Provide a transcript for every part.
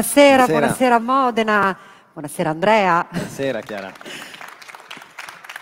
Buonasera, buonasera, buonasera Modena, buonasera Andrea. Buonasera Chiara.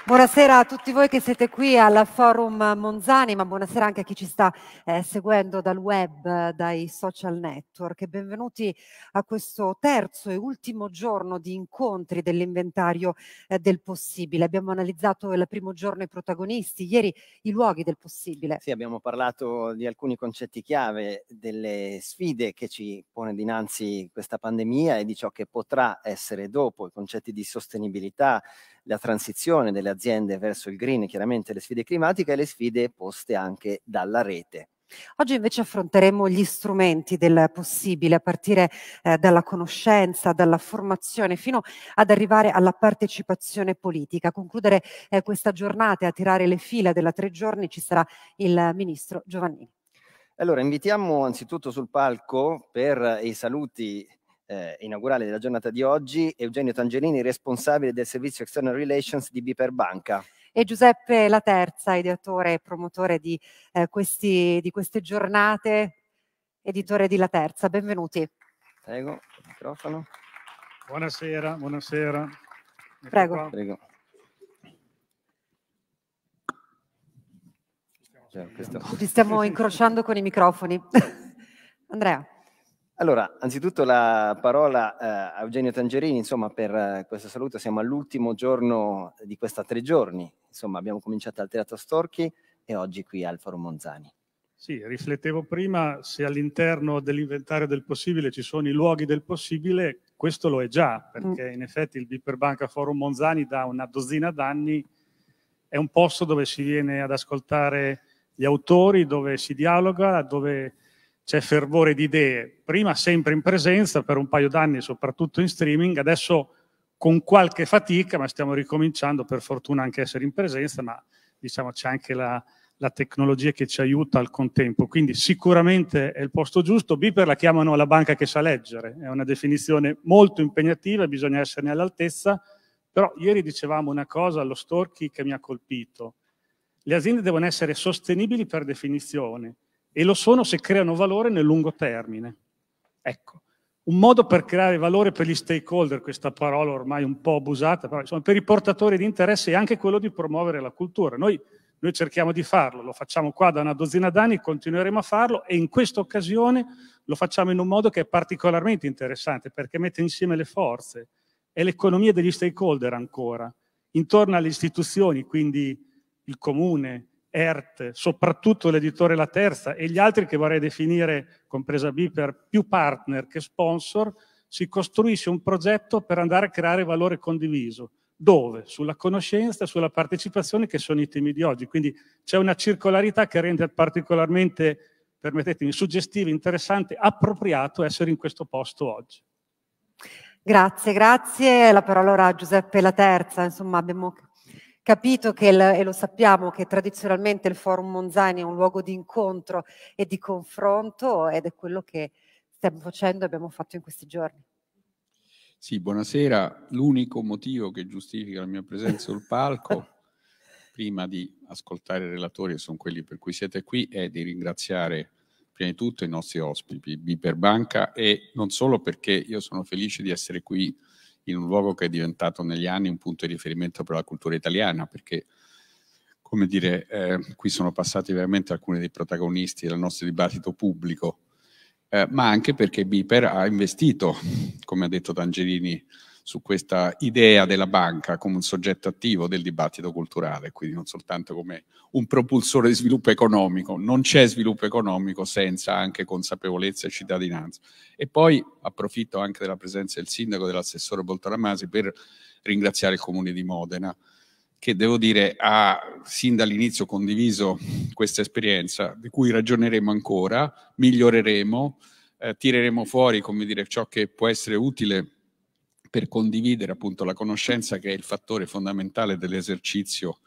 Buonasera a tutti voi che siete qui al Forum Monzani, ma buonasera anche a chi ci sta eh, seguendo dal web, dai social network. benvenuti a questo terzo e ultimo giorno di incontri dell'inventario eh, del possibile. Abbiamo analizzato il primo giorno i protagonisti, ieri i luoghi del possibile. Sì, abbiamo parlato di alcuni concetti chiave, delle sfide che ci pone dinanzi questa pandemia e di ciò che potrà essere dopo, i concetti di sostenibilità, la transizione delle aziende verso il green, chiaramente le sfide climatiche e le sfide poste anche dalla rete. Oggi invece affronteremo gli strumenti del possibile, a partire eh, dalla conoscenza, dalla formazione, fino ad arrivare alla partecipazione politica. A concludere eh, questa giornata e a tirare le fila della tre giorni ci sarà il ministro Giovannini. Allora, invitiamo anzitutto sul palco per i saluti eh, inaugurale della giornata di oggi, Eugenio Tangerini, responsabile del servizio External Relations di Biperbanca e Giuseppe La Terza, ideatore e promotore di, eh, questi, di, queste giornate, editore di La Terza. Benvenuti. Prego, microfono. Buonasera, buonasera. Ecco Prego. Prego. Ci cioè, stiamo incrociando con i microfoni. Andrea. Allora, anzitutto la parola eh, a Eugenio Tangerini, insomma, per eh, questo saluto. Siamo all'ultimo giorno di questa tre giorni. Insomma, abbiamo cominciato al Teatro Storchi e oggi qui al Forum Monzani. Sì, riflettevo prima se all'interno dell'inventario del possibile ci sono i luoghi del possibile, questo lo è già, perché mm. in effetti il Biperbanca Forum Monzani da una dozzina d'anni è un posto dove si viene ad ascoltare gli autori, dove si dialoga, dove c'è fervore di idee, prima sempre in presenza per un paio d'anni, soprattutto in streaming, adesso con qualche fatica, ma stiamo ricominciando per fortuna anche a essere in presenza, ma diciamo c'è anche la, la tecnologia che ci aiuta al contempo. Quindi sicuramente è il posto giusto. Biper la chiamano la banca che sa leggere, è una definizione molto impegnativa, bisogna esserne all'altezza, però ieri dicevamo una cosa allo Storchi che mi ha colpito. Le aziende devono essere sostenibili per definizione e lo sono se creano valore nel lungo termine. Ecco, un modo per creare valore per gli stakeholder, questa parola ormai un po' abusata, però insomma, per i portatori di interesse è anche quello di promuovere la cultura. Noi, noi cerchiamo di farlo, lo facciamo qua da una dozzina d'anni, continueremo a farlo e in questa occasione lo facciamo in un modo che è particolarmente interessante perché mette insieme le forze e l'economia degli stakeholder ancora, intorno alle istituzioni, quindi il comune, ERT, soprattutto l'editore La Terza e gli altri che vorrei definire, compresa Biper, più partner che sponsor, si costruisce un progetto per andare a creare valore condiviso. Dove? Sulla conoscenza, sulla partecipazione, che sono i temi di oggi. Quindi c'è una circolarità che rende particolarmente, permettetemi, suggestivo, interessante, appropriato essere in questo posto oggi. Grazie, grazie. La parola ora a Giuseppe La Terza, insomma abbiamo capito che, il, e lo sappiamo, che tradizionalmente il Forum Monzani è un luogo di incontro e di confronto ed è quello che stiamo facendo e abbiamo fatto in questi giorni. Sì, buonasera. L'unico motivo che giustifica la mia presenza sul palco, prima di ascoltare i relatori, che sono quelli per cui siete qui, è di ringraziare prima di tutto i nostri ospiti, Biperbanca, e non solo perché io sono felice di essere qui in un luogo che è diventato negli anni un punto di riferimento per la cultura italiana, perché come dire, eh, qui sono passati veramente alcuni dei protagonisti del nostro dibattito pubblico, eh, ma anche perché Biper ha investito, come ha detto Tangerini, su questa idea della banca come un soggetto attivo del dibattito culturale, quindi non soltanto come un propulsore di sviluppo economico. Non c'è sviluppo economico senza anche consapevolezza e cittadinanza. E poi approfitto anche della presenza del sindaco e dell'assessore Boltoramasi per ringraziare il comune di Modena che devo dire ha sin dall'inizio condiviso questa esperienza di cui ragioneremo ancora, miglioreremo, eh, tireremo fuori come dire, ciò che può essere utile per condividere appunto la conoscenza che è il fattore fondamentale dell'esercizio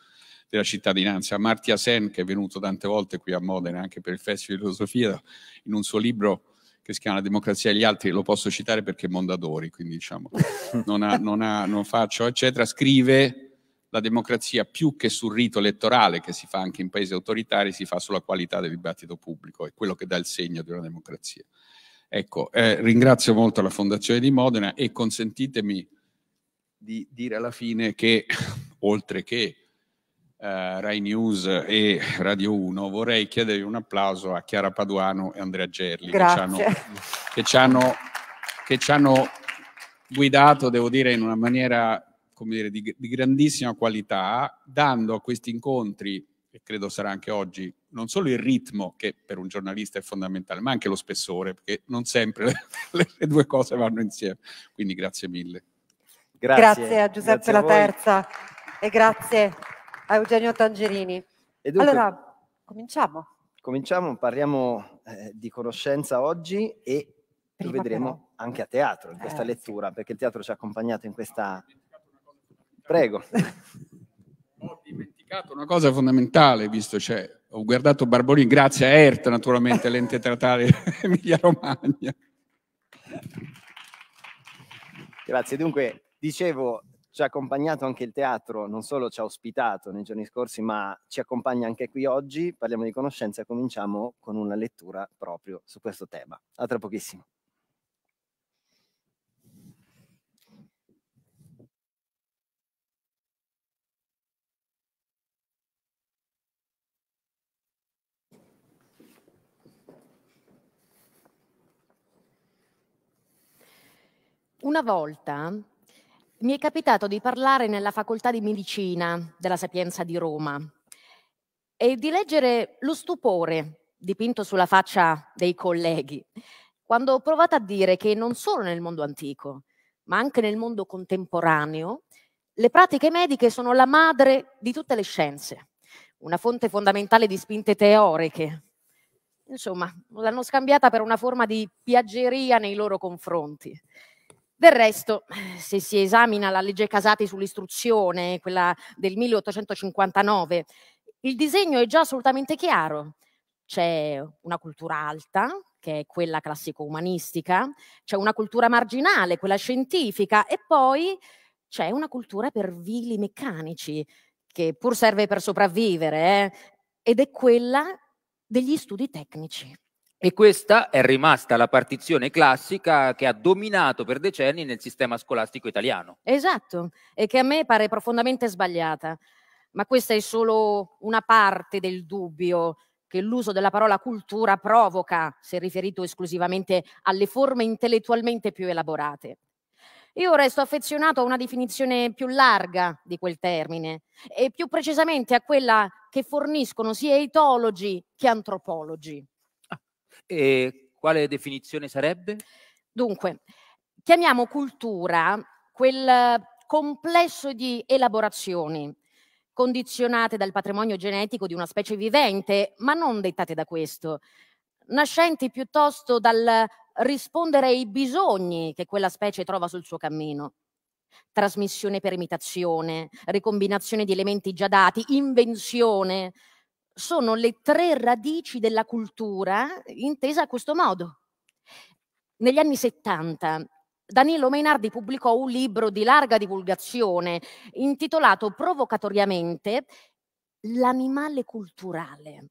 della cittadinanza. Martia Sen, che è venuto tante volte qui a Modena anche per il Festival di Filosofia, in un suo libro che si chiama La democrazia e gli altri, lo posso citare perché è Mondadori, quindi diciamo, non, ha, non, ha, non faccio, eccetera, scrive la democrazia più che sul rito elettorale che si fa anche in paesi autoritari, si fa sulla qualità del dibattito pubblico, è quello che dà il segno di una democrazia. Ecco, eh, ringrazio molto la Fondazione di Modena e consentitemi di dire alla fine che, oltre che eh, Rai News e Radio 1, vorrei chiedere un applauso a Chiara Paduano e Andrea Gerli, Grazie. che ci hanno che ci hanno guidato, devo dire, in una maniera dire, di, di, grandissima qualità, dando a questi incontri e credo sarà anche oggi, non solo il ritmo, che per un giornalista è fondamentale, ma anche lo spessore, perché non sempre le, le, le due cose vanno insieme. Quindi grazie mille. Grazie, grazie a Giuseppe grazie La Terza e grazie a Eugenio Tangerini. Dunque, allora, cominciamo. Cominciamo, parliamo eh, di conoscenza oggi e Prima lo vedremo però. anche a teatro in questa eh, lettura, sì. perché il teatro ci ha accompagnato in questa... Prego. Ho dimenticato dimenticato una cosa fondamentale, visto c'è, cioè, ho guardato Barbolini, grazie a ERT naturalmente, l'ente teatrale Emilia Romagna. Grazie, dunque dicevo, ci ha accompagnato anche il teatro, non solo ci ha ospitato nei giorni scorsi, ma ci accompagna anche qui oggi. Parliamo di conoscenza e cominciamo con una lettura proprio su questo tema. A tra pochissimo. Una volta mi è capitato di parlare nella facoltà di medicina della Sapienza di Roma e di leggere lo stupore dipinto sulla faccia dei colleghi quando ho provato a dire che non solo nel mondo antico, ma anche nel mondo contemporaneo, le pratiche mediche sono la madre di tutte le scienze, una fonte fondamentale di spinte teoriche. Insomma, l'hanno scambiata per una forma di piaggeria nei loro confronti. Del resto, se si esamina la legge Casati sull'istruzione, quella del 1859, il disegno è già assolutamente chiaro. C'è una cultura alta, che è quella classico-umanistica, c'è una cultura marginale, quella scientifica, e poi c'è una cultura per vili meccanici, che pur serve per sopravvivere, eh, ed è quella degli studi tecnici. E questa è rimasta la partizione classica che ha dominato per decenni nel sistema scolastico italiano. Esatto, e che a me pare profondamente sbagliata. Ma questa è solo una parte del dubbio che l'uso della parola cultura provoca, se riferito esclusivamente alle forme intellettualmente più elaborate. Io resto affezionato a una definizione più larga di quel termine e più precisamente a quella che forniscono sia etologi che antropologi. E quale definizione sarebbe? Dunque, chiamiamo cultura quel complesso di elaborazioni condizionate dal patrimonio genetico di una specie vivente, ma non dettate da questo, nascenti piuttosto dal rispondere ai bisogni che quella specie trova sul suo cammino. Trasmissione per imitazione, ricombinazione di elementi già dati, invenzione, sono le tre radici della cultura intesa a questo modo. Negli anni 70 Danilo Meinardi pubblicò un libro di larga divulgazione intitolato provocatoriamente L'animale culturale,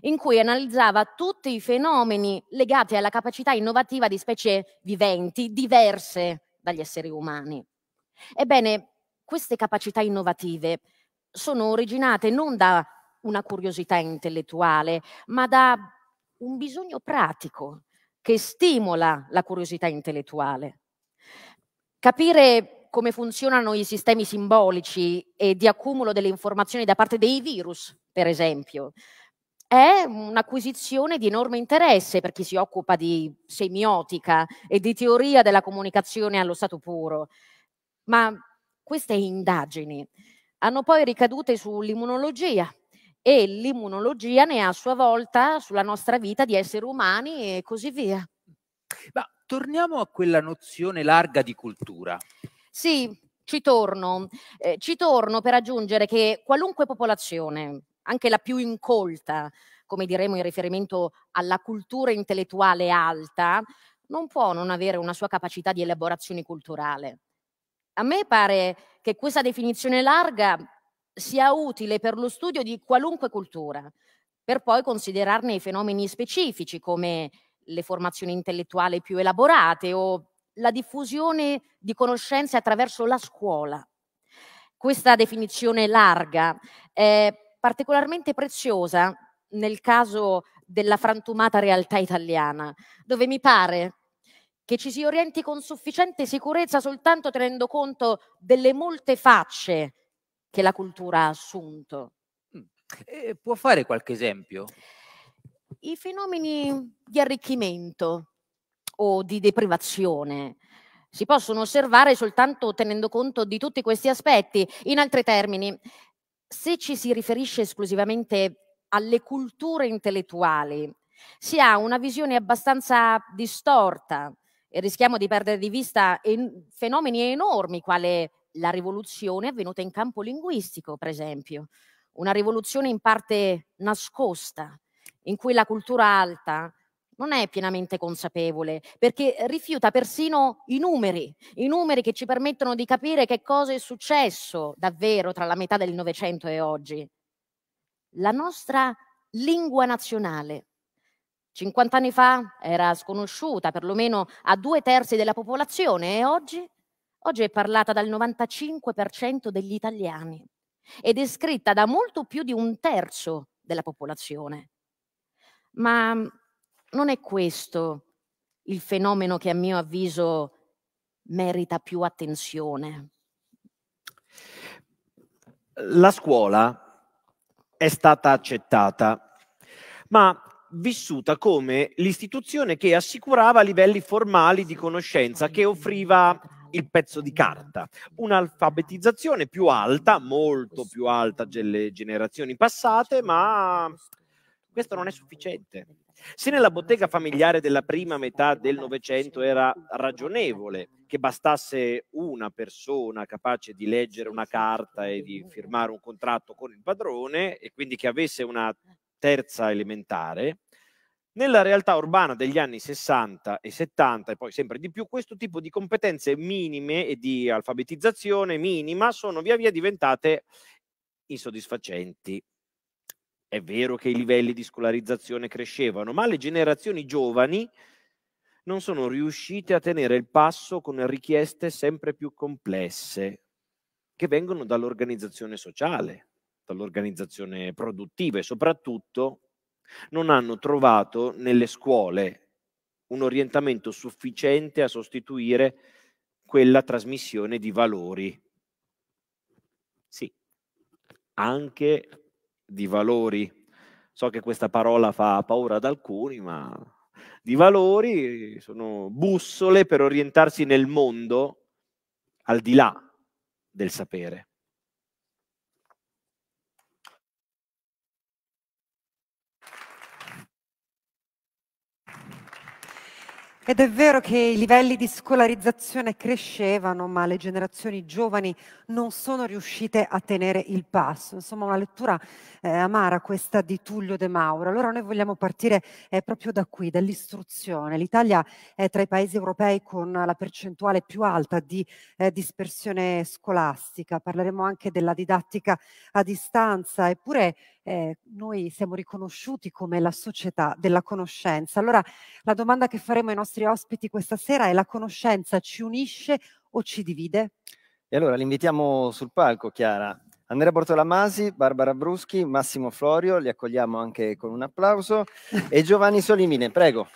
in cui analizzava tutti i fenomeni legati alla capacità innovativa di specie viventi diverse dagli esseri umani. Ebbene, queste capacità innovative sono originate non da una curiosità intellettuale, ma da un bisogno pratico che stimola la curiosità intellettuale. Capire come funzionano i sistemi simbolici e di accumulo delle informazioni da parte dei virus, per esempio, è un'acquisizione di enorme interesse per chi si occupa di semiotica e di teoria della comunicazione allo stato puro. Ma queste indagini hanno poi ricadute sull'immunologia, e l'immunologia ne ha a sua volta sulla nostra vita di esseri umani e così via. Ma torniamo a quella nozione larga di cultura. Sì, ci torno. Eh, ci torno per aggiungere che qualunque popolazione, anche la più incolta, come diremo in riferimento alla cultura intellettuale alta, non può non avere una sua capacità di elaborazione culturale. A me pare che questa definizione larga sia utile per lo studio di qualunque cultura, per poi considerarne i fenomeni specifici come le formazioni intellettuali più elaborate o la diffusione di conoscenze attraverso la scuola. Questa definizione larga è particolarmente preziosa nel caso della frantumata realtà italiana, dove mi pare che ci si orienti con sufficiente sicurezza soltanto tenendo conto delle molte facce che la cultura ha assunto. E può fare qualche esempio? I fenomeni di arricchimento o di deprivazione si possono osservare soltanto tenendo conto di tutti questi aspetti. In altri termini, se ci si riferisce esclusivamente alle culture intellettuali, si ha una visione abbastanza distorta e rischiamo di perdere di vista fenomeni enormi quale la rivoluzione avvenuta in campo linguistico, per esempio, una rivoluzione in parte nascosta, in cui la cultura alta non è pienamente consapevole, perché rifiuta persino i numeri, i numeri che ci permettono di capire che cosa è successo davvero tra la metà del Novecento e oggi. La nostra lingua nazionale, 50 anni fa, era sconosciuta perlomeno a due terzi della popolazione e oggi oggi è parlata dal 95% degli italiani ed è scritta da molto più di un terzo della popolazione. Ma mm, non è questo il fenomeno che a mio avviso merita più attenzione. La scuola è stata accettata, ma vissuta come l'istituzione che assicurava livelli formali di conoscenza, che offriva il pezzo di carta. Un'alfabetizzazione più alta, molto più alta delle generazioni passate, ma questo non è sufficiente. Se nella bottega familiare della prima metà del Novecento era ragionevole che bastasse una persona capace di leggere una carta e di firmare un contratto con il padrone e quindi che avesse una terza elementare, nella realtà urbana degli anni 60 e 70 e poi sempre di più, questo tipo di competenze minime e di alfabetizzazione minima sono via via diventate insoddisfacenti. È vero che i livelli di scolarizzazione crescevano, ma le generazioni giovani non sono riuscite a tenere il passo con richieste sempre più complesse che vengono dall'organizzazione sociale, dall'organizzazione produttiva e soprattutto non hanno trovato nelle scuole un orientamento sufficiente a sostituire quella trasmissione di valori. Sì, anche di valori. So che questa parola fa paura ad alcuni, ma di valori sono bussole per orientarsi nel mondo al di là del sapere. Ed è vero che i livelli di scolarizzazione crescevano, ma le generazioni giovani non sono riuscite a tenere il passo. Insomma, una lettura eh, amara questa di Tullio De Mauro. Allora noi vogliamo partire eh, proprio da qui, dall'istruzione. L'Italia è tra i paesi europei con la percentuale più alta di eh, dispersione scolastica. Parleremo anche della didattica a distanza, eppure eh, noi siamo riconosciuti come la società della conoscenza. Allora la domanda che faremo ai nostri ospiti questa sera è la conoscenza ci unisce o ci divide? E allora li invitiamo sul palco, Chiara. Andrea Bortolamasi, Barbara Bruschi, Massimo Florio, li accogliamo anche con un applauso, e Giovanni Solimine, prego.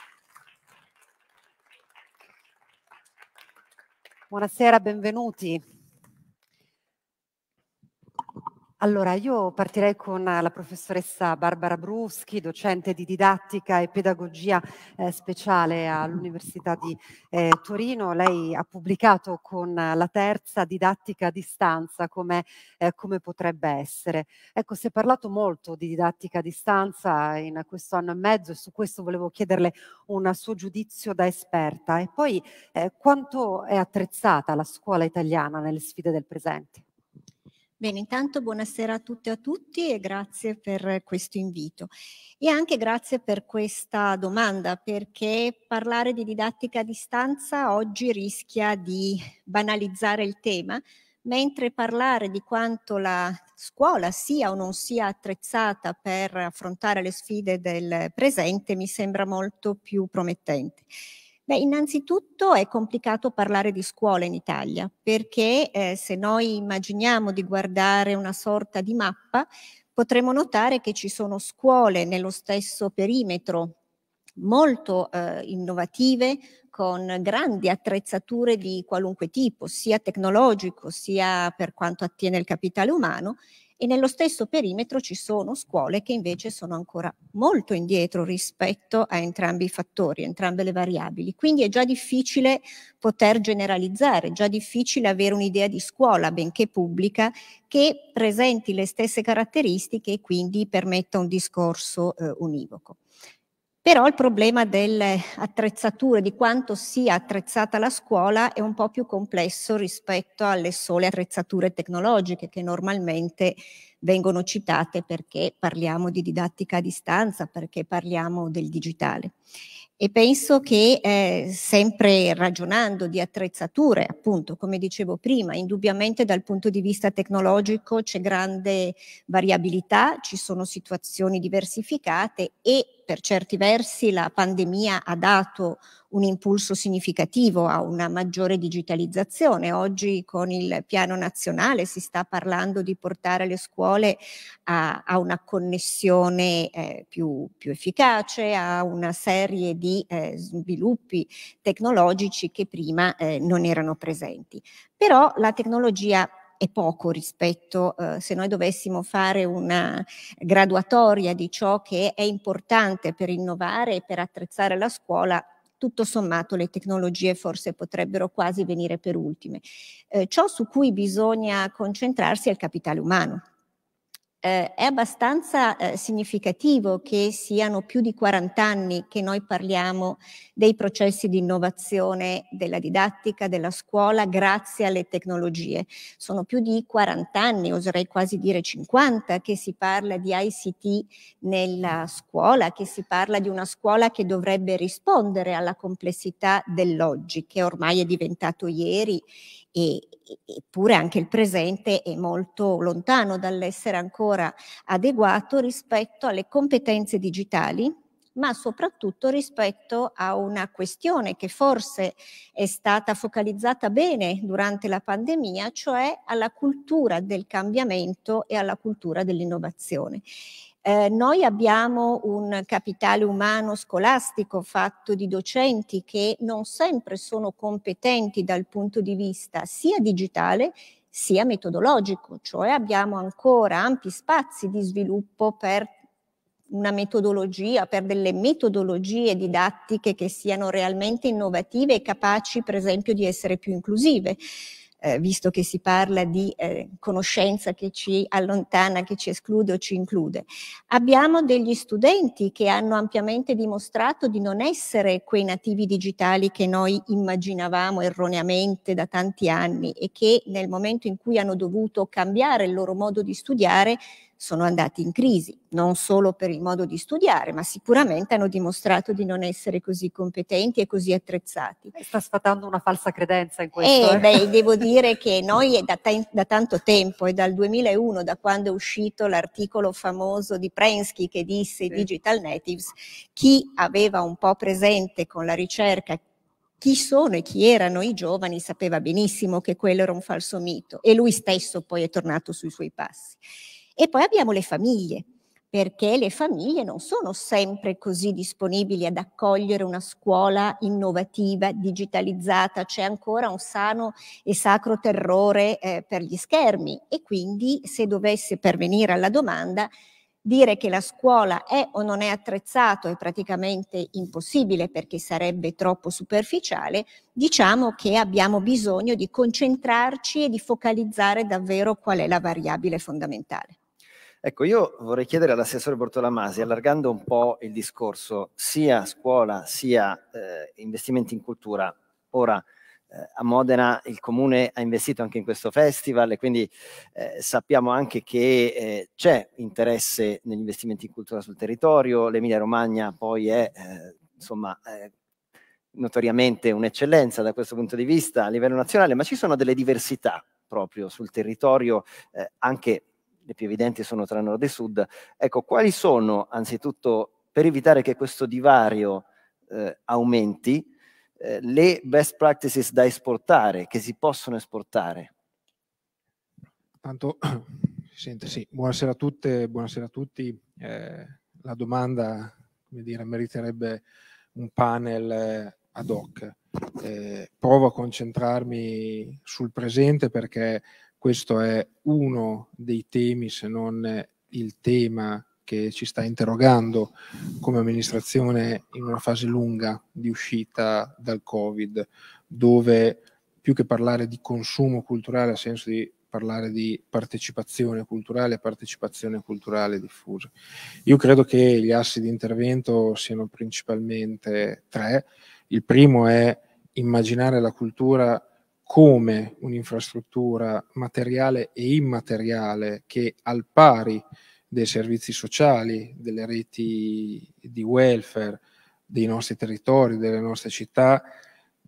Buonasera, benvenuti. Allora, io partirei con eh, la professoressa Barbara Bruschi, docente di didattica e pedagogia eh, speciale all'Università di eh, Torino. Lei ha pubblicato con eh, la terza didattica a distanza come, eh, come potrebbe essere. Ecco, si è parlato molto di didattica a distanza in questo anno e mezzo e su questo volevo chiederle un suo giudizio da esperta e poi eh, quanto è attrezzata la scuola italiana nelle sfide del presente. Bene, intanto buonasera a tutte e a tutti e grazie per questo invito e anche grazie per questa domanda perché parlare di didattica a distanza oggi rischia di banalizzare il tema, mentre parlare di quanto la scuola sia o non sia attrezzata per affrontare le sfide del presente mi sembra molto più promettente. Beh, innanzitutto è complicato parlare di scuola in Italia perché eh, se noi immaginiamo di guardare una sorta di mappa potremo notare che ci sono scuole nello stesso perimetro molto eh, innovative, con grandi attrezzature di qualunque tipo, sia tecnologico sia per quanto attiene il capitale umano e nello stesso perimetro ci sono scuole che invece sono ancora molto indietro rispetto a entrambi i fattori, entrambe le variabili. Quindi è già difficile poter generalizzare, è già difficile avere un'idea di scuola, benché pubblica, che presenti le stesse caratteristiche e quindi permetta un discorso eh, univoco. Però il problema delle attrezzature, di quanto sia attrezzata la scuola, è un po' più complesso rispetto alle sole attrezzature tecnologiche che normalmente vengono citate perché parliamo di didattica a distanza, perché parliamo del digitale. E penso che eh, sempre ragionando di attrezzature, appunto, come dicevo prima, indubbiamente dal punto di vista tecnologico c'è grande variabilità, ci sono situazioni diversificate e per certi versi la pandemia ha dato un impulso significativo a una maggiore digitalizzazione. Oggi con il piano nazionale si sta parlando di portare le scuole a, a una connessione eh, più, più, efficace, a una serie di eh, sviluppi tecnologici che prima eh, non erano presenti. Però la tecnologia è poco rispetto eh, se noi dovessimo fare una graduatoria di ciò che è importante per innovare e per attrezzare la scuola tutto sommato le tecnologie forse potrebbero quasi venire per ultime. Eh, ciò su cui bisogna concentrarsi è il capitale umano, eh, è abbastanza eh, significativo che siano più di 40 anni che noi parliamo dei processi di innovazione della didattica, della scuola, grazie alle tecnologie. Sono più di 40 anni, oserei quasi dire 50, che si parla di ICT nella scuola, che si parla di una scuola che dovrebbe rispondere alla complessità dell'oggi, che ormai è diventato ieri e, eppure anche il presente è molto lontano dall'essere ancora adeguato rispetto alle competenze digitali ma soprattutto rispetto a una questione che forse è stata focalizzata bene durante la pandemia, cioè alla cultura del cambiamento e alla cultura dell'innovazione. Eh, noi abbiamo un capitale umano scolastico fatto di docenti che non sempre sono competenti dal punto di vista sia digitale sia metodologico, cioè abbiamo ancora ampi spazi di sviluppo per una metodologia, per delle metodologie didattiche che siano realmente innovative e capaci per esempio di essere più inclusive eh, visto che si parla di eh, conoscenza che ci allontana, che ci esclude o ci include. Abbiamo degli studenti che hanno ampiamente dimostrato di non essere quei nativi digitali che noi immaginavamo erroneamente da tanti anni e che nel momento in cui hanno dovuto cambiare il loro modo di studiare sono andati in crisi, non solo per il modo di studiare, ma sicuramente hanno dimostrato di non essere così competenti e così attrezzati. Eh, sta sfatando una falsa credenza in questo. Eh, eh. Beh, devo dire che noi da, t- da, tanto tempo, è dal 2001, da quando è uscito l'articolo famoso di Prensky che disse sì. Digital Natives, chi aveva un po' presente con la ricerca chi sono e chi erano i giovani sapeva benissimo che quello era un falso mito e lui stesso poi è tornato sui suoi passi. E poi abbiamo le famiglie, perché le famiglie non sono sempre così disponibili ad accogliere una scuola innovativa, digitalizzata, c'è ancora un sano e sacro terrore eh, per gli schermi e quindi se dovesse pervenire alla domanda dire che la scuola è o non è attrezzata è praticamente impossibile perché sarebbe troppo superficiale, diciamo che abbiamo bisogno di concentrarci e di focalizzare davvero qual è la variabile fondamentale. Ecco, io vorrei chiedere all'assessore Bortolamasi, allargando un po' il discorso sia scuola sia eh, investimenti in cultura. Ora, eh, a Modena il comune ha investito anche in questo festival e quindi eh, sappiamo anche che eh, c'è interesse negli investimenti in cultura sul territorio. L'Emilia Romagna poi è, eh, insomma, notoriamente un'eccellenza da questo punto di vista a livello nazionale, ma ci sono delle diversità proprio sul territorio, eh, anche le più evidenti sono tra nord e sud, ecco, quali sono anzitutto, per evitare che questo divario eh, aumenti, eh, le best practices da esportare, che si possono esportare? Tanto, sente, sì. buonasera a tutte, buonasera a tutti. Eh, la domanda, come dire, meriterebbe un panel eh, ad hoc. Eh, provo a concentrarmi sul presente perché questo è uno dei temi, se non il tema che ci sta interrogando come amministrazione in una fase lunga di uscita dal Covid, dove più che parlare di consumo culturale, a senso di parlare di partecipazione culturale e partecipazione culturale diffusa. Io credo che gli assi di intervento siano principalmente tre. Il primo è immaginare la cultura come un'infrastruttura materiale e immateriale che al pari dei servizi sociali, delle reti di welfare, dei nostri territori, delle nostre città,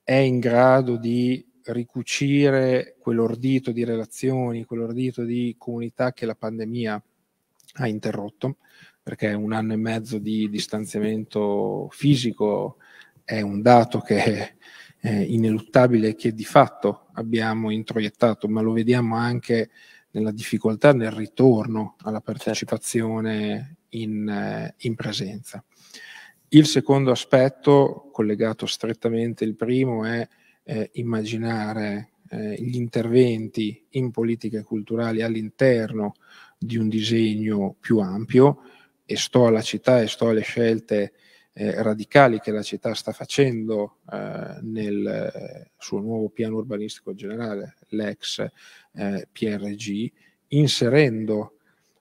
è in grado di ricucire quell'ordito di relazioni, quell'ordito di comunità che la pandemia ha interrotto, perché un anno e mezzo di distanziamento fisico è un dato che eh, ineluttabile che di fatto abbiamo introiettato, ma lo vediamo anche nella difficoltà nel ritorno alla certo. partecipazione in, eh, in presenza. Il secondo aspetto, collegato strettamente al primo, è eh, immaginare eh, gli interventi in politiche culturali all'interno di un disegno più ampio e sto alla città e sto alle scelte eh, radicali che la città sta facendo eh, nel eh, suo nuovo piano urbanistico generale, l'ex eh, PRG, inserendo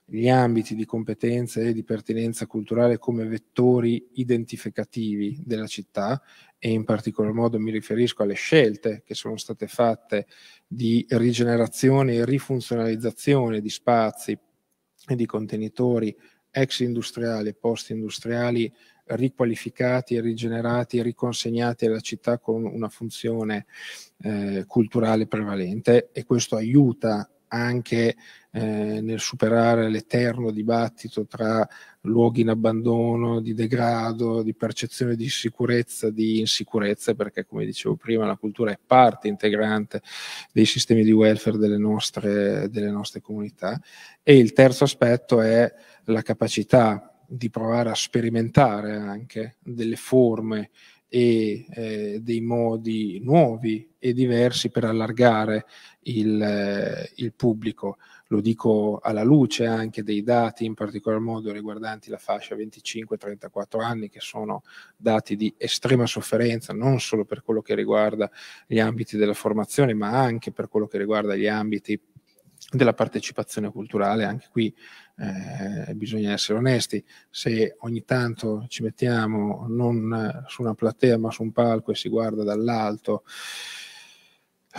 gli ambiti di competenza e di pertinenza culturale come vettori identificativi della città e in particolar modo mi riferisco alle scelte che sono state fatte di rigenerazione e rifunzionalizzazione di spazi e di contenitori ex industriali e post industriali riqualificati, rigenerati, riconsegnati alla città con una funzione eh, culturale prevalente e questo aiuta anche eh, nel superare l'eterno dibattito tra luoghi in abbandono, di degrado, di percezione di sicurezza, di insicurezza, perché come dicevo prima la cultura è parte integrante dei sistemi di welfare delle nostre, delle nostre comunità. E il terzo aspetto è la capacità di provare a sperimentare anche delle forme e eh, dei modi nuovi e diversi per allargare il, eh, il, pubblico. Lo dico alla luce anche dei dati, in particolar modo riguardanti la fascia 25-34 anni, che sono dati di estrema sofferenza, non solo per quello che riguarda gli ambiti della formazione, ma anche per quello che riguarda gli ambiti della partecipazione culturale. Anche qui eh, bisogna essere onesti, se ogni tanto ci mettiamo non su una platea ma su un palco e si guarda dall'alto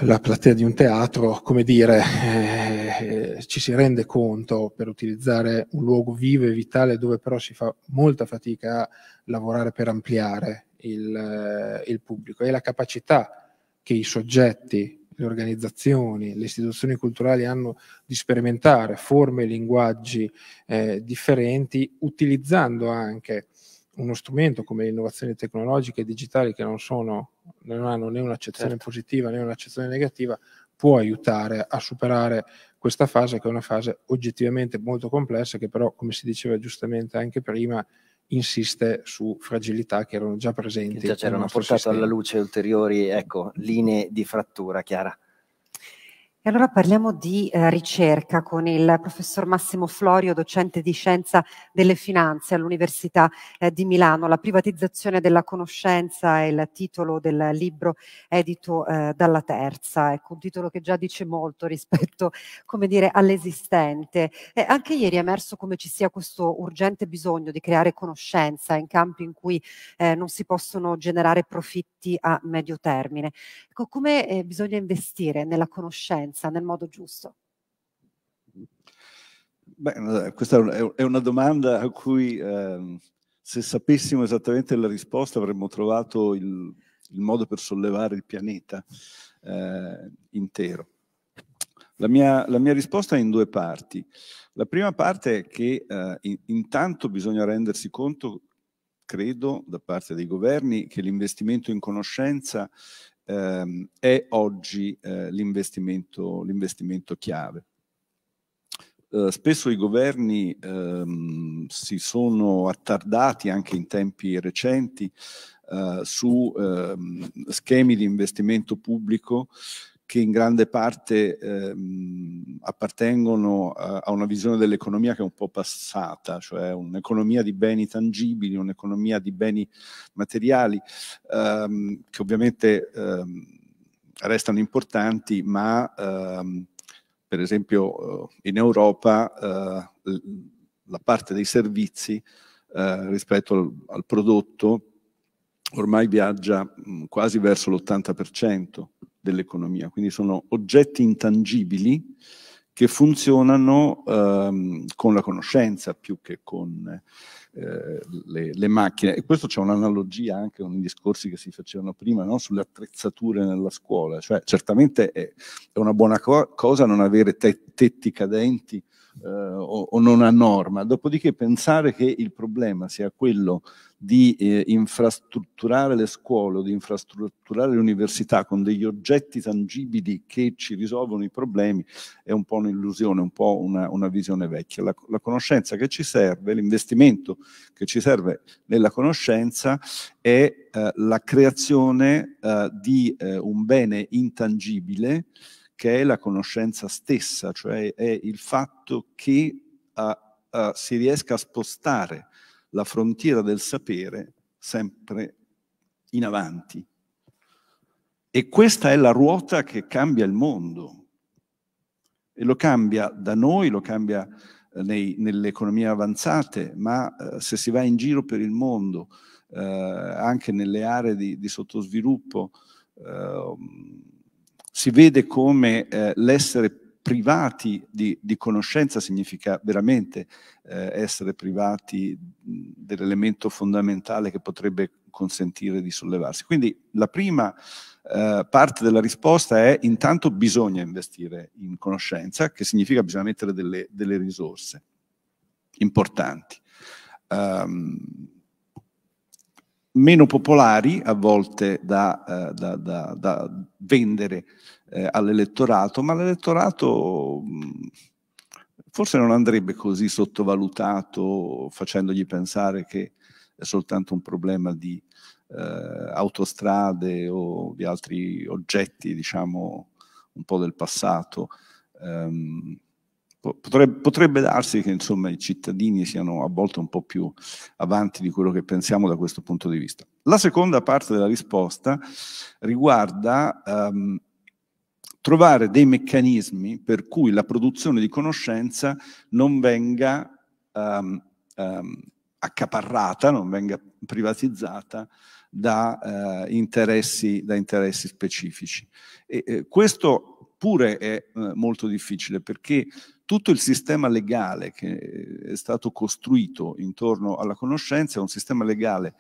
la platea di un teatro, come dire, eh, ci si rende conto per utilizzare un luogo vivo e vitale dove però si fa molta fatica a lavorare per ampliare il, eh, il pubblico e la capacità che i soggetti le organizzazioni, le istituzioni culturali hanno di sperimentare forme e linguaggi eh, differenti, utilizzando anche uno strumento come le innovazioni tecnologiche e digitali che non, sono, non hanno né un'accezione certo. positiva né un'accezione negativa, può aiutare a superare questa fase che è una fase oggettivamente molto complessa che però, come si diceva giustamente anche prima, insiste su fragilità che erano già presenti. Che già c'erano portate alla luce ulteriori ecco, linee di frattura, Chiara. E allora parliamo di eh, ricerca con il professor Massimo Florio, docente di scienza delle finanze all'Università eh, di Milano. La privatizzazione della conoscenza è il titolo del libro edito eh, dalla Terza, ecco, un titolo che già dice molto rispetto all'esistente. anche ieri è emerso come ci sia questo urgente bisogno di creare conoscenza in campi in cui eh, non si possono generare profitti a medio termine. Ecco, come eh, bisogna investire nella conoscenza? scienza nel modo giusto? Beh, eh, questa è una domanda a cui eh, se sapessimo esattamente la risposta avremmo trovato il, il modo per sollevare il pianeta eh, intero. La mia, la mia, risposta è in due parti. La prima parte è che eh, in, intanto bisogna rendersi conto, credo, da parte dei governi, che l'investimento in conoscenza ehm, è oggi eh, l'investimento, l'investimento chiave. Eh, spesso i governi ehm, si sono attardati anche in tempi recenti eh, su ehm, schemi di investimento pubblico che in grande parte ehm, appartengono a, a, una visione dell'economia che è un po' passata, cioè un'economia di beni tangibili, un'economia di beni materiali, ehm, che ovviamente ehm, restano importanti, ma ehm, per esempio eh, in Europa eh, la parte dei servizi eh, rispetto al, al, prodotto ormai viaggia mh, quasi verso l'80% dell'economia, quindi sono oggetti intangibili che funzionano ehm, con la conoscenza più che con eh, le, le, macchine. E questo c'è un'analogia anche con i discorsi che si facevano prima no? sulle attrezzature nella scuola, cioè certamente è, è una buona co cosa non avere te tetti cadenti eh, o, o, non a norma. Dopodiché pensare che il problema sia quello di eh, infrastrutturare le scuole o di infrastrutturare le università con degli oggetti tangibili che ci risolvono i problemi è un po' un'illusione, un po' una, una visione vecchia. La, la conoscenza che ci serve, l'investimento che ci serve nella conoscenza è eh, la creazione eh, di eh, un bene intangibile che è la conoscenza stessa, cioè è il fatto che a, a, si riesca a spostare la frontiera del sapere sempre in avanti. E questa è la ruota che cambia il mondo. E lo cambia da noi, lo cambia eh, nei, nelle economie avanzate, ma eh, se si va in giro per il mondo, eh, anche nelle aree di, di sottosviluppo, eh, si vede come eh, l'essere privati di, di, conoscenza significa veramente eh, essere privati dell'elemento fondamentale che potrebbe consentire di sollevarsi. Quindi la prima eh, parte della risposta è intanto bisogna investire in conoscenza, che significa bisogna mettere delle, delle risorse importanti. Um, meno popolari a volte da, eh, da, da, da vendere eh, all'elettorato, ma l'elettorato mm, forse non andrebbe così sottovalutato facendogli pensare che è soltanto un problema di eh, autostrade o di altri oggetti, diciamo, un po' del passato. Eh, Potrebbe, potrebbe, darsi che insomma, i cittadini siano a volte un po' più avanti di quello che pensiamo da questo punto di vista. La seconda parte della risposta riguarda ehm, trovare dei meccanismi per cui la produzione di conoscenza non venga ehm, ehm, accaparrata, non venga privatizzata da, eh, interessi, da interessi, specifici. E, eh, questo pure è eh, molto difficile perché tutto il sistema legale che eh, è stato costruito intorno alla conoscenza è un sistema legale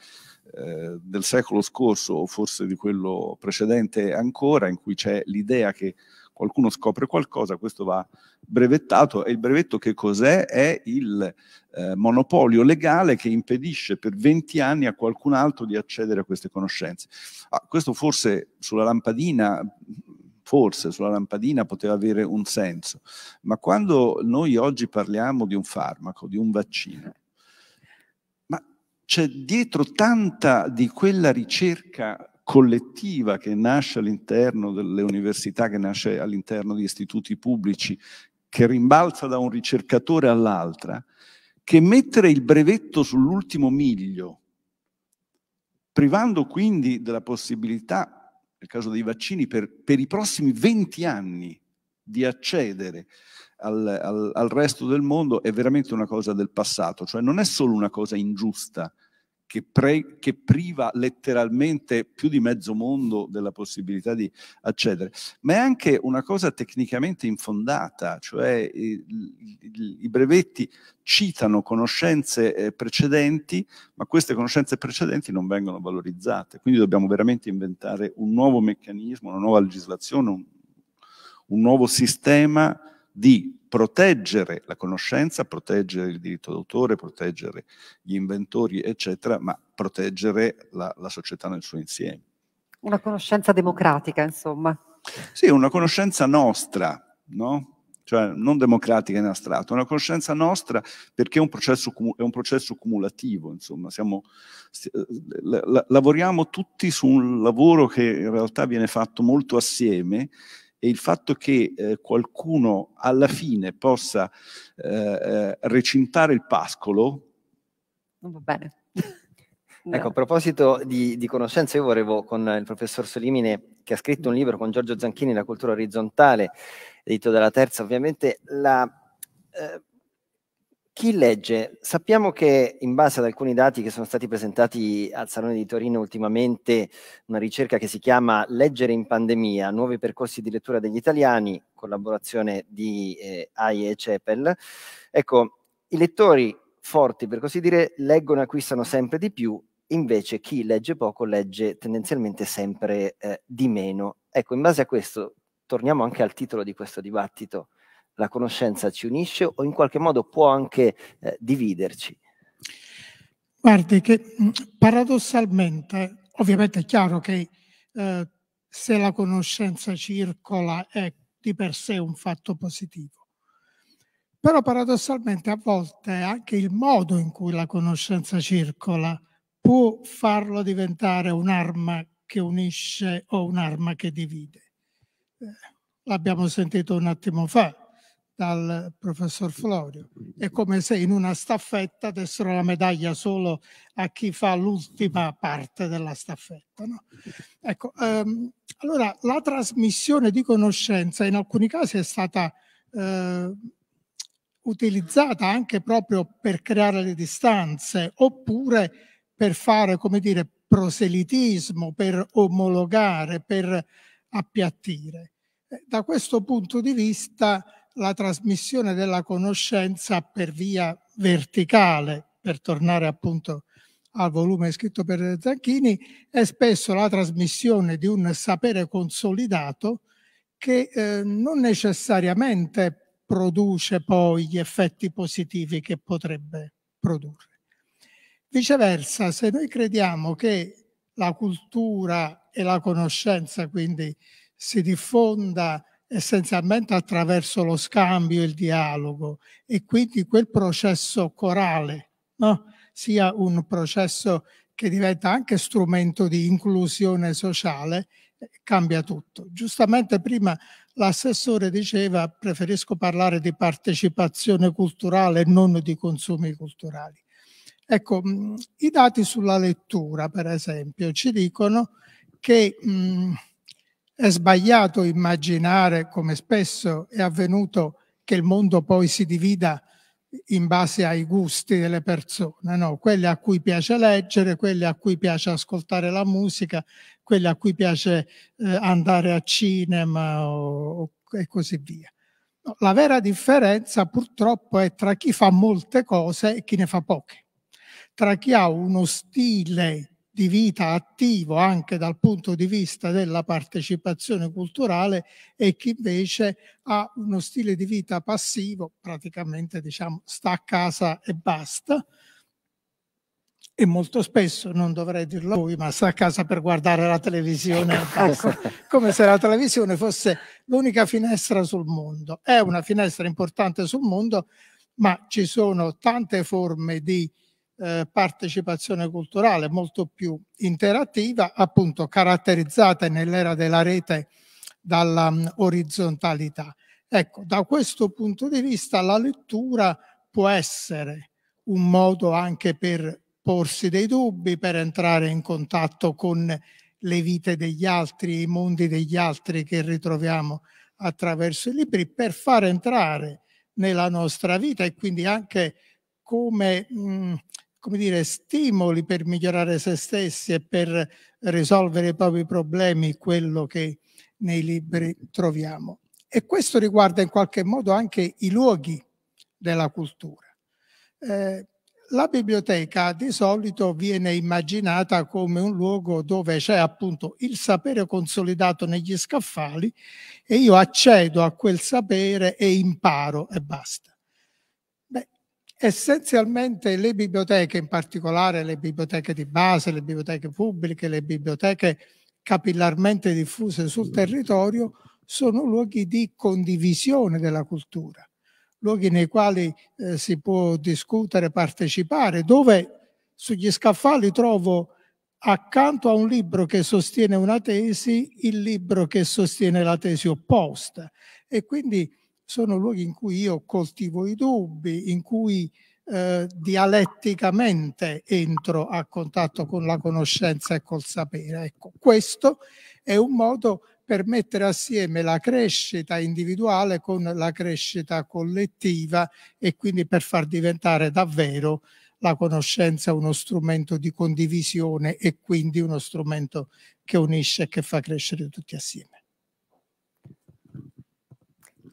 eh, del secolo scorso o forse di quello precedente ancora, in cui c'è l'idea che qualcuno scopre qualcosa, questo va brevettato e il brevetto che cos'è? È il eh, monopolio legale che impedisce per 20 anni a qualcun altro di accedere a queste conoscenze. Ah, questo forse sulla lampadina forse sulla lampadina poteva avere un senso, ma quando noi oggi parliamo di un farmaco, di un vaccino, ma c'è dietro tanta di quella ricerca collettiva che nasce all'interno delle università, che nasce all'interno di istituti pubblici, che rimbalza da un ricercatore all'altra, che mettere il brevetto sull'ultimo miglio, privando quindi della possibilità nel caso dei vaccini, per, per i prossimi 20 anni di accedere al, al, al, resto del mondo è veramente una cosa del passato, cioè non è solo una cosa ingiusta che, pre, che, priva letteralmente più di mezzo mondo della possibilità di accedere, ma è anche una cosa tecnicamente infondata, cioè i, eh, i, i brevetti citano conoscenze eh, precedenti, ma queste conoscenze precedenti non vengono valorizzate, quindi dobbiamo veramente inventare un nuovo meccanismo, una nuova legislazione, un, un nuovo sistema di proteggere la conoscenza, proteggere il diritto d'autore, proteggere gli inventori, eccetera, ma proteggere la, la società nel suo insieme. Una conoscenza democratica, insomma. Sì, una conoscenza nostra, no? cioè non democratica in astratto, una conoscenza nostra perché è un processo, è un processo cumulativo, insomma, Siamo, la, lavoriamo tutti su un lavoro che in realtà viene fatto molto assieme e il fatto che eh, qualcuno alla fine possa eh, eh recintare il pascolo... Non va bene. Ecco, no. Ecco, a proposito di, di, conoscenza, io volevo con il professor Solimine, che ha scritto un mm. libro con Giorgio Zanchini, La cultura orizzontale, edito dalla terza, ovviamente, la, eh, chi legge? Sappiamo che in base ad alcuni dati che sono stati presentati al Salone di Torino ultimamente, una ricerca che si chiama Leggere in pandemia, nuovi percorsi di lettura degli italiani, collaborazione di eh, AIE e CEPEL, ecco, i lettori forti, per così dire, leggono e acquistano sempre di più, invece chi legge poco legge tendenzialmente sempre eh, di meno. Ecco, in base a questo, torniamo anche al titolo di questo dibattito, la conoscenza ci unisce o in qualche modo può anche eh, dividerci? Guardi che mm, paradossalmente, ovviamente è chiaro che eh, se la conoscenza circola è di per sé un fatto positivo, però paradossalmente a volte anche il modo in cui la conoscenza circola può farlo diventare un'arma che unisce o un'arma che divide. Eh, l'abbiamo sentito un attimo fa, dal professor Florio. È come se in una staffetta dessero la medaglia solo a chi fa l'ultima parte della staffetta. No? Ecco, ehm, allora la trasmissione di conoscenza in alcuni casi è stata eh, utilizzata anche proprio per creare le distanze oppure per fare, come dire, proselitismo, per omologare, per appiattire. Eh, da questo punto di vista la trasmissione della conoscenza per via verticale, per tornare appunto al volume scritto per Zanchini, è spesso la trasmissione di un sapere consolidato che eh, non necessariamente produce poi gli effetti positivi che potrebbe produrre. Viceversa, se noi crediamo che la cultura e la conoscenza quindi si diffonda essenzialmente attraverso lo scambio il dialogo e quindi quel processo corale no? sia un processo che diventa anche strumento di inclusione sociale, eh, cambia tutto. Giustamente prima l'assessore diceva preferisco parlare di partecipazione culturale e non di consumi culturali. Ecco, mm, i dati sulla lettura, per esempio, ci dicono che mh, mm, è sbagliato immaginare, come spesso è avvenuto, che il mondo poi si divida in base ai gusti delle persone, no? quelle a cui piace leggere, quelle a cui piace ascoltare la musica, quelle a cui piace eh, andare a cinema o, e così via. No, la vera differenza purtroppo è tra chi fa molte cose e chi ne fa poche, tra chi ha uno stile di vita attivo anche dal punto di vista della partecipazione culturale e chi invece ha uno stile di vita passivo, praticamente diciamo sta a casa e basta. E molto spesso, non dovrei dirlo a voi, ma sta a casa per guardare la televisione, ecco, ecco, come se la televisione fosse l'unica finestra sul mondo. È una finestra importante sul mondo, ma ci sono tante forme di eh, partecipazione culturale molto più interattiva, appunto caratterizzata nell'era della rete dalla mm, orizzontalità. Ecco, da questo punto di vista la lettura può essere un modo anche per porsi dei dubbi, per entrare in contatto con le vite degli altri, i mondi degli altri che ritroviamo attraverso i libri, per far entrare nella nostra vita e quindi anche come mh, mm, come dire, stimoli per migliorare se stessi e per risolvere i propri problemi, quello che nei libri troviamo. E questo riguarda in qualche modo anche i luoghi della cultura. Eh, la biblioteca di solito viene immaginata come un luogo dove c'è appunto il sapere consolidato negli scaffali e io accedo a quel sapere e imparo e basta. Essenzialmente le biblioteche, in particolare le biblioteche di base, le biblioteche pubbliche, le biblioteche capillarmente diffuse sul territorio, sono luoghi di condivisione della cultura, luoghi nei quali eh, si può discutere, partecipare, dove sugli scaffali trovo accanto a un libro che sostiene una tesi il libro che sostiene la tesi opposta e quindi sono luoghi in cui io coltivo i dubbi, in cui eh, dialetticamente entro a contatto con la conoscenza e col sapere. Ecco, questo è un modo per mettere assieme la crescita individuale con la crescita collettiva e quindi per far diventare davvero la conoscenza uno strumento di condivisione e quindi uno strumento che unisce e che fa crescere tutti assieme.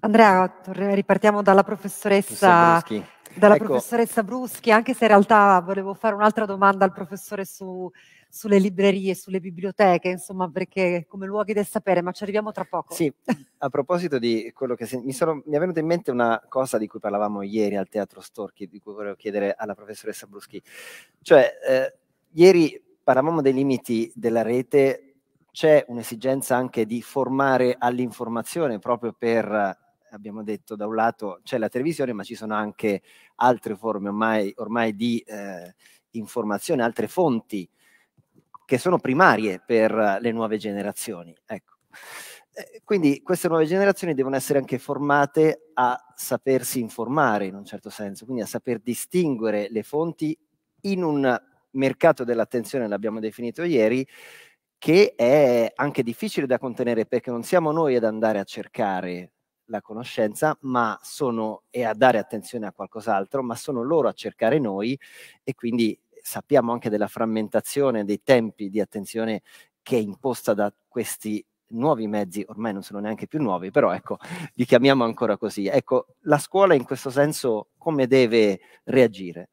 Andrea, ripartiamo dalla professoressa. Bruschi. Dalla ecco. professoressa Bruschi, anche se in realtà volevo fare un'altra domanda al professore su, sulle librerie, sulle biblioteche, insomma, perché come luoghi del sapere, ma ci arriviamo tra poco. Sì, a proposito di quello che se, mi, sono, mi è venuta in mente una cosa di cui parlavamo ieri al Teatro Storchi, di cui volevo chiedere alla professoressa Bruschi. Cioè, eh, ieri parlavamo dei limiti della rete c'è un'esigenza anche di formare all'informazione proprio per abbiamo detto, da un lato c'è la televisione, ma ci sono anche altre forme ormai, ormai di eh, informazione, altre fonti che sono primarie per le nuove generazioni. Ecco. Eh, quindi queste nuove generazioni devono essere anche formate a sapersi informare in un certo senso, quindi a saper distinguere le fonti in un mercato dell'attenzione, l'abbiamo definito ieri, che è anche difficile da contenere perché non siamo noi ad andare a cercare la conoscenza, ma sono e a dare attenzione a qualcos'altro, ma sono loro a cercare noi e quindi sappiamo anche della frammentazione dei tempi di attenzione che è imposta da questi nuovi mezzi, ormai non sono neanche più nuovi, però ecco, li chiamiamo ancora così. Ecco, la scuola in questo senso come deve reagire?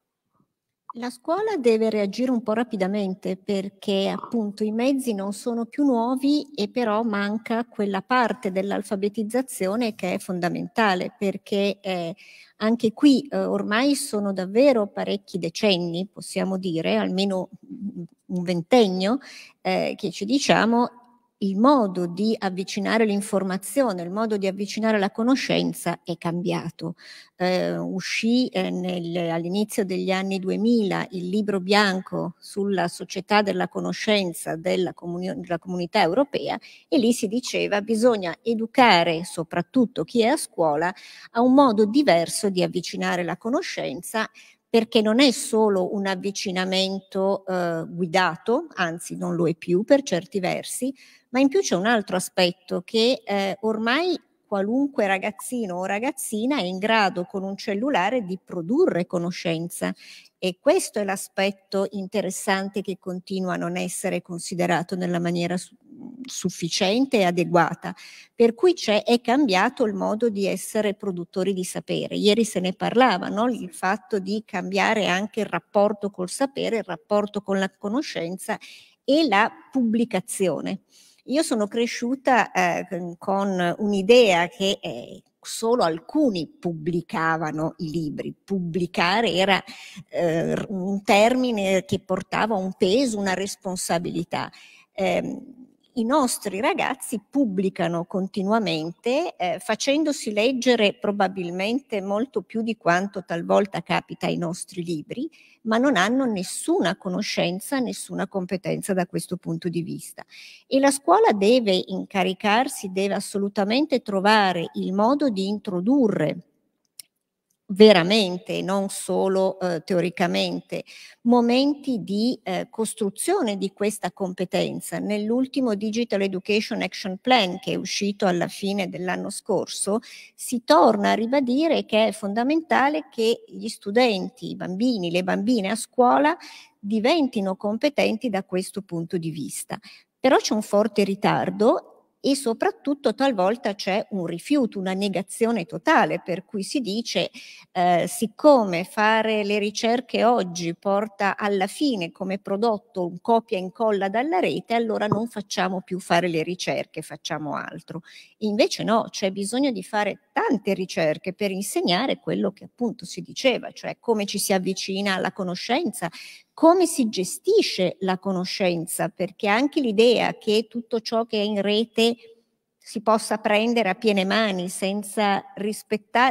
La scuola deve reagire un po' rapidamente perché appunto i mezzi non sono più nuovi e però manca quella parte dell'alfabetizzazione che è fondamentale perché eh, anche qui eh, ormai sono davvero parecchi decenni, possiamo dire, almeno un ventennio, eh, che ci diciamo il modo di avvicinare l'informazione, il modo di avvicinare la conoscenza è cambiato. Eh, uscì eh, nel, all'inizio degli anni 2000 il libro bianco sulla società della conoscenza della, comuni- della comunità europea e lì si diceva che bisogna educare soprattutto chi è a scuola a un modo diverso di avvicinare la conoscenza perché non è solo un avvicinamento eh, guidato, anzi non lo è più per certi versi, ma in più c'è un altro aspetto che eh, ormai qualunque ragazzino o ragazzina è in grado con un cellulare di produrre conoscenza e questo è l'aspetto interessante che continua a non essere considerato nella maniera su- sufficiente e adeguata, per cui è cambiato il modo di essere produttori di sapere. Ieri se ne parlava, no? il fatto di cambiare anche il rapporto col sapere, il rapporto con la conoscenza e la pubblicazione. Io sono cresciuta eh, con un'idea che eh, solo alcuni pubblicavano i libri. Pubblicare era eh, un termine che portava un peso, una responsabilità. Eh, i nostri ragazzi pubblicano continuamente eh, facendosi leggere probabilmente molto più di quanto talvolta capita ai nostri libri, ma non hanno nessuna conoscenza, nessuna competenza da questo punto di vista. E la scuola deve incaricarsi, deve assolutamente trovare il modo di introdurre veramente, non solo eh, teoricamente, momenti di eh, costruzione di questa competenza. Nell'ultimo Digital Education Action Plan che è uscito alla fine dell'anno scorso, si torna a ribadire che è fondamentale che gli studenti, i bambini, le bambine a scuola diventino competenti da questo punto di vista. Però c'è un forte ritardo e soprattutto talvolta c'è un rifiuto, una negazione totale, per cui si dice eh, siccome fare le ricerche oggi porta alla fine come prodotto un copia e incolla dalla rete, allora non facciamo più fare le ricerche, facciamo altro. Invece no, c'è bisogno di fare tante ricerche per insegnare quello che appunto si diceva, cioè come ci si avvicina alla conoscenza, come si gestisce la conoscenza, perché anche l'idea che tutto ciò che è in rete si possa prendere a piene mani senza,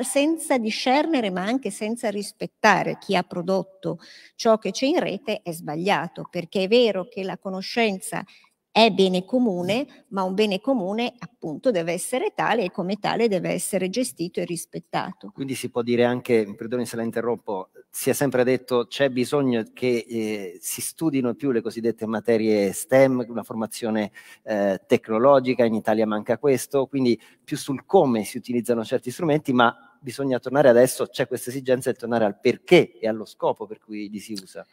senza discernere, ma anche senza rispettare chi ha prodotto ciò che c'è in rete è sbagliato, perché è vero che la conoscenza è bene comune, ma un bene comune appunto deve essere tale e come tale deve essere gestito e rispettato. Quindi si può dire anche, perdoni se la interrompo, si è sempre detto c'è bisogno che eh, si studino più le cosiddette materie STEM, una formazione eh, tecnologica, in Italia manca questo, quindi più sul come si utilizzano certi strumenti, ma bisogna tornare adesso, c'è questa esigenza di tornare al perché e allo scopo per cui li si usa.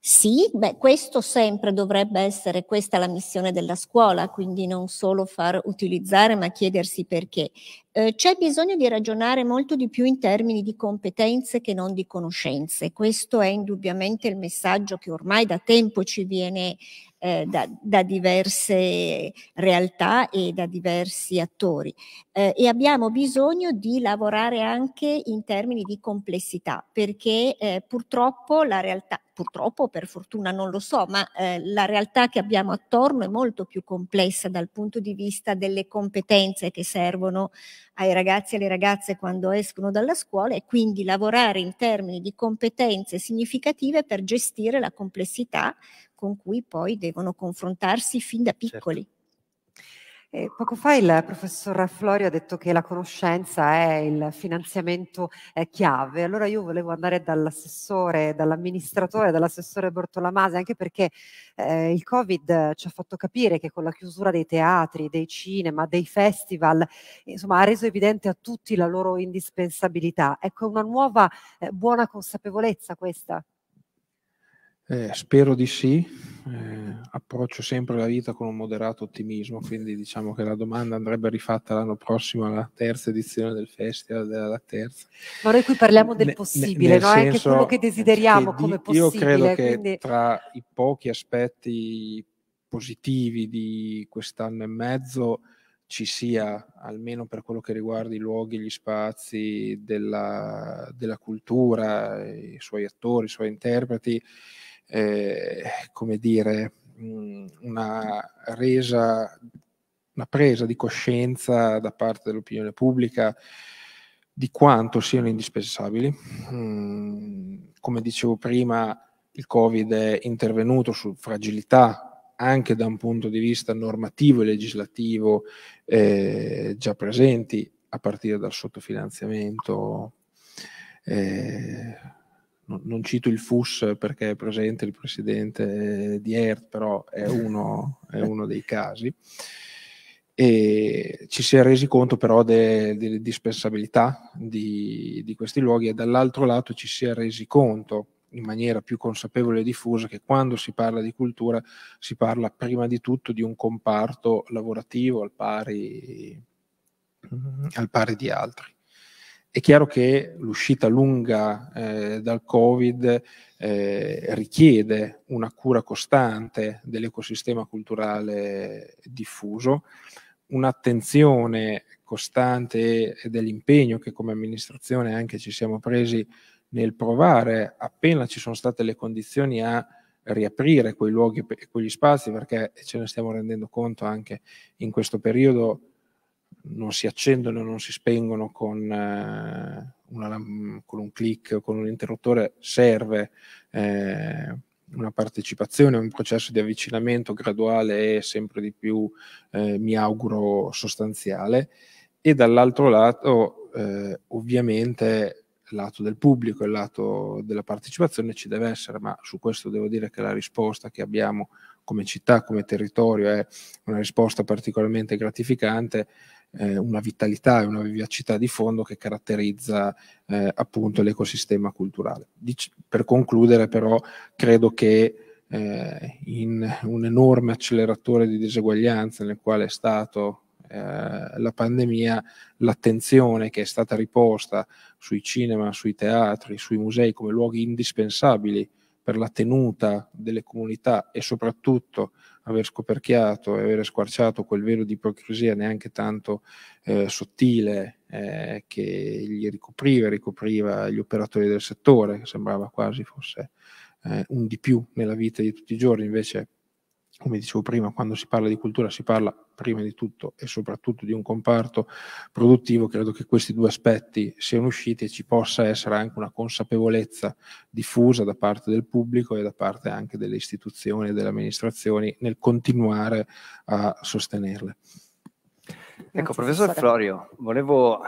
Sì, beh, questo sempre dovrebbe essere, questa la missione della scuola, quindi non solo far utilizzare, ma chiedersi perché. Eh, c'è bisogno di ragionare molto di più in termini di competenze che non di conoscenze. Questo è indubbiamente il messaggio che ormai da tempo ci viene eh, da, da, diverse realtà e da diversi attori eh, e abbiamo bisogno di lavorare anche in termini di complessità perché eh, purtroppo la realtà purtroppo per fortuna non lo so, ma eh, la realtà che abbiamo attorno è molto più complessa dal punto di vista delle competenze che servono ai ragazzi e alle ragazze quando escono dalla scuola e quindi lavorare in termini di competenze significative per gestire la complessità con cui poi devono confrontarsi fin da certo. piccoli. Certo. Eh, poco fa il professor Florio ha detto che la conoscenza è il finanziamento eh, chiave. Allora io volevo andare dall'assessore, dall'amministratore, dall'assessore Bortolamase, anche perché eh, il Covid ci ha fatto capire che con la chiusura dei teatri, dei cinema, dei festival, insomma, ha reso evidente a tutti la loro indispensabilità. Ecco, una nuova eh, buona consapevolezza questa. Eh, spero di sì, eh, approccio sempre la vita con un moderato ottimismo, quindi diciamo che la domanda andrebbe rifatta l'anno prossimo alla terza edizione del Festival della Terza. Ma noi qui parliamo del possibile, ne, no? anche quello che desideriamo che di, come possibile. Io credo quindi... che tra i pochi aspetti positivi di quest'anno e mezzo ci sia, almeno per quello che riguarda i luoghi, gli spazi della, della cultura, i suoi attori, i suoi interpreti, eh, come dire, una resa, una presa di coscienza da parte dell'opinione pubblica di quanto siano indispensabili. Mm, come dicevo prima, il Covid è intervenuto su fragilità anche da un punto di vista normativo e legislativo eh, già presenti, a partire dal sottofinanziamento eh, non, non cito il FUS perché è presente il presidente di ERT, però è uno, è uno dei casi. E ci si è resi conto però delle dispensabilità di, di questi luoghi e dall'altro lato ci si è resi conto in maniera più consapevole e diffusa che quando si parla di cultura si parla prima di tutto di un comparto lavorativo al pari, al pari di altri. È chiaro che l'uscita lunga eh, dal Covid eh, richiede una cura costante dell'ecosistema culturale diffuso, un'attenzione costante dell'impegno che come amministrazione anche ci siamo presi nel provare, appena ci sono state le condizioni, a riaprire quei luoghi e quegli spazi, perché ce ne stiamo rendendo conto anche in questo periodo, non si accendono e non si spengono con, eh, una, con un click o con un interruttore, serve eh, una partecipazione, un processo di avvicinamento graduale e sempre di più, eh, mi auguro, sostanziale. E dall'altro lato, eh, ovviamente, il lato del pubblico, il lato della partecipazione ci deve essere, ma su questo devo dire che la risposta che abbiamo come città, come territorio, è una risposta particolarmente gratificante eh, una vitalità e una vivacità di fondo che caratterizza eh, appunto l'ecosistema culturale. Dic- per concludere però credo che eh, in un enorme acceleratore di diseguaglianza nel quale è stato eh, la pandemia, l'attenzione che è stata riposta sui cinema, sui teatri, sui musei come luoghi indispensabili per la tenuta delle comunità e soprattutto aver scoperchiato e aver squarciato quel velo di ipocrisia neanche tanto eh, sottile eh, che gli ricopriva, ricopriva gli operatori del settore, che sembrava quasi fosse eh, un di più nella vita di tutti i giorni, invece come dicevo prima, quando si parla di cultura si parla prima di tutto e soprattutto di un comparto produttivo, credo che questi due aspetti siano usciti e ci possa essere anche una consapevolezza diffusa da parte del pubblico e da parte anche delle istituzioni e delle amministrazioni nel continuare a sostenerle. Ecco, professor Florio, volevo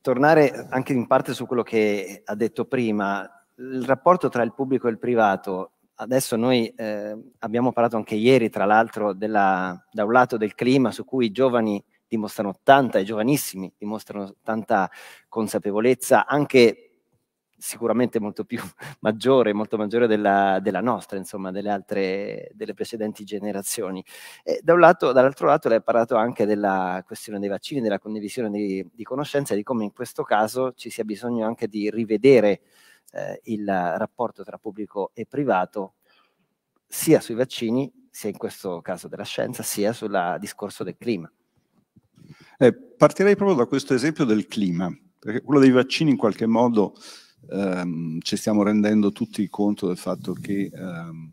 tornare anche in parte su quello che ha detto prima, il rapporto tra il pubblico e il privato adesso noi eh, abbiamo parlato anche ieri, tra l'altro, della, da un lato del clima su cui i giovani dimostrano tanta, i giovanissimi dimostrano tanta consapevolezza, anche sicuramente molto più maggiore, molto maggiore della, della nostra, insomma, delle altre, delle precedenti generazioni. E da un lato, dall'altro lato lei ha parlato anche della questione dei vaccini, della condivisione di, di conoscenze, di come in questo caso ci sia bisogno anche di rivedere eh, il rapporto tra pubblico e privato sia sui vaccini, sia in questo caso della scienza, sia sul discorso del clima. Eh, partirei proprio da questo esempio del clima, perché quello dei vaccini in qualche modo ehm, ci stiamo rendendo tutti conto del fatto che ehm,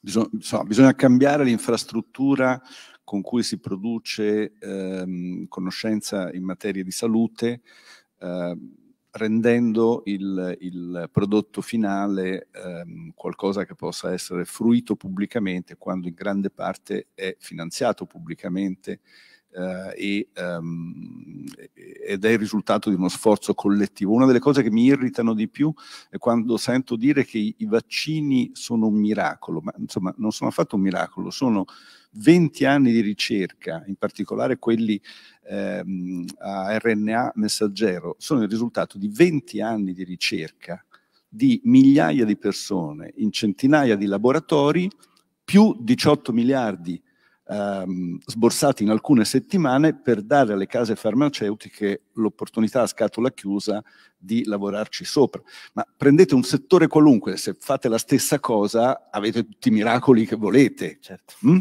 bisogna, insomma, bisogna cambiare l'infrastruttura con cui si produce ehm, conoscenza in materia di salute. Ehm, rendendo il, il prodotto finale ehm, qualcosa che possa essere fruito pubblicamente quando in grande parte è finanziato pubblicamente eh, e, um, ed è il risultato di uno sforzo collettivo. Una delle cose che mi irritano di più è quando sento dire che i, i vaccini sono un miracolo, ma insomma non sono affatto un miracolo, sono 20 anni di ricerca, in particolare quelli ehm, a RNA messaggero, sono il risultato di 20 anni di ricerca di migliaia di persone in centinaia di laboratori più 18 miliardi di ehm, sborsati in alcune settimane per dare alle case farmaceutiche l'opportunità a scatola chiusa di lavorarci sopra. Ma prendete un settore qualunque, se fate la stessa cosa avete tutti i miracoli che volete. Certo. Mm?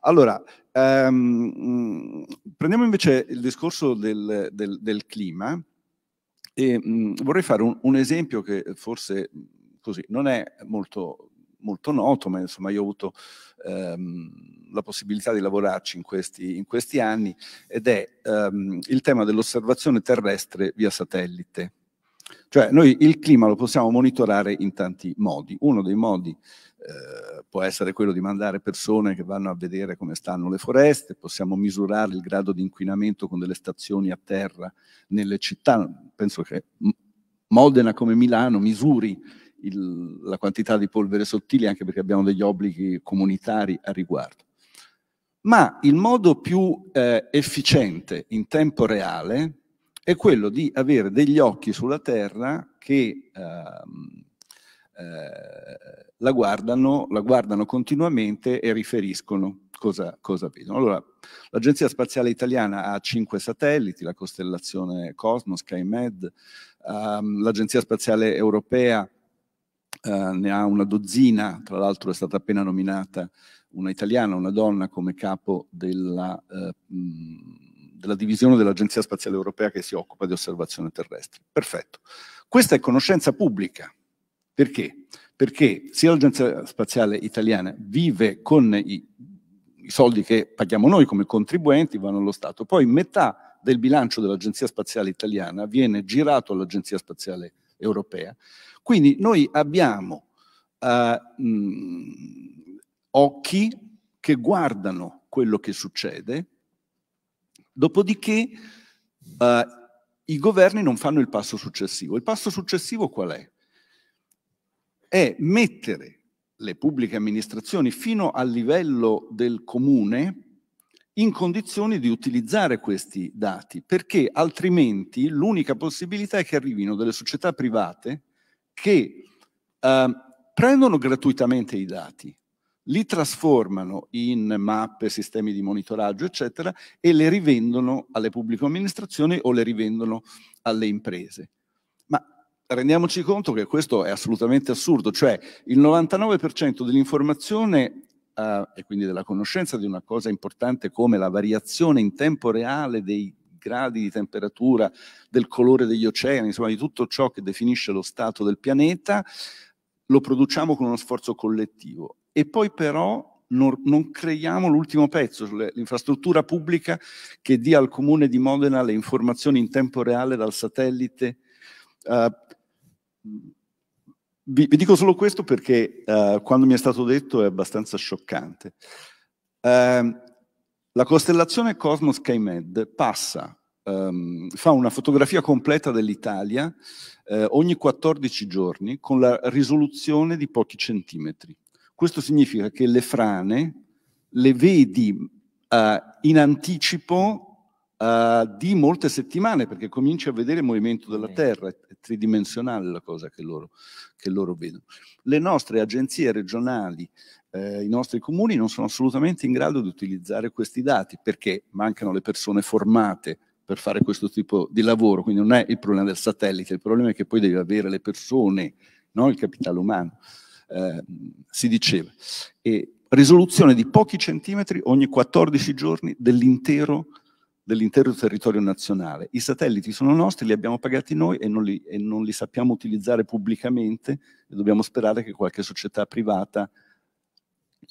Allora, ehm, prendiamo invece il discorso del, del, del clima e mh, mm, vorrei fare un, un esempio che forse mm, così non è molto molto noto, ma insomma io ho avuto ehm, la possibilità di lavorarci in questi, in questi anni, ed è ehm, il tema dell'osservazione terrestre via satellite. Cioè noi il clima lo possiamo monitorare in tanti modi. Uno dei modi eh, può essere quello di mandare persone che vanno a vedere come stanno le foreste, possiamo misurare il grado di inquinamento con delle stazioni a terra nelle città. Penso che Modena come Milano misuri il, la quantità di polvere sottile, anche perché abbiamo degli obblighi comunitari a riguardo. Ma il modo più eh, efficiente in tempo reale è quello di avere degli occhi sulla Terra che ehm, eh, la, guardano, la, guardano, continuamente e riferiscono cosa, cosa vedono. Allora, l'Agenzia Spaziale Italiana ha cinque satelliti, la costellazione Cosmos, Skymed, ehm, l'Agenzia Spaziale Europea eh, ne ha una dozzina, tra l'altro è stata appena nominata una italiana, una donna come capo della, eh, della divisione dell'Agenzia Spaziale Europea che si occupa di osservazione terrestre. Perfetto. Questa è conoscenza pubblica. Perché? Perché sia l'Agenzia Spaziale Italiana vive con i, i soldi che paghiamo noi come contribuenti, vanno allo Stato, poi metà del bilancio dell'Agenzia Spaziale Italiana viene girato all'Agenzia Spaziale Europea quindi noi abbiamo uh, mh, occhi che guardano quello che succede, dopodiché uh, i governi non fanno il passo successivo. Il passo successivo qual è? È mettere le pubbliche amministrazioni fino al livello del comune in condizioni di utilizzare questi dati, perché altrimenti l'unica possibilità è che arrivino delle società private che eh, prendono gratuitamente i dati, li trasformano in mappe, sistemi di monitoraggio, eccetera, e le rivendono alle pubbliche amministrazioni o le rivendono alle imprese. Ma rendiamoci conto che questo è assolutamente assurdo, cioè il 99% dell'informazione eh, e quindi della conoscenza di una cosa importante come la variazione in tempo reale dei gradi di temperatura, del colore degli oceani, insomma di tutto ciò che definisce lo stato del pianeta, lo produciamo con uno sforzo collettivo. E poi però non, non, creiamo l'ultimo pezzo, cioè l'infrastruttura pubblica che dia al comune di Modena le informazioni in tempo reale dal satellite. Uh, vi, vi, dico solo questo perché uh, quando mi è stato detto è abbastanza scioccante. Uh, la costellazione Cosmos Caimed passa, um, fa una fotografia completa dell'Italia eh, ogni 14 giorni con la risoluzione di pochi centimetri. Questo significa che le frane le vedi eh, in anticipo uh, di molte settimane, perché cominci a vedere il movimento della Terra, è tridimensionale la cosa che loro, che loro vedono. Le nostre agenzie regionali, eh, i nostri comuni non sono assolutamente in grado di utilizzare questi dati, perché mancano le persone formate, per fare questo tipo di lavoro, quindi non è il problema del satellite, il problema è che poi devi avere le persone, no? il capitale umano, eh, si diceva. E risoluzione di pochi centimetri ogni 14 giorni dell'intero dell'intero territorio nazionale. I satelliti sono nostri, li abbiamo pagati noi e non, li, e non li sappiamo utilizzare pubblicamente e dobbiamo sperare che qualche società privata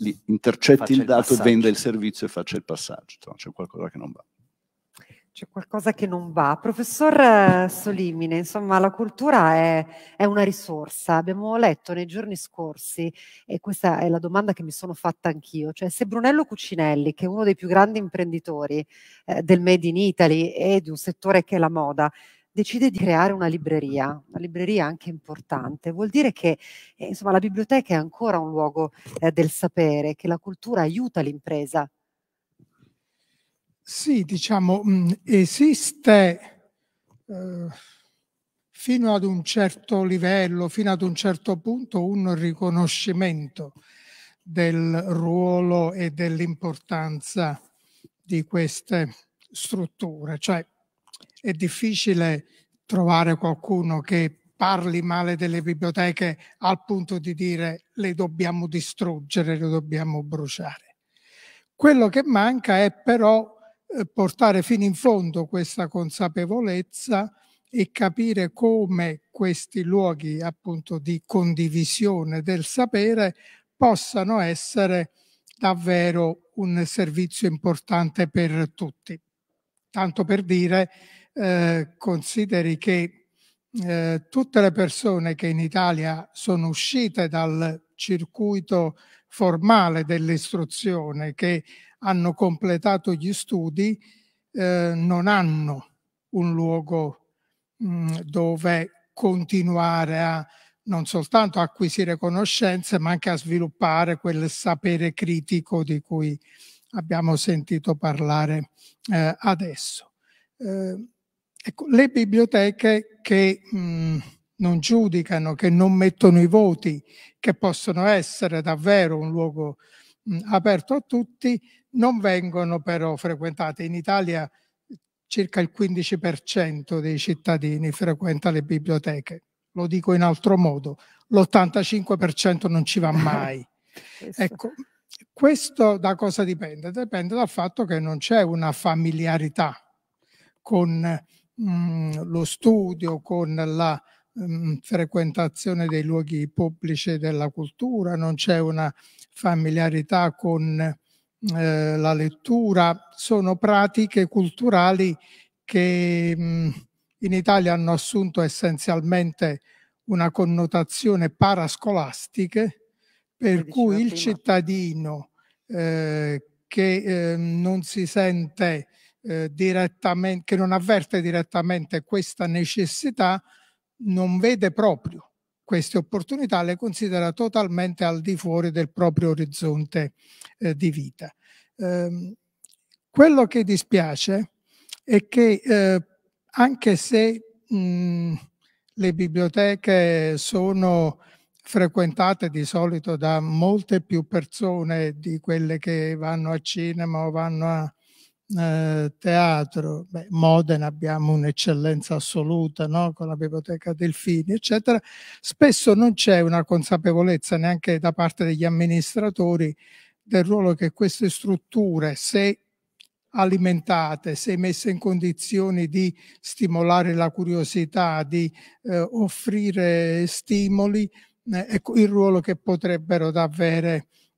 li intercetti il dato, il venda il servizio e faccia il passaggio. Cioè, c'è qualcosa che non va. C'è qualcosa che non va. Professor eh, Solimine, insomma, la cultura è, è, una risorsa. Abbiamo letto nei giorni scorsi, e questa è la domanda che mi sono fatta anch'io, cioè se Brunello Cucinelli, che è uno dei più grandi imprenditori eh, del Made in Italy e di un settore che è la moda, decide di creare una libreria, una libreria anche importante. Vuol dire che eh, insomma, la biblioteca è ancora un luogo eh, del sapere, che la cultura aiuta l'impresa sì, diciamo, mm, esiste eh, fino ad un certo livello, fino ad un certo punto, un riconoscimento del ruolo e dell'importanza di queste strutture. Cioè, è difficile trovare qualcuno che parli male delle biblioteche al punto di dire le dobbiamo distruggere, le dobbiamo bruciare. Quello che manca è però eh, portare fino in fondo questa consapevolezza e capire come questi luoghi appunto di condivisione del sapere possano essere davvero un servizio importante per tutti. Tanto per dire, eh, consideri che eh, tutte le persone che in Italia sono uscite dal circuito formale dell'istruzione, che hanno completato gli studi eh, non hanno un luogo mh, mm, dove continuare a non soltanto acquisire conoscenze, ma anche a sviluppare quel sapere critico di cui abbiamo sentito parlare eh, adesso. Eh, ecco, le biblioteche che mh, mm, non giudicano, che non mettono i voti, che possono essere davvero un luogo mh, mm, aperto a tutti, non vengono però frequentate. In Italia circa il 15% dei cittadini frequenta le biblioteche. Lo dico in altro modo, l'85% non ci va mai. ecco, questo da cosa dipende? Dipende dal fatto che non c'è una familiarità con mh, mm, lo studio, con la mh, mm, frequentazione dei luoghi pubblici della cultura, non c'è una familiarità con eh, la lettura, sono pratiche culturali che mh, mm, in Italia hanno assunto essenzialmente una connotazione parascolastica per cui il prima. cittadino eh, che eh, non si sente eh, direttamente, che non avverte direttamente questa necessità, non vede proprio queste opportunità le considera totalmente al di fuori del proprio orizzonte eh, di vita. Eh, quello che dispiace è che eh, anche se mh, le biblioteche sono frequentate di solito da molte più persone di quelle che vanno a cinema o vanno a, eh, teatro, beh, Modena abbiamo un'eccellenza assoluta no? con la biblioteca Delfini, eccetera, spesso non c'è una consapevolezza neanche da parte degli amministratori del ruolo che queste strutture, se alimentate, se messe in condizioni di stimolare la curiosità, di eh, offrire stimoli, eh, ecco il ruolo che potrebbero mm, davvero,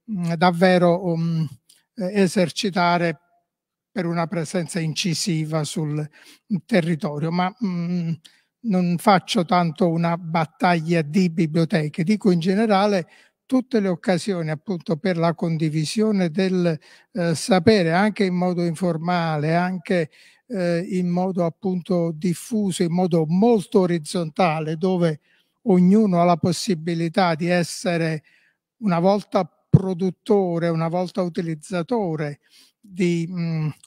mh, mm, eh, davvero um, esercitare per una presenza incisiva sul territorio, ma mh, mm, non faccio tanto una battaglia di biblioteche, dico in generale tutte le occasioni appunto per la condivisione del eh, sapere anche in modo informale, anche eh, in modo appunto diffuso, in modo molto orizzontale, dove ognuno ha la possibilità di essere una volta produttore, una volta utilizzatore di mh,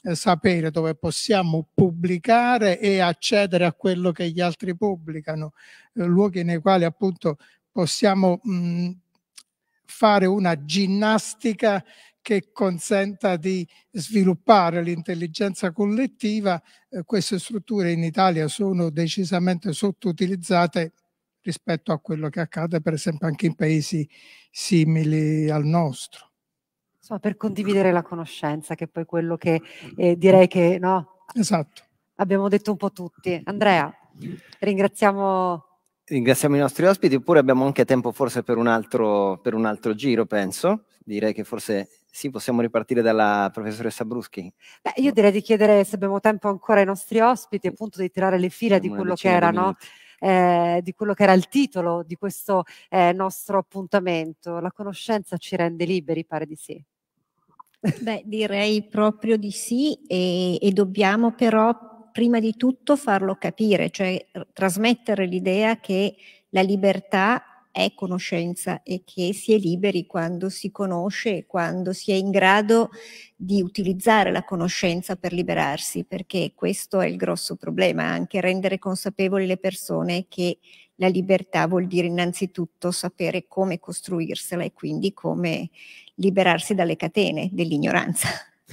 mm, sapere dove possiamo pubblicare e accedere a quello che gli altri pubblicano, eh, luoghi nei quali appunto possiamo mh, mm, fare una ginnastica che consenta di sviluppare l'intelligenza collettiva. Eh, queste strutture in Italia sono decisamente sottoutilizzate rispetto a quello che accade per esempio anche in paesi simili al nostro insomma, per condividere la conoscenza, che è poi quello che mm. eh, direi che no, esatto. abbiamo detto un po' tutti. Andrea, ringraziamo Ringraziamo i nostri ospiti, oppure abbiamo anche tempo forse per un, altro, per un altro, giro, penso. Direi che forse sì, possiamo ripartire dalla professoressa Bruschi. Beh, io direi di chiedere se abbiamo tempo ancora ai nostri ospiti, appunto di tirare le fila di quello, era, no? eh, di quello che era, il titolo di questo eh, nostro appuntamento. La conoscenza ci rende liberi, pare di sì. Beh, direi proprio di sì e, e dobbiamo però prima di tutto farlo capire, cioè trasmettere l'idea che la libertà è conoscenza e che si è liberi quando si conosce e quando si è in grado di utilizzare la conoscenza per liberarsi, perché questo è il grosso problema, anche rendere consapevoli le persone che la libertà vuol dire innanzitutto sapere come costruirsela e quindi come liberarsi dalle catene dell'ignoranza.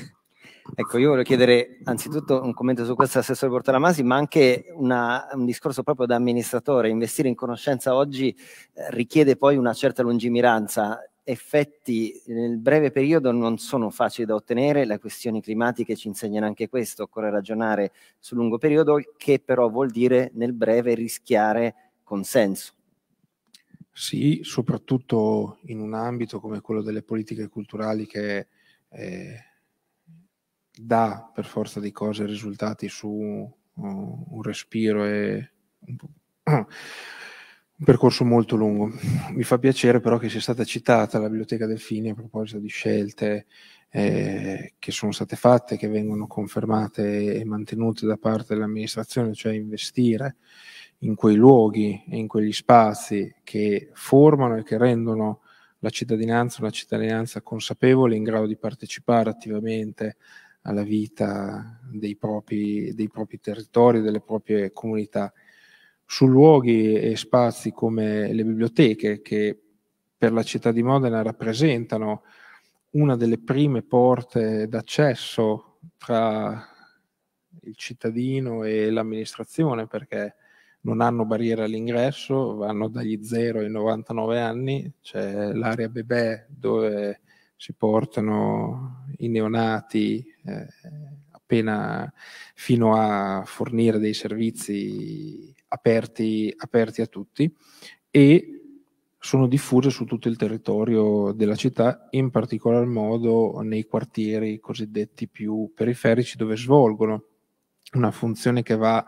Ecco, io voglio chiedere anzitutto un commento su questo assessore Bortolamasi, ma anche una, un discorso proprio da amministratore. Investire in conoscenza oggi eh, richiede poi una certa lungimiranza. Effetti nel breve periodo non sono facili da ottenere, le questioni climatiche ci insegnano anche questo, occorre ragionare sul lungo periodo, che però vuol dire nel breve rischiare consenso. Sì, soprattutto in un ambito come quello delle politiche culturali che eh, dà per forza di cose risultati su uh, un respiro e un, un percorso molto lungo. Mi fa piacere però che sia stata citata la Biblioteca Delfini a proposito di scelte eh, che sono state fatte, che vengono confermate e mantenute da parte dell'amministrazione, cioè investire in quei luoghi e in quegli spazi che formano e che rendono la cittadinanza una cittadinanza consapevole in grado di partecipare attivamente alla vita dei propri, dei propri territori, delle proprie comunità. Su luoghi e spazi come le biblioteche, che per la città di Modena rappresentano una delle prime porte d'accesso tra il cittadino e l'amministrazione, perché non hanno barriere all'ingresso, vanno dagli 0 ai 99 anni, c'è l'area bebè dove si portano i neonati eh, appena fino a fornire dei servizi aperti, aperti a tutti e sono diffuse su tutto il territorio della città, in particolar modo nei quartieri cosiddetti più periferici dove svolgono una funzione che va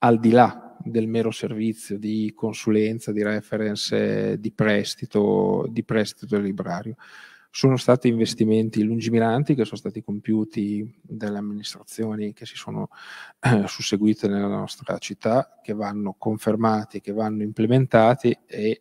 al di là del mero servizio di consulenza, di reference, di prestito, di prestito librario. Sono stati investimenti lungimiranti che sono stati compiuti dalle amministrazioni che si sono eh, susseguite nella nostra città, che vanno confermati, che vanno implementati e eh,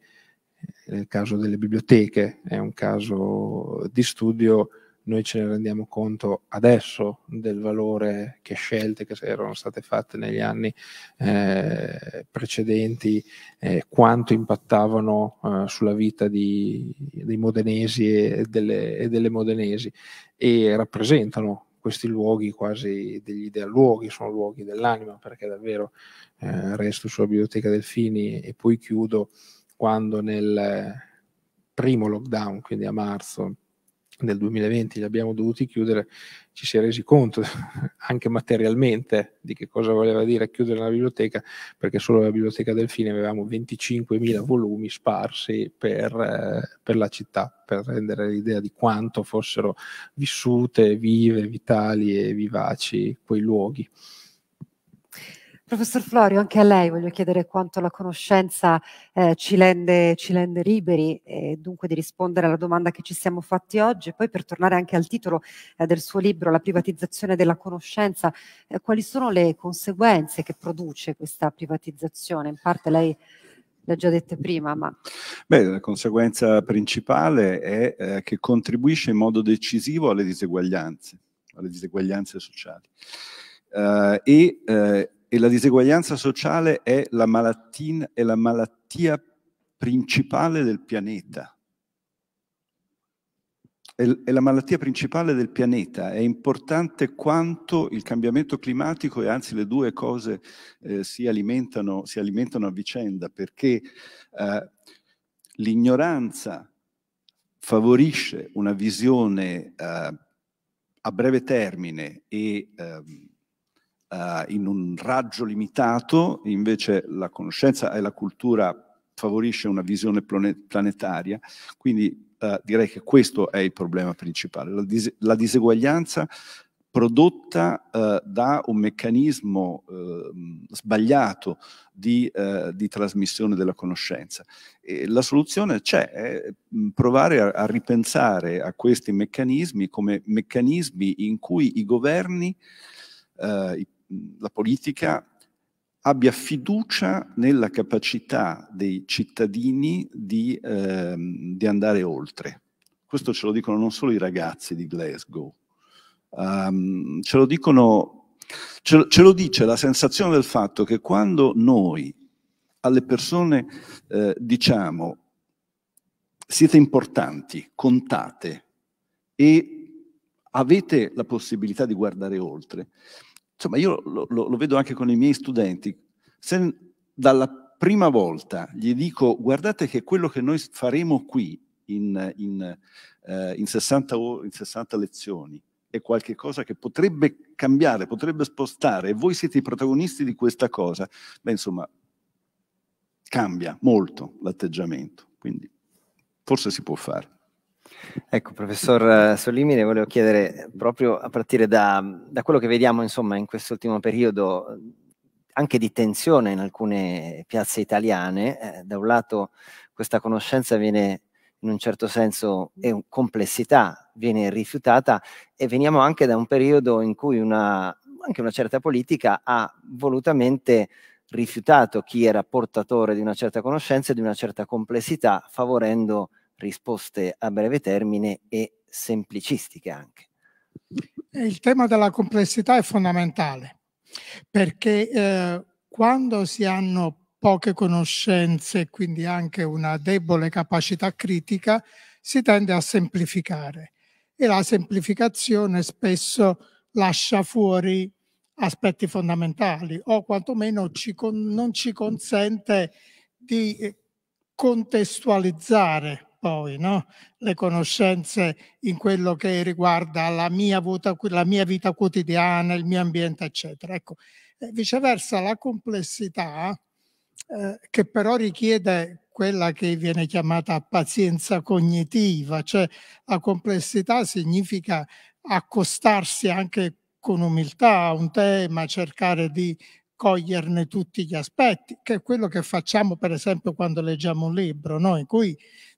nel caso delle biblioteche è un caso di studio noi ce ne rendiamo conto adesso del valore che scelte che erano state fatte negli anni eh, precedenti, eh, quanto impattavano eh, sulla vita di, dei modenesi e delle, e delle modenesi e rappresentano questi luoghi quasi degli idealuoghi, sono luoghi dell'anima, perché davvero eh, resto sulla biblioteca Delfini e poi chiudo quando nel primo lockdown, quindi a marzo, nel 2020 li abbiamo dovuti chiudere, ci si è resi conto anche materialmente di che cosa voleva dire chiudere la biblioteca, perché solo la biblioteca del Fine avevamo 25.000 volumi sparsi per, eh, per, la città, per rendere l'idea di quanto fossero vissute, vive, vitali e vivaci quei luoghi. Professor Florio, anche a lei voglio chiedere quanto la conoscenza eh, ci, rende, ci, rende, liberi e dunque di rispondere alla domanda che ci siamo fatti oggi e poi per tornare anche al titolo eh, del suo libro, La privatizzazione della conoscenza, eh, quali sono le conseguenze che produce questa privatizzazione? In parte lei l'ha già detto prima, ma... Beh, la conseguenza principale è eh, che contribuisce in modo decisivo alle diseguaglianze, alle diseguaglianze sociali. Eh, e eh, e la diseguaglianza sociale è la, malattin- è la malattia principale del pianeta. È, la malattia principale del pianeta, è importante quanto il cambiamento climatico e anzi le due cose eh, si, alimentano, si, alimentano, a vicenda perché eh, l'ignoranza favorisce una visione eh, a breve termine e ehm, eh, in un raggio limitato, invece la conoscenza e la cultura favorisce una visione planetaria, quindi eh, direi che questo è il problema principale, la, dis la diseguaglianza prodotta eh, da un meccanismo eh, sbagliato di, eh, di, trasmissione della conoscenza. E la soluzione c'è, è provare a, a, ripensare a questi meccanismi come meccanismi in cui i governi, eh, i la politica abbia fiducia nella capacità dei cittadini di, ehm, di, andare oltre. Questo ce lo dicono non solo i ragazzi di Glasgow, um, ce, lo dicono, ce, ce, lo dice la sensazione del fatto che quando noi alle persone eh, diciamo siete importanti, contate e avete la possibilità di guardare oltre, insomma, io lo, lo, lo, vedo anche con i miei studenti, se dalla prima volta gli dico guardate che quello che noi faremo qui in, in, eh, in, 60, in 60 lezioni è qualcosa che potrebbe cambiare, potrebbe spostare, e voi siete i protagonisti di questa cosa, beh, insomma, cambia molto l'atteggiamento. Quindi forse si può fare. Ecco, professor eh, le volevo chiedere proprio a partire da, da quello che vediamo insomma, in quest'ultimo periodo anche di tensione in alcune piazze italiane. Eh, da un lato questa conoscenza viene in un certo senso e complessità viene rifiutata e veniamo anche da un periodo in cui una, anche una certa politica ha volutamente rifiutato chi era portatore di una certa conoscenza e di una certa complessità, favorendo risposte a breve termine e semplicistiche anche. Eh, il tema della complessità è fondamentale perché eh, quando si hanno poche conoscenze e quindi anche una debole capacità critica, si tende a semplificare e la semplificazione spesso lascia fuori aspetti fondamentali o quantomeno ci con, non ci consente di eh, contestualizzare poi no? le conoscenze in quello che riguarda la mia, vita, la mia vita quotidiana, il mio ambiente, eccetera. Ecco, eh, viceversa la complessità, eh, che però richiede quella che viene chiamata pazienza cognitiva, cioè la complessità significa accostarsi anche con umiltà a un tema, cercare di coglierne tutti gli aspetti, che è quello che facciamo per esempio quando leggiamo un libro, no? in cui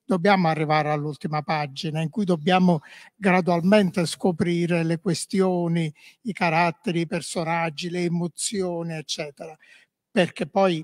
dobbiamo arrivare all'ultima pagina in cui dobbiamo gradualmente scoprire le questioni, i caratteri, i personaggi, le emozioni, eccetera, perché poi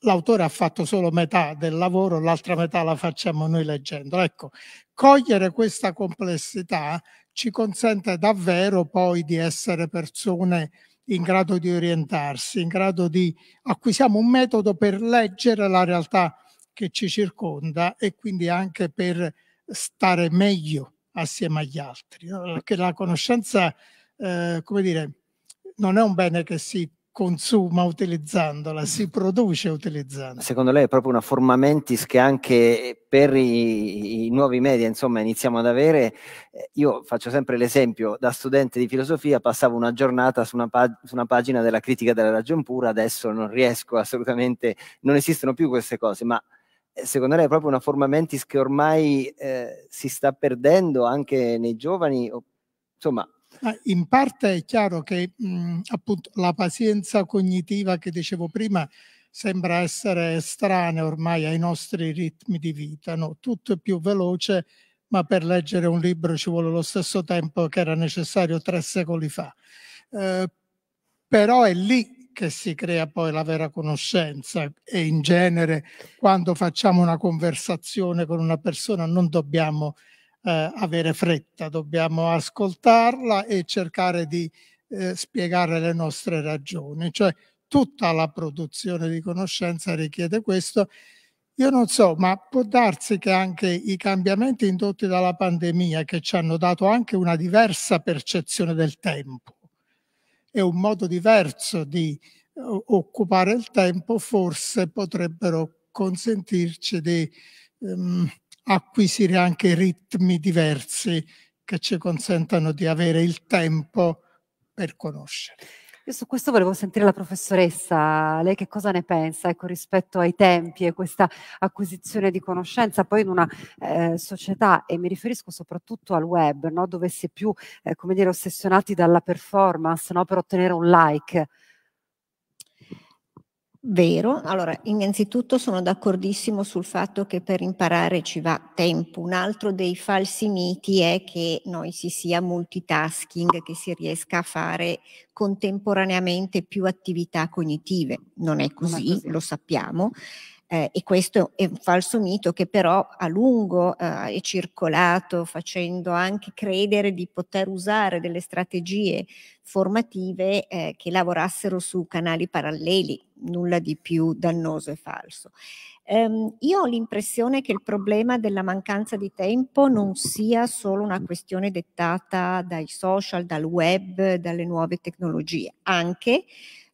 l'autore ha fatto solo metà del lavoro, l'altra metà la facciamo noi leggendo. Ecco, cogliere questa complessità ci consente davvero poi di essere persone in grado di orientarsi, in grado di acquisiamo un metodo per leggere la realtà che ci circonda e quindi anche per stare meglio assieme agli altri. Perché la conoscenza, eh, come dire, non è un bene che si consuma utilizzandola, si produce utilizzandola. Secondo lei è proprio una forma mentis che anche per i, i nuovi media insomma iniziamo ad avere. Eh, io faccio sempre l'esempio, da studente di filosofia passavo una giornata su una, pag su una pagina della critica della ragion pura, adesso non riesco assolutamente, non esistono più queste cose, ma secondo lei è proprio una forma mentis che ormai eh, si sta perdendo anche nei giovani? Insomma, in parte è chiaro che mh, mm, appunto la pazienza cognitiva che dicevo prima sembra essere estranea ormai ai nostri ritmi di vita, no? tutto è più veloce, ma per leggere un libro ci vuole lo stesso tempo che era necessario tre secoli fa. Eh, però è lì che si crea poi la vera conoscenza e in genere quando facciamo una conversazione con una persona non dobbiamo eh, avere fretta, dobbiamo ascoltarla e cercare di eh, spiegare le nostre ragioni, cioè tutta la produzione di conoscenza richiede questo. Io non so, ma può darsi che anche i cambiamenti indotti dalla pandemia che ci hanno dato anche una diversa percezione del tempo e un modo diverso di eh, occupare il tempo forse potrebbero consentirci di ehm, acquisire anche ritmi diversi che ci consentano di avere il tempo per conoscere. Io su questo volevo sentire la professoressa, lei che cosa ne pensa ecco, rispetto ai tempi e questa acquisizione di conoscenza, poi in una eh, società, e mi riferisco soprattutto al web, no? dove si è più eh, come dire, ossessionati dalla performance no? per ottenere un like Vero, allora innanzitutto sono d'accordissimo sul fatto che per imparare ci va tempo. Un altro dei falsi miti è che noi si sia multitasking, che si riesca a fare contemporaneamente più attività cognitive. Non è così, non è così. lo sappiamo. Eh, e questo è un falso mito che però a lungo eh, è circolato facendo anche credere di poter usare delle strategie formative eh, che lavorassero su canali paralleli, nulla di più dannoso e falso. Um, io ho l'impressione che il problema della mancanza di tempo non sia solo una questione dettata dai social, dal web, dalle nuove tecnologie, anche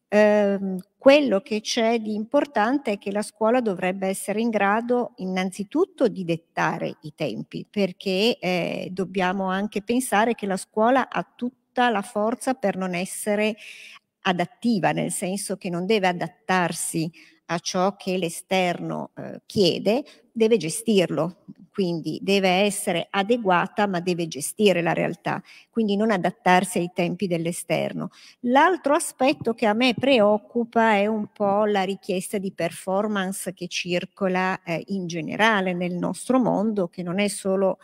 Ehm, quello che c'è di importante è che la scuola dovrebbe essere in grado innanzitutto di dettare i tempi, perché eh, dobbiamo anche pensare che la scuola ha tutta la forza per non essere adattiva, nel senso che non deve adattarsi a ciò che l'esterno eh, chiede, deve gestirlo, quindi deve essere adeguata ma deve gestire la realtà, quindi non adattarsi ai tempi dell'esterno. L'altro aspetto che a me preoccupa è un po' la richiesta di performance che circola eh, in generale nel nostro mondo, che non è solo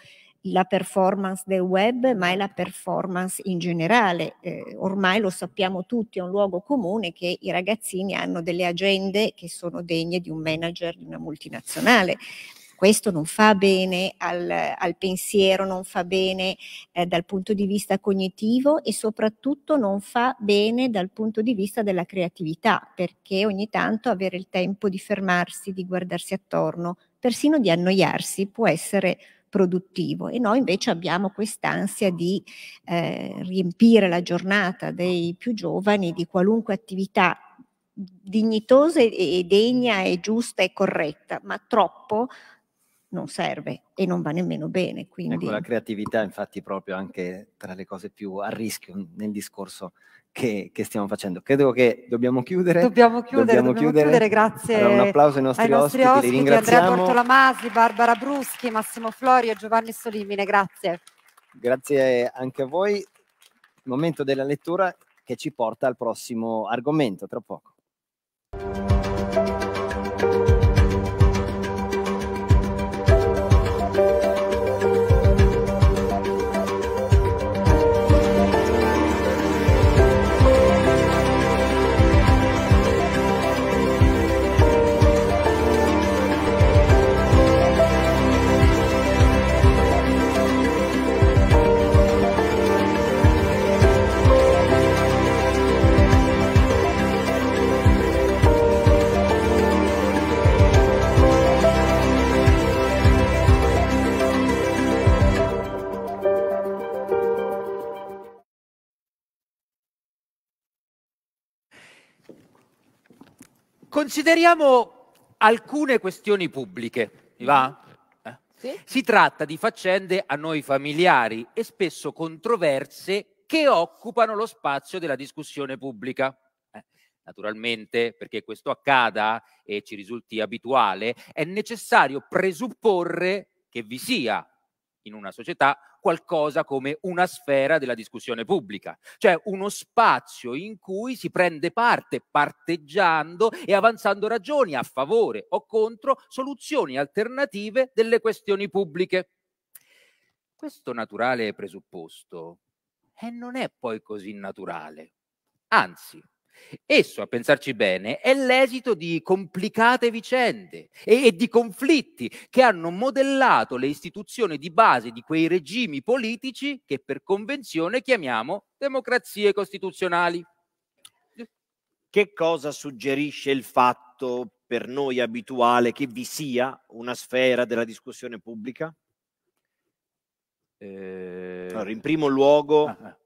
la performance del web, ma è la performance in generale. Eh, ormai lo sappiamo tutti, è un luogo comune che i ragazzini hanno delle agende che sono degne di un manager di una multinazionale. Questo non fa bene al, al pensiero, non fa bene eh, dal punto di vista cognitivo e soprattutto non fa bene dal punto di vista della creatività, perché ogni tanto avere il tempo di fermarsi, di guardarsi attorno, persino di annoiarsi può essere produttivo e noi invece abbiamo quest'ansia di eh, riempire la giornata dei più giovani di qualunque attività dignitosa e degna e giusta e corretta, ma troppo non serve e non va nemmeno bene. Ecco, quindi... Ecco, la creatività infatti proprio anche tra le cose più a rischio nel discorso che, che stiamo facendo. Credo che dobbiamo chiudere. Dobbiamo chiudere, dobbiamo chiudere. chiudere grazie. Allora, un applauso ai nostri, ai nostri ospiti, ospiti Andrea Bortolamasi, Barbara Bruschi, Massimo Florio e Giovanni Solimine, grazie. Grazie anche a voi. Momento della lettura che ci porta al prossimo argomento, tra poco. Consideriamo alcune questioni pubbliche, mi va? Eh? Sì? Si tratta di faccende a noi familiari e spesso controverse che occupano lo spazio della discussione pubblica. Eh, naturalmente, perché questo accada e ci risulti abituale, è necessario presupporre che vi sia in una società qualcosa come una sfera della discussione pubblica, cioè uno spazio in cui si prende parte parteggiando e avanzando ragioni a favore o contro soluzioni alternative delle questioni pubbliche. Questo naturale presupposto eh, non è poi così naturale, anzi Esso, a pensarci bene, è l'esito di complicate vicende e, e, di conflitti che hanno modellato le istituzioni di base di quei regimi politici che per convenzione chiamiamo democrazie costituzionali. Che cosa suggerisce il fatto per noi abituale che vi sia una sfera della discussione pubblica? Eh... Allora, in primo luogo... Ah, ah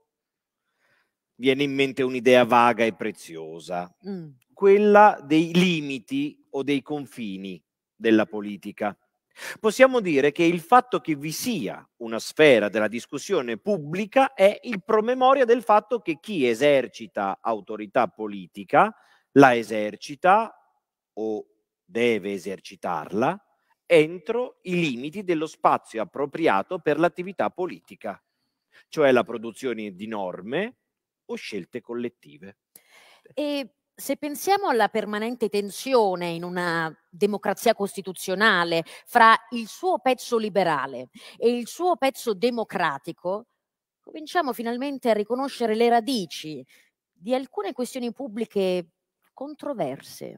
viene in mente un'idea vaga e preziosa, mm. quella dei limiti o dei confini della politica. Possiamo dire che il fatto che vi sia una sfera della discussione pubblica è il promemoria del fatto che chi esercita autorità politica la esercita o deve esercitarla entro i limiti dello spazio appropriato per l'attività politica, cioè la produzione di norme, o scelte collettive. E se pensiamo alla permanente tensione in una democrazia costituzionale fra il suo pezzo liberale e il suo pezzo democratico, cominciamo finalmente a riconoscere le radici di alcune questioni pubbliche controverse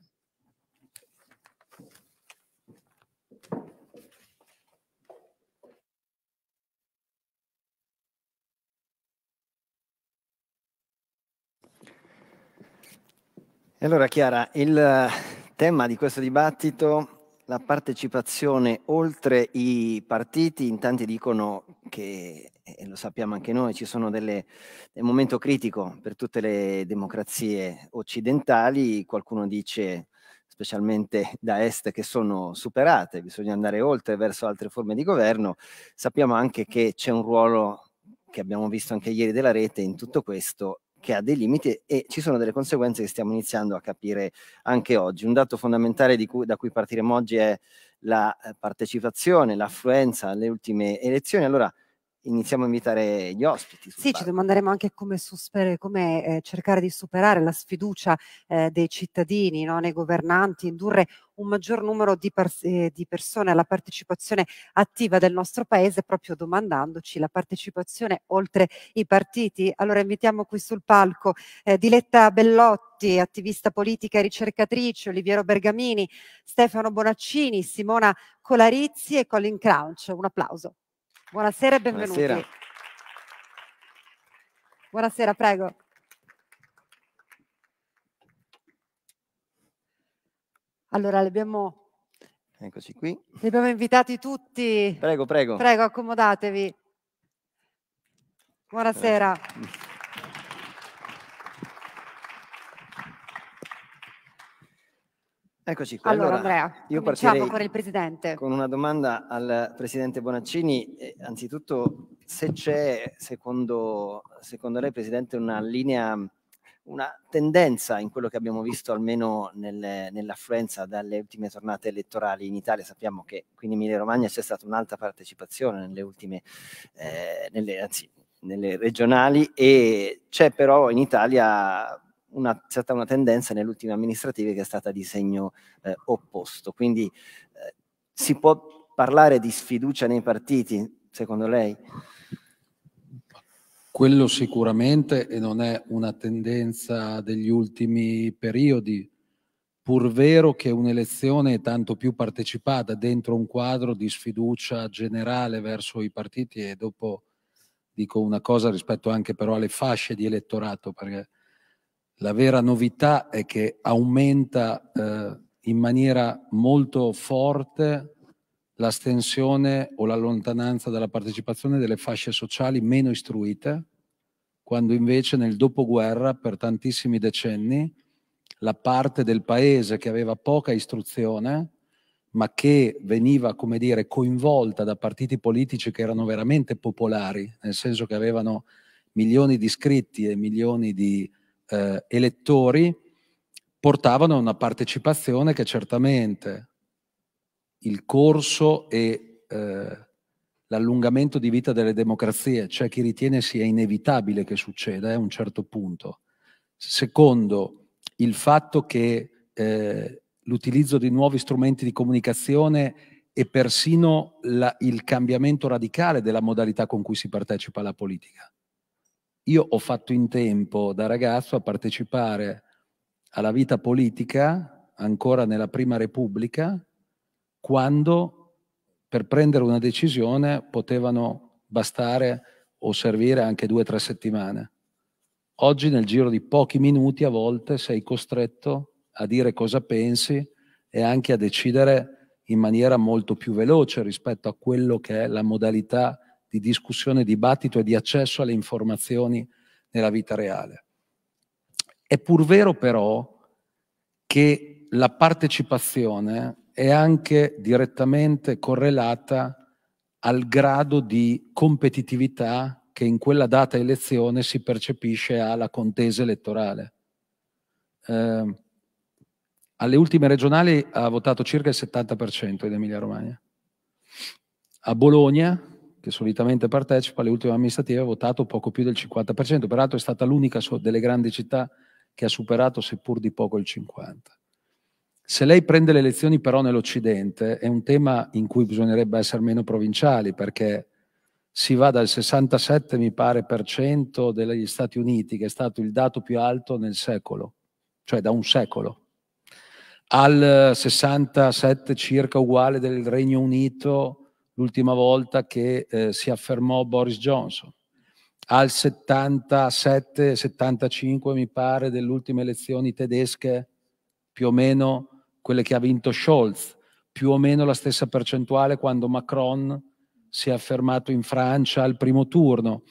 E allora Chiara, il eh, tema di questo dibattito, la partecipazione oltre i partiti, in tanti dicono che, e lo sappiamo anche noi, ci sono delle, del momento critico per tutte le democrazie occidentali, qualcuno dice specialmente da est che sono superate, bisogna andare oltre verso altre forme di governo, sappiamo anche che c'è un ruolo che abbiamo visto anche ieri della rete in tutto questo che ha dei limiti e ci sono delle conseguenze che stiamo iniziando a capire anche oggi. Un dato fondamentale cui, da cui partiremo oggi è la eh, partecipazione, l'affluenza alle ultime elezioni. Allora, iniziamo a invitare gli ospiti. Sì, ci domanderemo anche come, suspere, come eh, cercare di superare la sfiducia eh, dei cittadini no? nei governanti, indurre un maggior numero di, eh, di, persone alla partecipazione attiva del nostro paese proprio domandandoci la partecipazione oltre i partiti. Allora invitiamo qui sul palco eh, Diletta Bellotti, attivista politica e ricercatrice, Oliviero Bergamini, Stefano Bonaccini, Simona Colarizzi e Colin Crouch. Un applauso. Buonasera e benvenuti. Buonasera, Buonasera prego. Allora, li abbiamo... Eccoci qui. Li abbiamo invitati tutti. Prego, prego. Prego, accomodatevi. Buonasera. Prego. Eccoci qui. Allora, allora Andrea, io partirei con il presidente. Con una domanda al presidente Bonaccini, eh, anzitutto se c'è secondo, secondo lei presidente una linea una tendenza in quello che abbiamo visto almeno nel, nell'affluenza dalle ultime tornate elettorali in Italia. Sappiamo che qui in Emilia Romagna c'è stata un'alta partecipazione nelle ultime, eh, nelle, anzi, nelle regionali e c'è però in Italia una, stata una tendenza nelle ultime amministrative che è stata di segno eh, opposto. Quindi eh, si può parlare di sfiducia nei partiti, secondo lei? Quello sicuramente e non è una tendenza degli ultimi periodi, pur vero che un'elezione è tanto più partecipata dentro un quadro di sfiducia generale verso i partiti e dopo dico una cosa rispetto anche però alle fasce di elettorato, perché la vera novità è che aumenta eh, in maniera molto forte l'astensione o la lontananza dalla partecipazione delle fasce sociali meno istruite, quando invece nel dopoguerra, per tantissimi decenni, la parte del paese che aveva poca istruzione, ma che veniva, come dire, coinvolta da partiti politici che erano veramente popolari, nel senso che avevano milioni di iscritti e milioni di eh, elettori portavano a una partecipazione che certamente il corso e eh, l'allungamento di vita delle democrazie, c'è cioè chi ritiene sia inevitabile che succeda eh, a un certo punto. Secondo, il fatto che eh, l'utilizzo di nuovi strumenti di comunicazione e persino la, il cambiamento radicale della modalità con cui si partecipa alla politica io ho fatto in tempo da ragazzo a partecipare alla vita politica ancora nella prima repubblica quando per prendere una decisione potevano bastare o servire anche due o tre settimane. Oggi nel giro di pochi minuti a volte sei costretto a dire cosa pensi e anche a decidere in maniera molto più veloce rispetto a quello che è la modalità di discussione, dibattito e di accesso alle informazioni nella vita reale. È pur vero però che la partecipazione è anche direttamente correlata al grado di competitività che in quella data elezione si percepisce alla contesa elettorale. Eh, alle ultime regionali ha votato circa il 70% in Emilia Romagna. A Bologna che solitamente partecipa alle ultime amministrative, ha votato poco più del 50%, peraltro è stata l'unica delle grandi città che ha superato seppur di poco il 50%. Se lei prende le elezioni però nell'Occidente è un tema in cui bisognerebbe essere meno provinciali perché si va dal 67 mi pare per cento degli Stati Uniti che è stato il dato più alto nel secolo, cioè da un secolo, al 67 circa uguale del Regno Unito l'ultima volta che eh, si affermò Boris Johnson. Al 77-75, mi pare, delle ultime elezioni tedesche, più o meno quelle che ha vinto Scholz, più o meno la stessa percentuale quando Macron si è affermato in Francia al primo turno.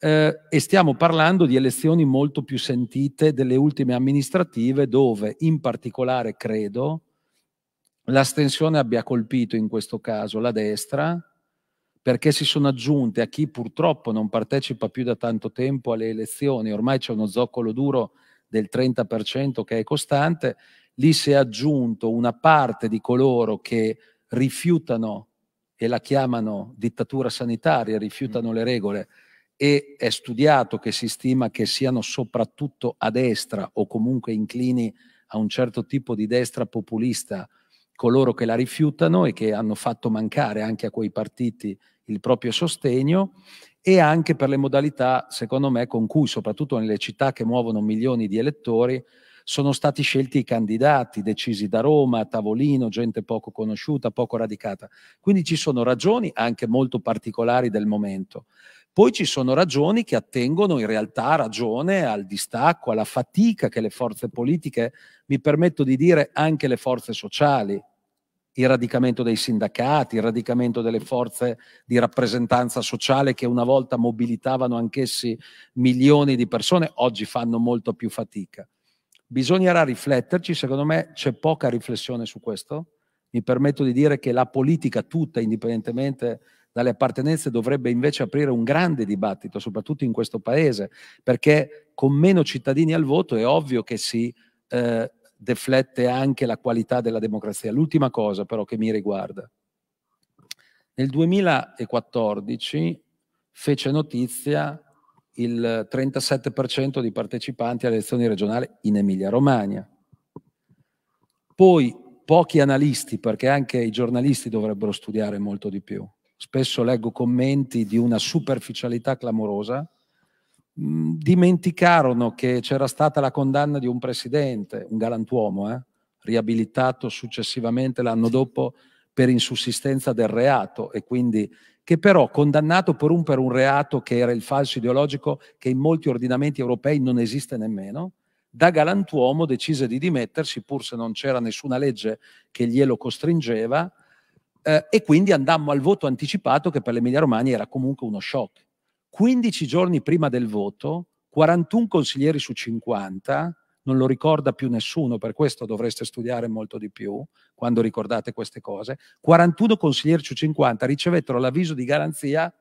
Eh, e stiamo parlando di elezioni molto più sentite delle ultime amministrative dove in particolare credo l'astensione abbia colpito in questo caso la destra, perché si sono aggiunte a chi purtroppo non partecipa più da tanto tempo alle elezioni, ormai c'è uno zoccolo duro del 30% che è costante, lì si è aggiunto una parte di coloro che rifiutano e la chiamano dittatura sanitaria, rifiutano mm. le regole e è studiato che si stima che siano soprattutto a destra o comunque inclini a un certo tipo di destra populista coloro che la rifiutano e che hanno fatto mancare anche a quei partiti il proprio sostegno e anche per le modalità, secondo me, con cui, soprattutto nelle città che muovono milioni di elettori, sono stati scelti i candidati decisi da Roma, a tavolino, gente poco conosciuta, poco radicata. Quindi ci sono ragioni anche molto particolari del momento. Poi ci sono ragioni che attengono in realtà ragione al distacco, alla fatica che le forze politiche, mi permetto di dire anche le forze sociali, il radicamento dei sindacati, il radicamento delle forze di rappresentanza sociale che una volta mobilitavano anch'essi milioni di persone, oggi fanno molto più fatica. Bisognerà rifletterci, secondo me c'è poca riflessione su questo. Mi permetto di dire che la politica tutta, indipendentemente dalle appartenenze, dovrebbe invece aprire un grande dibattito, soprattutto in questo Paese, perché con meno cittadini al voto è ovvio che si eh, deflette anche la qualità della democrazia. L'ultima cosa però che mi riguarda. Nel 2014 fece notizia il 37% di partecipanti alle elezioni regionali in Emilia-Romagna. Poi pochi analisti, perché anche i giornalisti dovrebbero studiare molto di più. Spesso leggo commenti di una superficialità clamorosa mh, mm, dimenticarono che c'era stata la condanna di un presidente, un galantuomo, eh, riabilitato successivamente l'anno dopo per insussistenza del reato e quindi che però condannato per un, per un reato che era il falso ideologico che in molti ordinamenti europei non esiste nemmeno, da galantuomo decise di dimettersi pur se non c'era nessuna legge che glielo costringeva eh, e quindi andammo al voto anticipato che per l'Emilia Romagna era comunque uno shock. 15 giorni prima del voto, 41 consiglieri su 50, non lo ricorda più nessuno, per questo dovreste studiare molto di più quando ricordate queste cose, 41 consiglieri su 50 ricevettero l'avviso di garanzia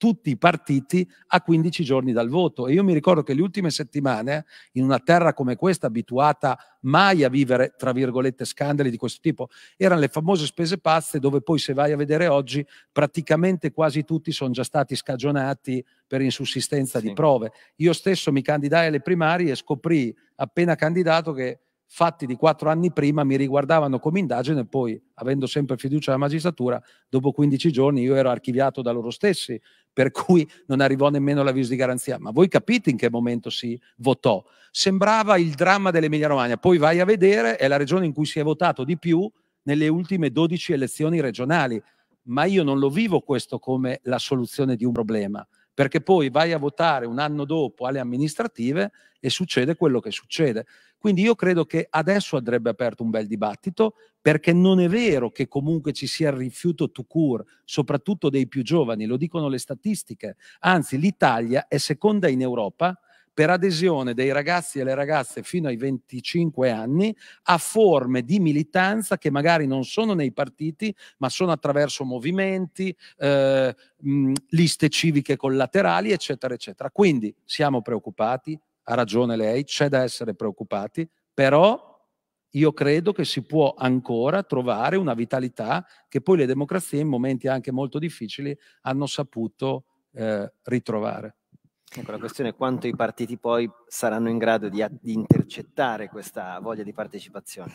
tutti i partiti a 15 giorni dal voto. E io mi ricordo che le ultime settimane, in una terra come questa, abituata mai a vivere, tra virgolette, scandali di questo tipo, erano le famose spese pazze dove poi se vai a vedere oggi, praticamente quasi tutti sono già stati scagionati per insussistenza sì. di prove. Io stesso mi candidai alle primarie e scoprì, appena candidato, che fatti di quattro anni prima mi riguardavano come indagine e poi, avendo sempre fiducia alla magistratura, dopo 15 giorni io ero archiviato da loro stessi per cui non arrivò nemmeno l'avviso di garanzia. Ma voi capite in che momento si votò? Sembrava il dramma dell'Emilia Romagna, poi vai a vedere, è la regione in cui si è votato di più nelle ultime 12 elezioni regionali. Ma io non lo vivo questo come la soluzione di un problema, perché poi vai a votare un anno dopo alle amministrative e succede quello che succede. Quindi io credo che adesso andrebbe aperto un bel dibattito perché non è vero che comunque ci sia il rifiuto to cure, soprattutto dei più giovani, lo dicono le statistiche. Anzi, l'Italia è seconda in Europa per adesione dei ragazzi e le ragazze fino ai 25 anni a forme di militanza che magari non sono nei partiti, ma sono attraverso movimenti, eh, mh, liste civiche collaterali, eccetera, eccetera. Quindi siamo preoccupati, ha ragione lei, c'è da essere preoccupati, però io credo che si può ancora trovare una vitalità che poi le democrazie in momenti anche molto difficili hanno saputo eh, ritrovare. Ecco, la questione è quanto i partiti poi saranno in grado di, di intercettare questa voglia di partecipazione.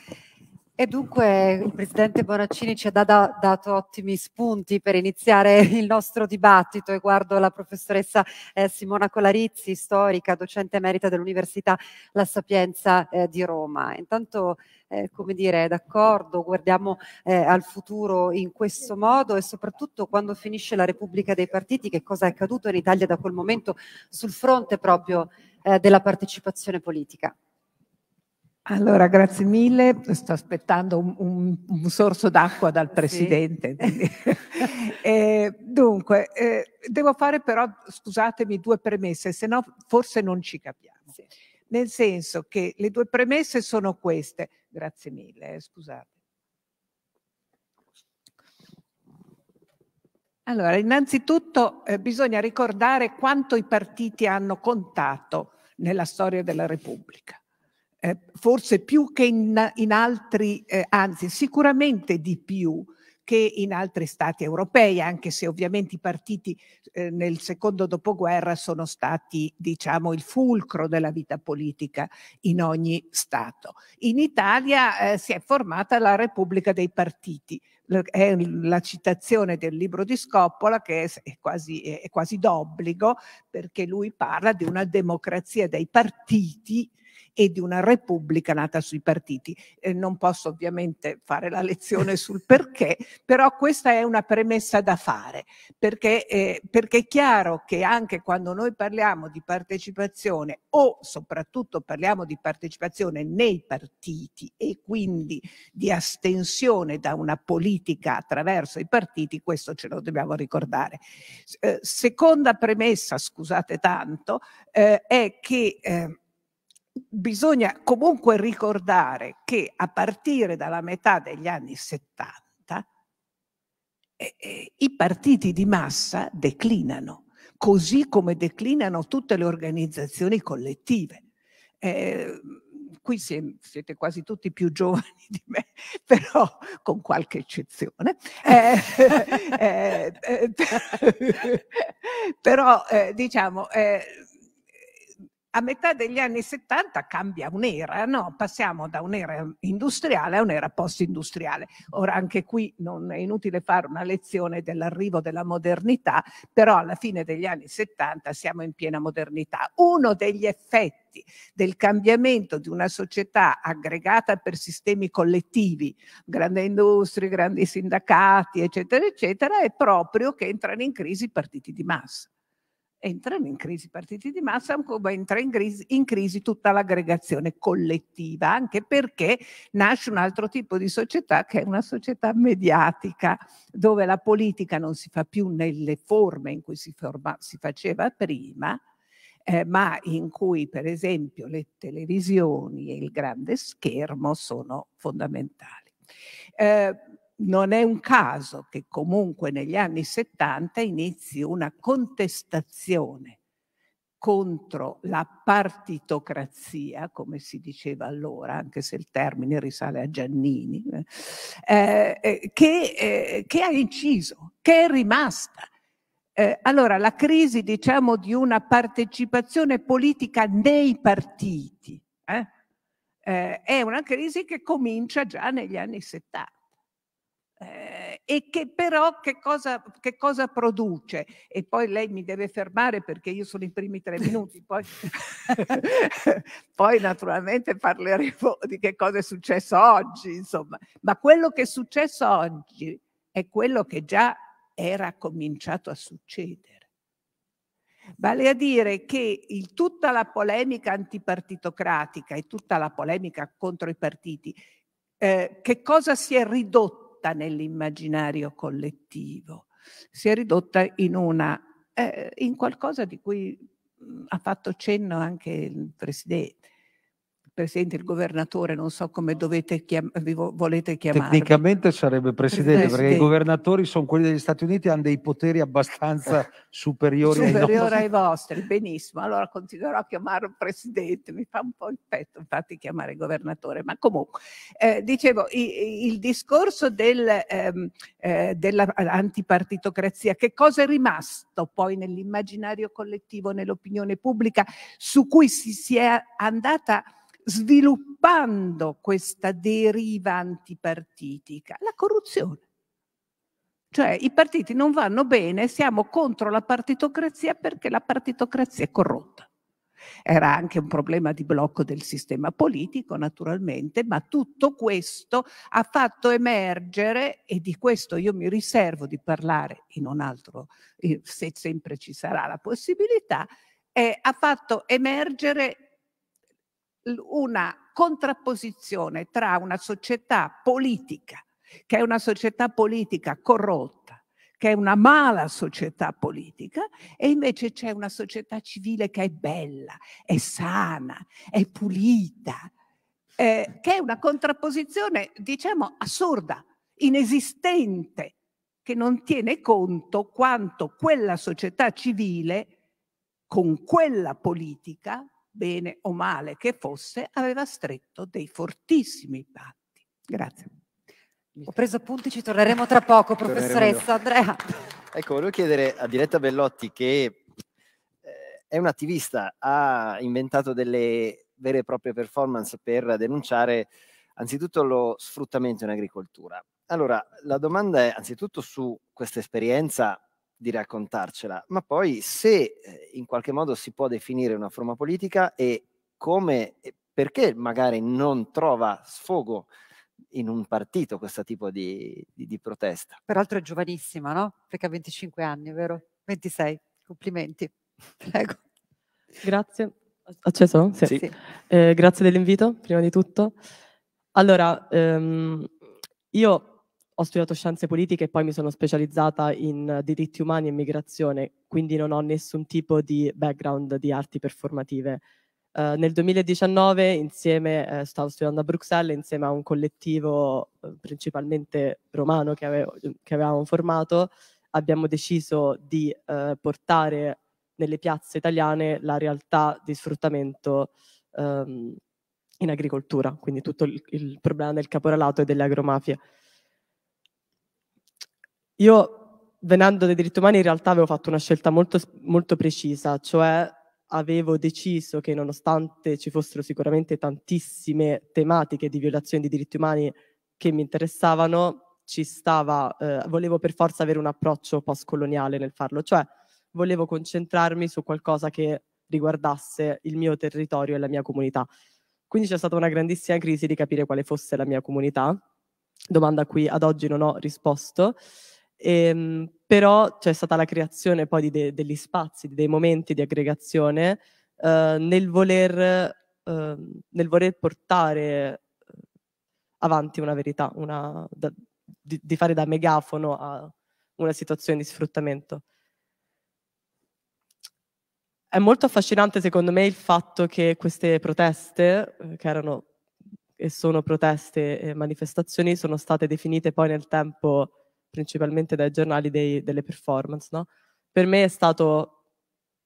E dunque il Presidente Bonaccini ci ha da dato ottimi spunti per iniziare il nostro dibattito e guardo la professoressa eh, Simona Colarizzi, storica, docente emerita dell'Università La Sapienza eh, di Roma. Intanto, eh, come dire, d'accordo, guardiamo eh, al futuro in questo modo e soprattutto quando finisce la Repubblica dei Partiti, che cosa è accaduto in Italia da quel momento sul fronte proprio eh, della partecipazione politica? Allora, grazie mille. Sto aspettando un, un, un sorso d'acqua dal Presidente. Sì. eh, dunque, eh, devo fare però, scusatemi, due premesse, se no forse non ci capiamo. Sì. Nel senso che le due premesse sono queste. Grazie mille, eh, scusate. Allora, innanzitutto eh, bisogna ricordare quanto i partiti hanno contato nella storia della Repubblica eh, forse più che in, in altri, eh, anzi sicuramente di più che in altri stati europei, anche se ovviamente i partiti eh, nel secondo dopoguerra sono stati, diciamo, il fulcro della vita politica in ogni stato. In Italia eh, si è formata la Repubblica dei partiti. L- è la citazione del libro di Scoppola che è, è quasi, è, è quasi d'obbligo perché lui parla di una democrazia dei partiti e di una repubblica nata sui partiti. Eh, non posso ovviamente fare la lezione sul perché, però questa è una premessa da fare, perché, eh, perché è chiaro che anche quando noi parliamo di partecipazione o soprattutto parliamo di partecipazione nei partiti e quindi di astensione da una politica attraverso i partiti, questo ce lo dobbiamo ricordare. Eh, seconda premessa, scusate tanto, eh, è che eh, bisogna comunque ricordare che a partire dalla metà degli anni 70 eh, eh, i partiti di massa declinano, così come declinano tutte le organizzazioni collettive. Eh, qui siete quasi tutti più giovani di me, però con qualche eccezione. Eh, eh, eh, però eh, diciamo, eh, a metà degli anni 70 cambia un'era, no? passiamo da un'era industriale a un'era post-industriale. Ora anche qui non è inutile fare una lezione dell'arrivo della modernità, però alla fine degli anni 70 siamo in piena modernità. Uno degli effetti del cambiamento di una società aggregata per sistemi collettivi, grande industria, grandi sindacati, eccetera, eccetera, è proprio che entrano in crisi i partiti di massa entrano in crisi i partiti di massa, come entra in crisi, in crisi tutta l'aggregazione collettiva, anche perché nasce un altro tipo di società che è una società mediatica, dove la politica non si fa più nelle forme in cui si, forma, si faceva prima, eh, ma in cui per esempio le televisioni e il grande schermo sono fondamentali. Eh, non è un caso che comunque negli anni 70 inizi una contestazione contro la partitocrazia, come si diceva allora, anche se il termine risale a Giannini, eh, eh, eh, che, eh, che, ha inciso, che è rimasta. Eh, allora, la crisi, diciamo, di una partecipazione politica nei partiti eh, è una crisi che comincia già negli anni 70 eh, e che però che cosa, che cosa, produce? E poi lei mi deve fermare perché io sono i primi tre minuti, poi, poi naturalmente parleremo di che cosa è successo oggi, insomma, ma quello che è successo oggi è quello che già era cominciato a succedere. Vale a dire che il, tutta la polemica antipartitocratica e tutta la polemica contro i partiti, eh, che cosa si è ridotto? ridotta nell'immaginario collettivo, si è ridotta in, una, eh, in qualcosa di cui mm, ha fatto cenno anche il Presidente, presidente, il governatore, non so come chiam vi vo volete chiamare. Tecnicamente sarebbe presidente, presidente, perché i governatori sono quelli degli Stati Uniti, hanno dei poteri abbastanza superiori Superiore ai, nostri. ai vostri. Benissimo, allora continuerò a chiamarlo presidente, mi fa un po' il petto infatti chiamare governatore, ma comunque, eh, dicevo, i, il discorso del, ehm, eh, dell'antipartitocrazia, che cosa è rimasto poi nell'immaginario collettivo, nell'opinione pubblica, su cui si, si è andata sviluppando questa deriva antipartitica? La corruzione. Cioè i partiti non vanno bene, siamo contro la partitocrazia perché la partitocrazia è corrotta. Era anche un problema di blocco del sistema politico, naturalmente, ma tutto questo ha fatto emergere, e di questo io mi riservo di parlare in un altro, eh, se sempre ci sarà la possibilità, eh, ha fatto emergere una contrapposizione tra una società politica, che è una società politica corrotta, che è una mala società politica, e invece c'è una società civile che è bella, è sana, è pulita, eh, che è una contrapposizione, diciamo, assurda, inesistente, che non tiene conto quanto quella società civile con quella politica bene o male che fosse, aveva stretto dei fortissimi patti. Grazie. Ho preso appunti, ci torneremo tra poco, professoressa Andrea. Ecco, volevo chiedere a Diretta Bellotti che eh, è un attivista, ha inventato delle vere e proprie performance per denunciare anzitutto lo sfruttamento in agricoltura. Allora, la domanda è anzitutto su questa esperienza di raccontarcela, ma poi se eh, in qualche modo si può definire una forma politica e come, perché magari non trova sfogo in un partito questo tipo di, di, di protesta. Peraltro è giovanissima, no? Perché ha 25 anni, vero? 26, complimenti. Prego. Grazie. Acceso? Sì. sì. Eh, grazie dell'invito, prima di tutto. Allora, ehm, io ho studiato scienze politiche e poi mi sono specializzata in eh, diritti umani e migrazione, quindi non ho nessun tipo di background di arti performative. Uh, nel 2019 insieme, eh, stavo studiando a Bruxelles insieme a un collettivo eh, principalmente romano che, avevo, che, avevamo formato, abbiamo deciso di eh, portare nelle piazze italiane la realtà di sfruttamento ehm, in agricoltura, quindi tutto il, il problema del caporalato e delle agromafie. Io venendo dai diritti umani in realtà avevo fatto una scelta molto, molto precisa, cioè avevo deciso che nonostante ci fossero sicuramente tantissime tematiche di violazione di diritti umani che mi interessavano, ci stava, eh, volevo per forza avere un approccio postcoloniale nel farlo, cioè volevo concentrarmi su qualcosa che riguardasse il mio territorio e la mia comunità. Quindi c'è stata una grandissima crisi di capire quale fosse la mia comunità, domanda a cui ad oggi non ho risposto. Ehm, però c'è stata la creazione poi de- degli spazi, dei momenti di aggregazione eh, nel, voler, eh, nel, voler, portare eh, avanti una verità, una, da, di, di fare da megafono a una situazione di sfruttamento è molto affascinante secondo me il fatto che queste proteste, eh, che erano e sono proteste e manifestazioni, sono state definite poi nel tempo principalmente dai giornali dei, delle performance, no? Per me è stato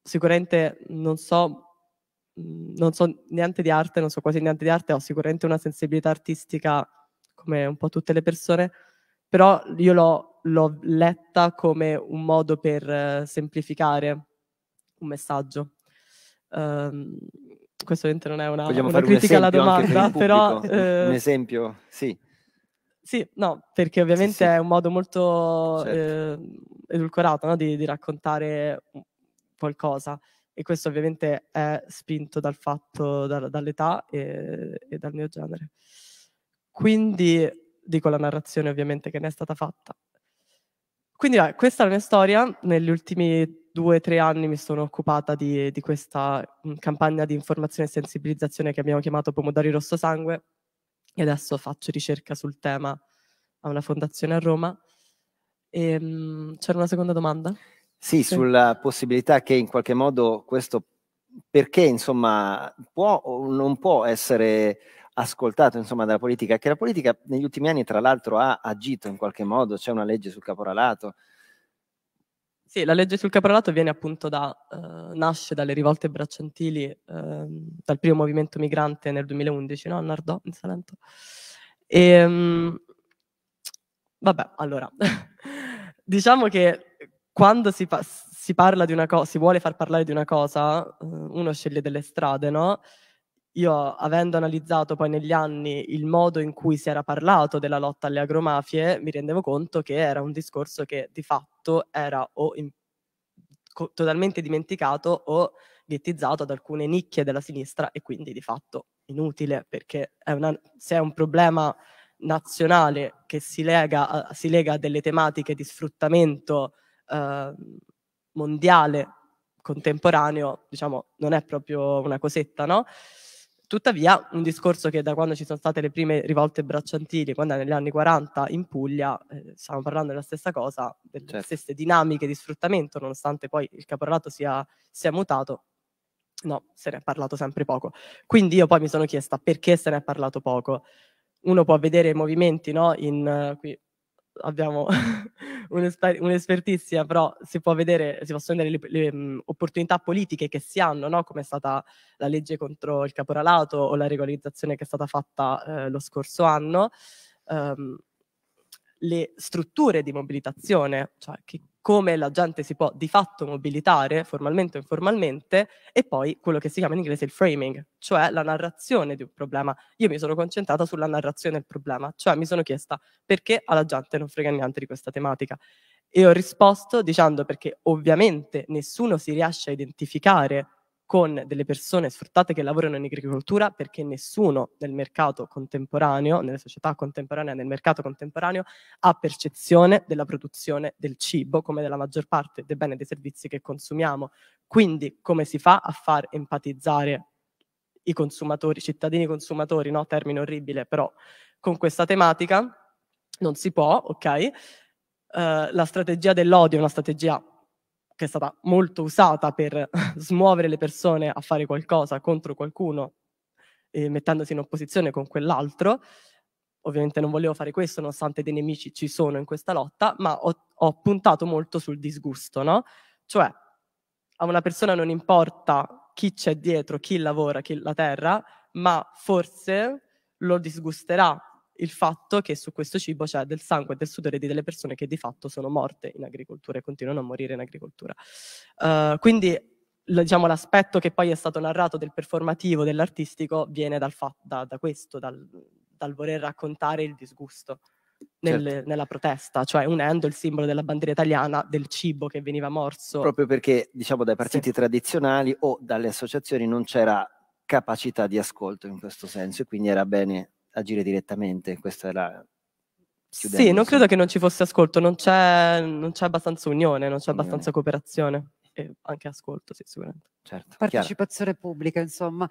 sicuramente, non so, mm, non so niente di arte, non so quasi niente di arte, ho sicuramente una sensibilità artistica come un po' tutte le persone, però io l'ho, l'ho letta come un modo per eh, semplificare un messaggio. Um, questo ovviamente non è una, una critica un alla domanda, però... Eh, un esempio, sì. Sì, no, perché ovviamente sì, sì. è un modo molto certo. eh, edulcorato no? di, di, raccontare qualcosa e questo ovviamente è spinto dal fatto, da, dall'età e, e, dal mio genere. Quindi dico la narrazione ovviamente che ne è stata fatta. Quindi eh, questa è la mia storia, negli ultimi due o tre anni mi sono occupata di, di questa mm, campagna di informazione e sensibilizzazione che abbiamo chiamato Pomodori Rosso Sangue, e adesso faccio ricerca sul tema a una fondazione a Roma. Ehm, c'era una seconda domanda? Sì, sì, sulla possibilità che in qualche modo questo, perché insomma può o non può essere ascoltato insomma dalla politica, che la politica negli ultimi anni tra l'altro ha agito in qualche modo, c'è una legge sul caporalato, sì, la legge sul caporalato viene appunto da, eh, nasce dalle rivolte bracciantili eh, dal primo movimento migrante nel 2011, no? A Nardò, in Salento. E, ehm, mh, vabbè, allora, diciamo che quando si, pa si parla di una cosa, si vuole far parlare di una cosa, eh, uno sceglie delle strade, no? io avendo analizzato poi negli anni il modo in cui si era parlato della lotta alle agromafie, mi rendevo conto che era un discorso che di fatto era o in, co- totalmente dimenticato o ghettizzato ad alcune nicchie della sinistra e quindi di fatto inutile perché è una, se è un problema nazionale che si lega a, si lega a delle tematiche di sfruttamento eh, mondiale contemporaneo, diciamo, non è proprio una cosetta, no? Tuttavia, un discorso che da quando ci sono state le prime rivolte bracciantili, quando è negli anni 40 in Puglia, eh, stiamo parlando della stessa cosa, delle certo. stesse dinamiche di sfruttamento, nonostante poi il caporalato sia, sia mutato, no, se ne è parlato sempre poco. Quindi io poi mi sono chiesta perché se ne è parlato poco. Uno può vedere i movimenti, no? In, uh, qui abbiamo un'esper- un'espertizia, però si, può vedere, si possono vedere le, le um, opportunità politiche che si hanno, no? come è stata la legge contro il caporalato o la regolarizzazione che è stata fatta eh, lo scorso anno, um, le strutture di mobilitazione, cioè chi, come la gente si può di fatto mobilitare, formalmente o informalmente, e poi quello che si chiama in inglese il framing, cioè la narrazione di un problema. Io mi sono concentrata sulla narrazione del problema, cioè mi sono chiesta perché alla gente non frega niente di questa tematica. E ho risposto dicendo perché ovviamente nessuno si riesce a identificare con delle persone sfruttate che lavorano in agricoltura perché nessuno nel mercato contemporaneo, nelle società contemporanee, nel mercato contemporaneo ha percezione della produzione del cibo come della maggior parte dei beni e dei servizi che consumiamo. Quindi come si fa a far empatizzare i consumatori, i cittadini consumatori, no? termine orribile, però con questa tematica non si può, ok? Uh, la strategia dell'odio è una strategia che è stata molto usata per smuovere le persone a fare qualcosa contro qualcuno, eh, mettendosi in opposizione con quell'altro. Ovviamente non volevo fare questo, nonostante dei nemici ci sono in questa lotta, ma ho, ho puntato molto sul disgusto, no? Cioè, a una persona non importa chi c'è dietro, chi lavora, chi la terra, ma forse lo disgusterà il fatto che su questo cibo c'è del sangue e del sudore di delle persone che di fatto sono morte in agricoltura e continuano a morire in agricoltura. Uh, quindi diciamo, l'aspetto che poi è stato narrato del performativo, dell'artistico, viene dal fa- da, da, questo, dal, dal, voler raccontare il disgusto nel, certo. nella protesta, cioè unendo il simbolo della bandiera italiana del cibo che veniva morso. Proprio perché, diciamo, dai partiti sì. tradizionali o dalle associazioni non c'era capacità di ascolto in questo senso e quindi era bene agire direttamente. Questa è la. Chiudendosi. Sì, non credo che non ci fosse ascolto, non c'è, non c'è abbastanza unione, non c'è unione. abbastanza cooperazione e anche ascolto, sì, sicuramente. Certo, Partecipazione chiaro. pubblica, insomma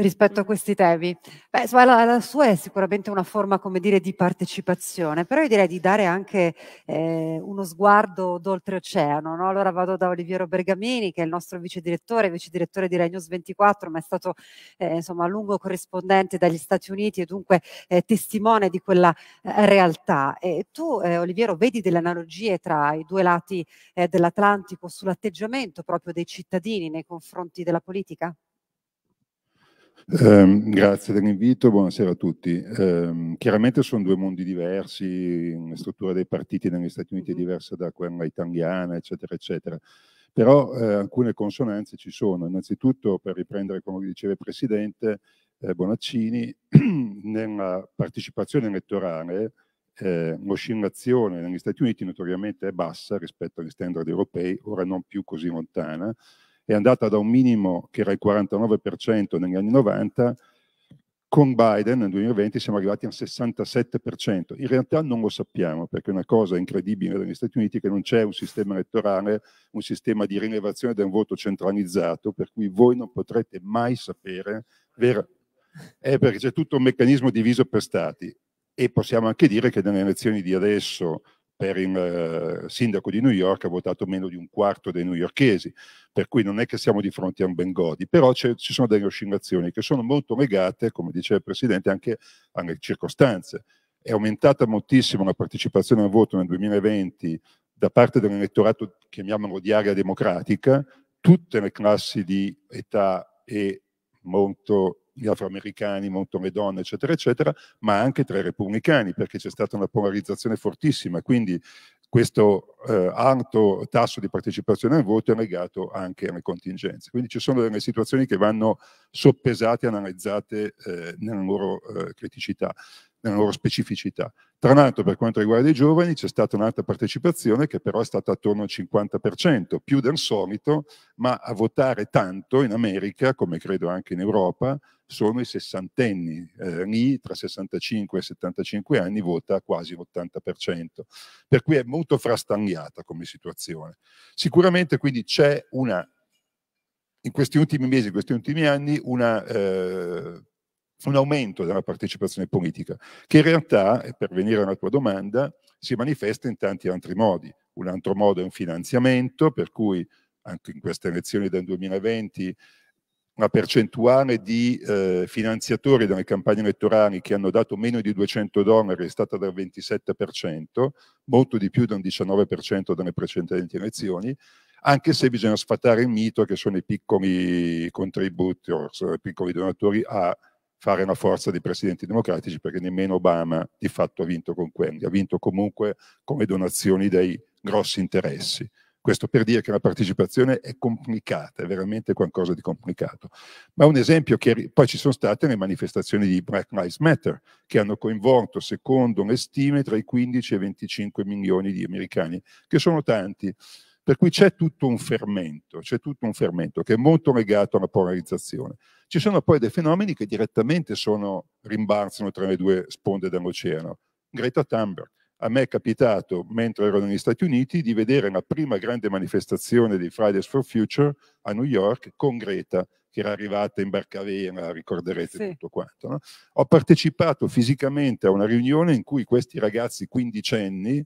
rispetto a questi temi? Beh, la, la, sua è sicuramente una forma, come dire, di partecipazione, però io direi di dare anche eh, uno sguardo d'oltreoceano. No? Allora vado da Oliviero Bergamini, che è il nostro vice direttore, vice direttore di Rai News 24, ma è stato eh, insomma a lungo corrispondente dagli Stati Uniti e dunque eh, testimone di quella eh, realtà. E tu, eh, Oliviero, vedi delle analogie tra i due lati eh, dell'Atlantico sull'atteggiamento proprio dei cittadini nei confronti della politica? Ehm, grazie dell'invito, buonasera a tutti. Eh, chiaramente sono due mondi diversi, la struttura dei partiti negli Stati Uniti è mm-hmm. diversa da quella italiana, eccetera, eccetera. Però eh, alcune consonanze ci sono. Innanzitutto, per riprendere come diceva il Presidente eh, Bonaccini, nella partecipazione elettorale eh, l'oscillazione negli Stati Uniti notoriamente è bassa rispetto agli standard europei, ora non più così lontana, è andata da un minimo che era il 49% negli anni 90, con Biden nel 2020 siamo arrivati al 67%. In realtà non lo sappiamo, perché è una cosa incredibile negli Stati Uniti che non c'è un sistema elettorale, un sistema di rilevazione del voto centralizzato, per cui voi non potrete mai sapere, vera... è eh, perché c'è tutto un meccanismo diviso per stati. E possiamo anche dire che nelle elezioni di adesso, per il eh, sindaco di New York ha votato meno di un quarto dei newyorkesi, per cui non è che siamo di fronte a un ben godi, però ci sono delle oscillazioni che sono molto legate, come diceva il Presidente, anche alle circostanze. È aumentata moltissimo la partecipazione al voto nel 2020 da parte dell'elettorato, chiamiamolo di area democratica, tutte le classi di età e molto gli afroamericani, molto le donne, eccetera, eccetera, ma anche tra i repubblicani, perché c'è stata una polarizzazione fortissima. Quindi questo eh, alto tasso di partecipazione al voto è legato anche alle contingenze. Quindi ci sono delle situazioni che vanno soppesate, analizzate eh, nella loro eh, criticità nella loro specificità. Tra l'altro per quanto riguarda i giovani c'è stata un'alta partecipazione che però è stata attorno al 50%, più del solito, ma a votare tanto in America, come credo anche in Europa, sono i sessantenni. Eh, lì tra 65 e 75 anni vota quasi l'80%, per cui è molto frastagliata come situazione. Sicuramente quindi c'è una, in questi ultimi mesi, in questi ultimi anni, una... Eh, un aumento della partecipazione politica, che in realtà, per venire alla tua domanda, si manifesta in tanti altri modi. Un altro modo è un finanziamento, per cui anche in queste elezioni del 2020 la percentuale di eh, finanziatori delle campagne elettorali che hanno dato meno di 200 dollari è stata del 27%, molto di più del 19% delle precedenti elezioni, anche se bisogna sfatare il mito che sono i piccoli contributors, i piccoli donatori a fare una forza di presidenti democratici perché nemmeno Obama di fatto ha vinto con quelli, ha vinto comunque come donazioni dei grossi interessi. Questo per dire che la partecipazione è complicata, è veramente qualcosa di complicato. Ma un esempio che poi ci sono state le manifestazioni di Black Lives Matter, che hanno coinvolto, secondo le stime, tra i 15 e i 25 milioni di americani, che sono tanti. Per cui c'è tutto un fermento, c'è tutto un fermento che è molto legato alla polarizzazione. Ci sono poi dei fenomeni che direttamente sono, rimbalzano tra le due sponde dell'oceano. Greta Thunberg. A me è capitato, mentre ero negli Stati Uniti, di vedere la prima grande manifestazione di Fridays for Future a New York con Greta, che era arrivata in barcavela, ricorderete sì. tutto quanto. No? Ho partecipato fisicamente a una riunione in cui questi ragazzi quindicenni,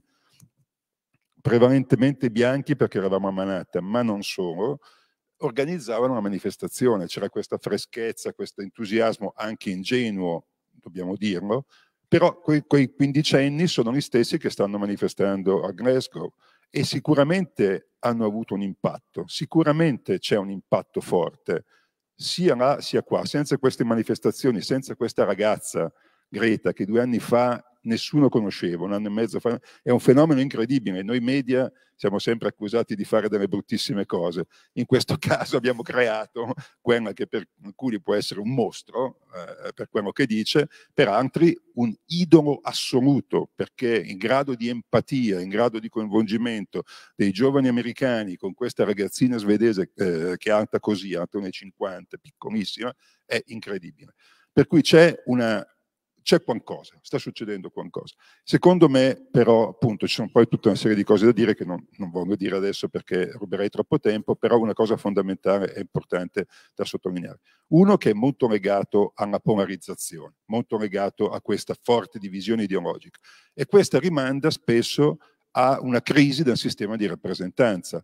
prevalentemente bianchi perché eravamo a Manhattan, ma non solo, organizzavano una manifestazione, c'era questa freschezza, questo entusiasmo anche ingenuo, dobbiamo dirlo, però quei, quei quindicenni sono gli stessi che stanno manifestando a Glasgow e sicuramente hanno avuto un impatto, sicuramente c'è un impatto forte, sia là sia qua, senza queste manifestazioni, senza questa ragazza Greta che due anni fa nessuno conosceva un anno e mezzo fa. È un fenomeno incredibile. Noi media siamo sempre accusati di fare delle bruttissime cose. In questo caso abbiamo creato quella che per alcuni può essere un mostro, eh, per quello che dice, per altri un idolo assoluto, perché in grado di empatia, in grado di coinvolgimento dei giovani americani con questa ragazzina svedese eh, che è alta così, alta nei 50, piccolissima, è incredibile. Per cui c'è una c'è qualcosa, sta succedendo qualcosa. Secondo me, però, appunto, ci sono poi tutta una serie di cose da dire che non, non voglio dire adesso perché ruberei troppo tempo, però una cosa fondamentale è importante da sottolineare. Uno che è molto legato alla polarizzazione, molto legato a questa forte divisione ideologica e questa rimanda spesso a una crisi del sistema di rappresentanza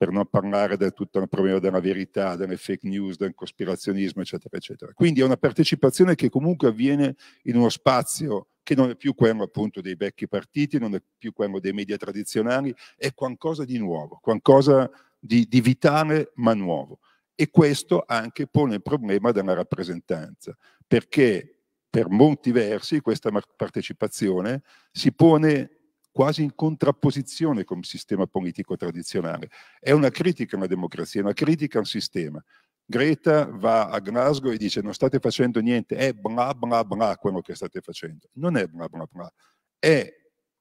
per non parlare del tutto il problema della verità, delle fake news, del cospirazionismo, eccetera, eccetera. Quindi è una partecipazione che comunque avviene in uno spazio che non è più quello appunto dei vecchi partiti, non è più quello dei media tradizionali, è qualcosa di nuovo, qualcosa di, di vitale ma nuovo. E questo anche pone il problema della rappresentanza, perché per molti versi questa partecipazione si pone quasi in contrapposizione con il sistema politico tradizionale. È una critica alla democrazia, è una critica al sistema. Greta va a Glasgow e dice non state facendo niente, è bla bla bla quello che state facendo. Non è bla bla bla, è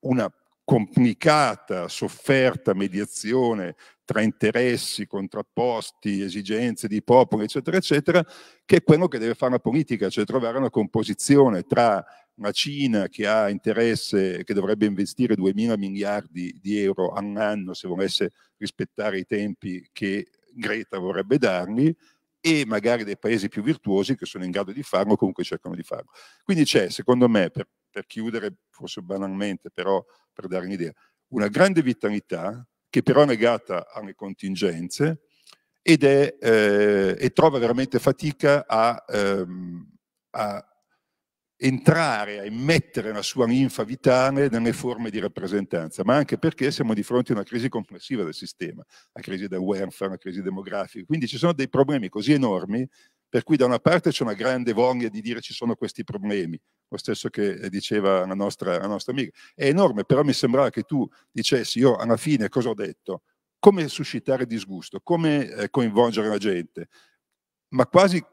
una complicata, sofferta mediazione tra interessi contrapposti, esigenze di popolo, eccetera, eccetera, che è quello che deve fare la politica, cioè trovare una composizione tra la Cina che ha interesse, che dovrebbe investire 2 mila miliardi di euro all'anno se volesse rispettare i tempi che Greta vorrebbe dargli, e magari dei paesi più virtuosi che sono in grado di farlo, comunque cercano di farlo. Quindi c'è, secondo me, per, per chiudere, forse banalmente, però per dare un'idea, una grande vitalità che però è legata alle contingenze ed è, eh, e trova veramente fatica a, ehm, a entrare a immettere la sua ninfa vitale nelle forme di rappresentanza, ma anche perché siamo di fronte a una crisi complessiva del sistema, la crisi del welfare, la crisi demografica. Quindi ci sono dei problemi così enormi per cui da una parte c'è una grande voglia di dire ci sono questi problemi, lo stesso che eh, diceva la nostra, la nostra amica. È enorme, però mi sembrava che tu dicessi io alla fine cosa ho detto, come suscitare disgusto, come eh, coinvolgere la gente, ma quasi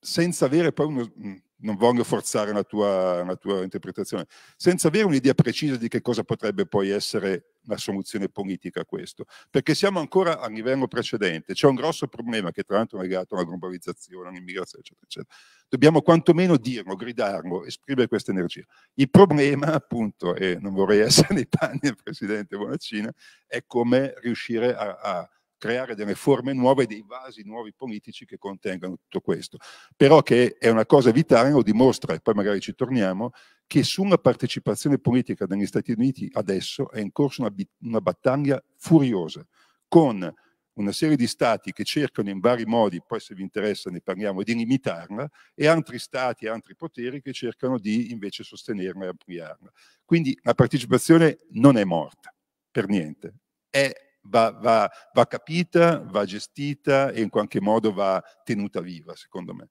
senza avere poi uno mm, non voglio forzare la tua, la tua interpretazione, senza avere un'idea precisa di che cosa potrebbe poi essere la soluzione politica a questo, perché siamo ancora a livello precedente, c'è un grosso problema che tra l'altro è legato alla globalizzazione, all'immigrazione, eccetera, eccetera. Dobbiamo quantomeno dirlo, gridarlo, esprimere questa energia. Il problema, appunto, e non vorrei essere nei panni del Presidente Bonaccina, è come riuscire a, a creare delle forme nuove, dei vasi nuovi politici che contengano tutto questo. Però che è una cosa vitale, lo dimostra, e poi magari ci torniamo, che sulla partecipazione politica degli Stati Uniti adesso è in corso una, una battaglia furiosa, con una serie di stati che cercano in vari modi, poi se vi interessa ne parliamo, di limitarla, e altri stati e altri poteri che cercano di invece sostenerla e ampliarla. Quindi la partecipazione non è morta, per niente, è va, va, va capita, va gestita e in qualche modo va tenuta viva, secondo me.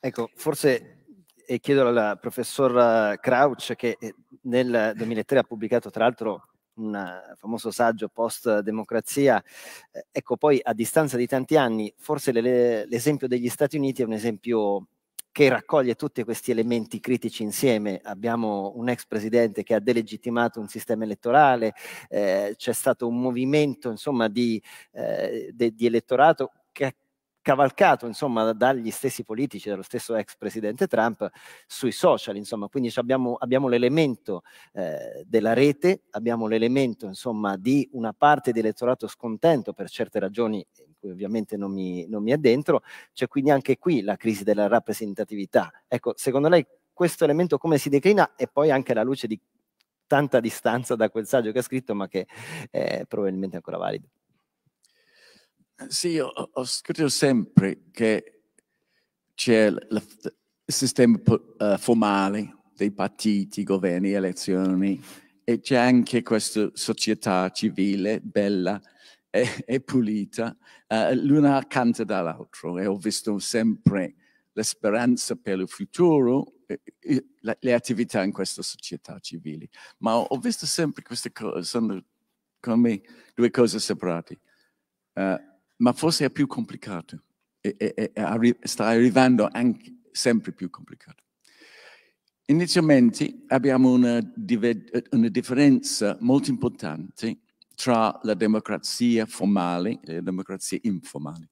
Ecco, forse e eh, chiedo al professor eh, Crouch che eh, nel 2003 ha pubblicato tra l'altro un famoso saggio post democrazia. Ecco, poi a distanza di tanti anni, forse l'esempio degli Stati Uniti è un esempio che raccoglie tutti questi elementi critici insieme. Abbiamo un ex presidente che ha delegittimato un sistema elettorale, eh, c'è stato un movimento insomma, di, eh, de, di elettorato che ha cavalcato insomma, dagli stessi politici, dallo stesso ex presidente Trump, sui social. Insomma. Quindi abbiamo, abbiamo l'elemento eh, della rete, abbiamo l'elemento insomma, di una parte di elettorato scontento per certe ragioni cui ovviamente non mi, non mi addentro, c'è quindi anche qui la crisi della rappresentatività. Ecco, secondo lei questo elemento come si declina e poi anche la luce di tanta distanza da quel saggio che ha scritto, ma che è probabilmente ancora valido. Sì, io ho scritto sempre che c'è il sistema uh, formale dei partiti, governi, elezioni e c'è anche questa società civile bella è, è pulita eh, l'una accanto dall'altro e ho visto sempre la speranza per il futuro, le attività in questa società civile. Ma ho visto sempre queste cose, sono come due cose separate. Uh, ma forse è più complicato e, e, e arri sta arrivando anche sempre più complicato. Inizialmente abbiamo una, una differenza molto importante tra la democrazia formale e la democrazia informale.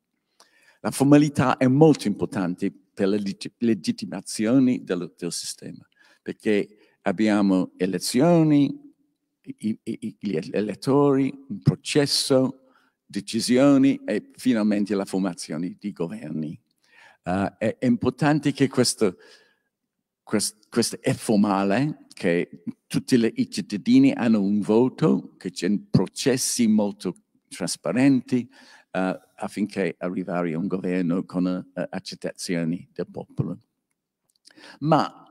La formalità è molto importante per la legittimazione del, del, sistema, perché abbiamo elezioni, i, i, gli elettori, un processo, decisioni e finalmente la formazione di governi. Uh, è importante che questo quest, questo è formale, che tutti le, i cittadini hanno un voto, che c'è processi molto trasparenti uh, affinché arrivare a un governo con uh, accettazioni del popolo. Ma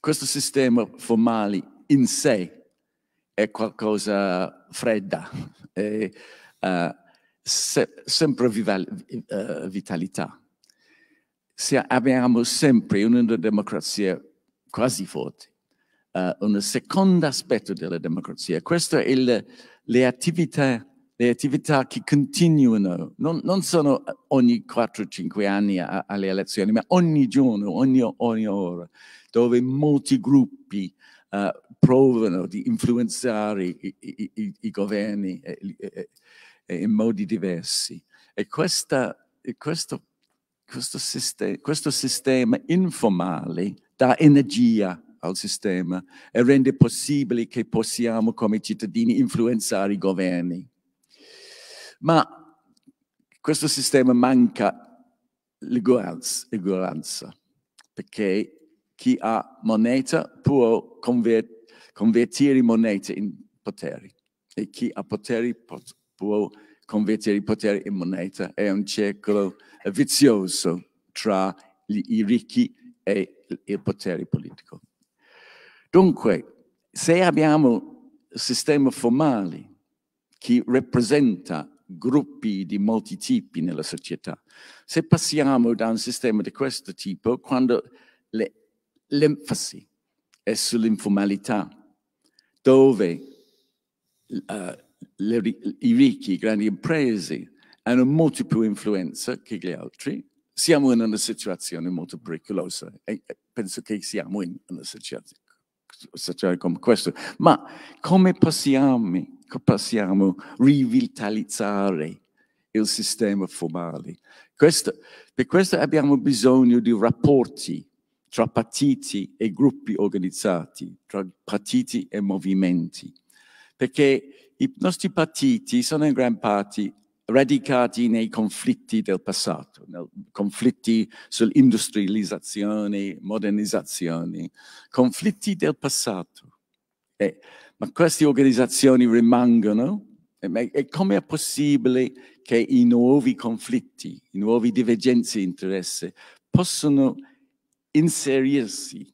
questo sistema formale in sé è qualcosa fredda, è, uh, eh, se, sempre vitalità se abbiamo sempre una democrazia quasi forte, uh, un secondo aspetto della democrazia, queste sono le, le, attività, le attività che continuano, non, non sono ogni 4-5 anni a, alle elezioni, ma ogni giorno, ogni, ogni ora, dove molti gruppi uh, provano di influenzare i, i, i, i governi eh, eh, eh, in modi diversi. E questa, questo questo, sistema, questo sistema informale dà energia al sistema e rende possibile che possiamo come cittadini influenzare i governi. Ma questo sistema manca l'iguaglianza, perché chi ha moneta può convertire monete in poteri e chi ha poteri può convertire il potere in moneta. È un circolo vizioso tra gli, i ricchi e il potere politico. Dunque, se abbiamo sistemi formali che rappresenta gruppi di molti tipi nella società, se passiamo da un sistema di questo tipo, quando le, l'enfasi è sull'informalità, dove uh, le, i ricchi, le grandi imprese hanno molto più influenza che gli altri, siamo in una situazione molto pericolosa e penso che siamo in una situazione, situazione come questa. Ma come possiamo, possiamo rivitalizzare il sistema formale? Questo, per questo abbiamo bisogno di rapporti tra partiti e gruppi organizzati, tra partiti e movimenti, perché i nostri partiti sono in gran parte radicati nei conflitti del passato, nei conflitti sull'industrializzazione, modernizzazione, conflitti del passato. Eh, ma queste organizzazioni rimangono? E, eh, e come è possibile che i nuovi conflitti, i nuovi divergenze di interesse possano inserirsi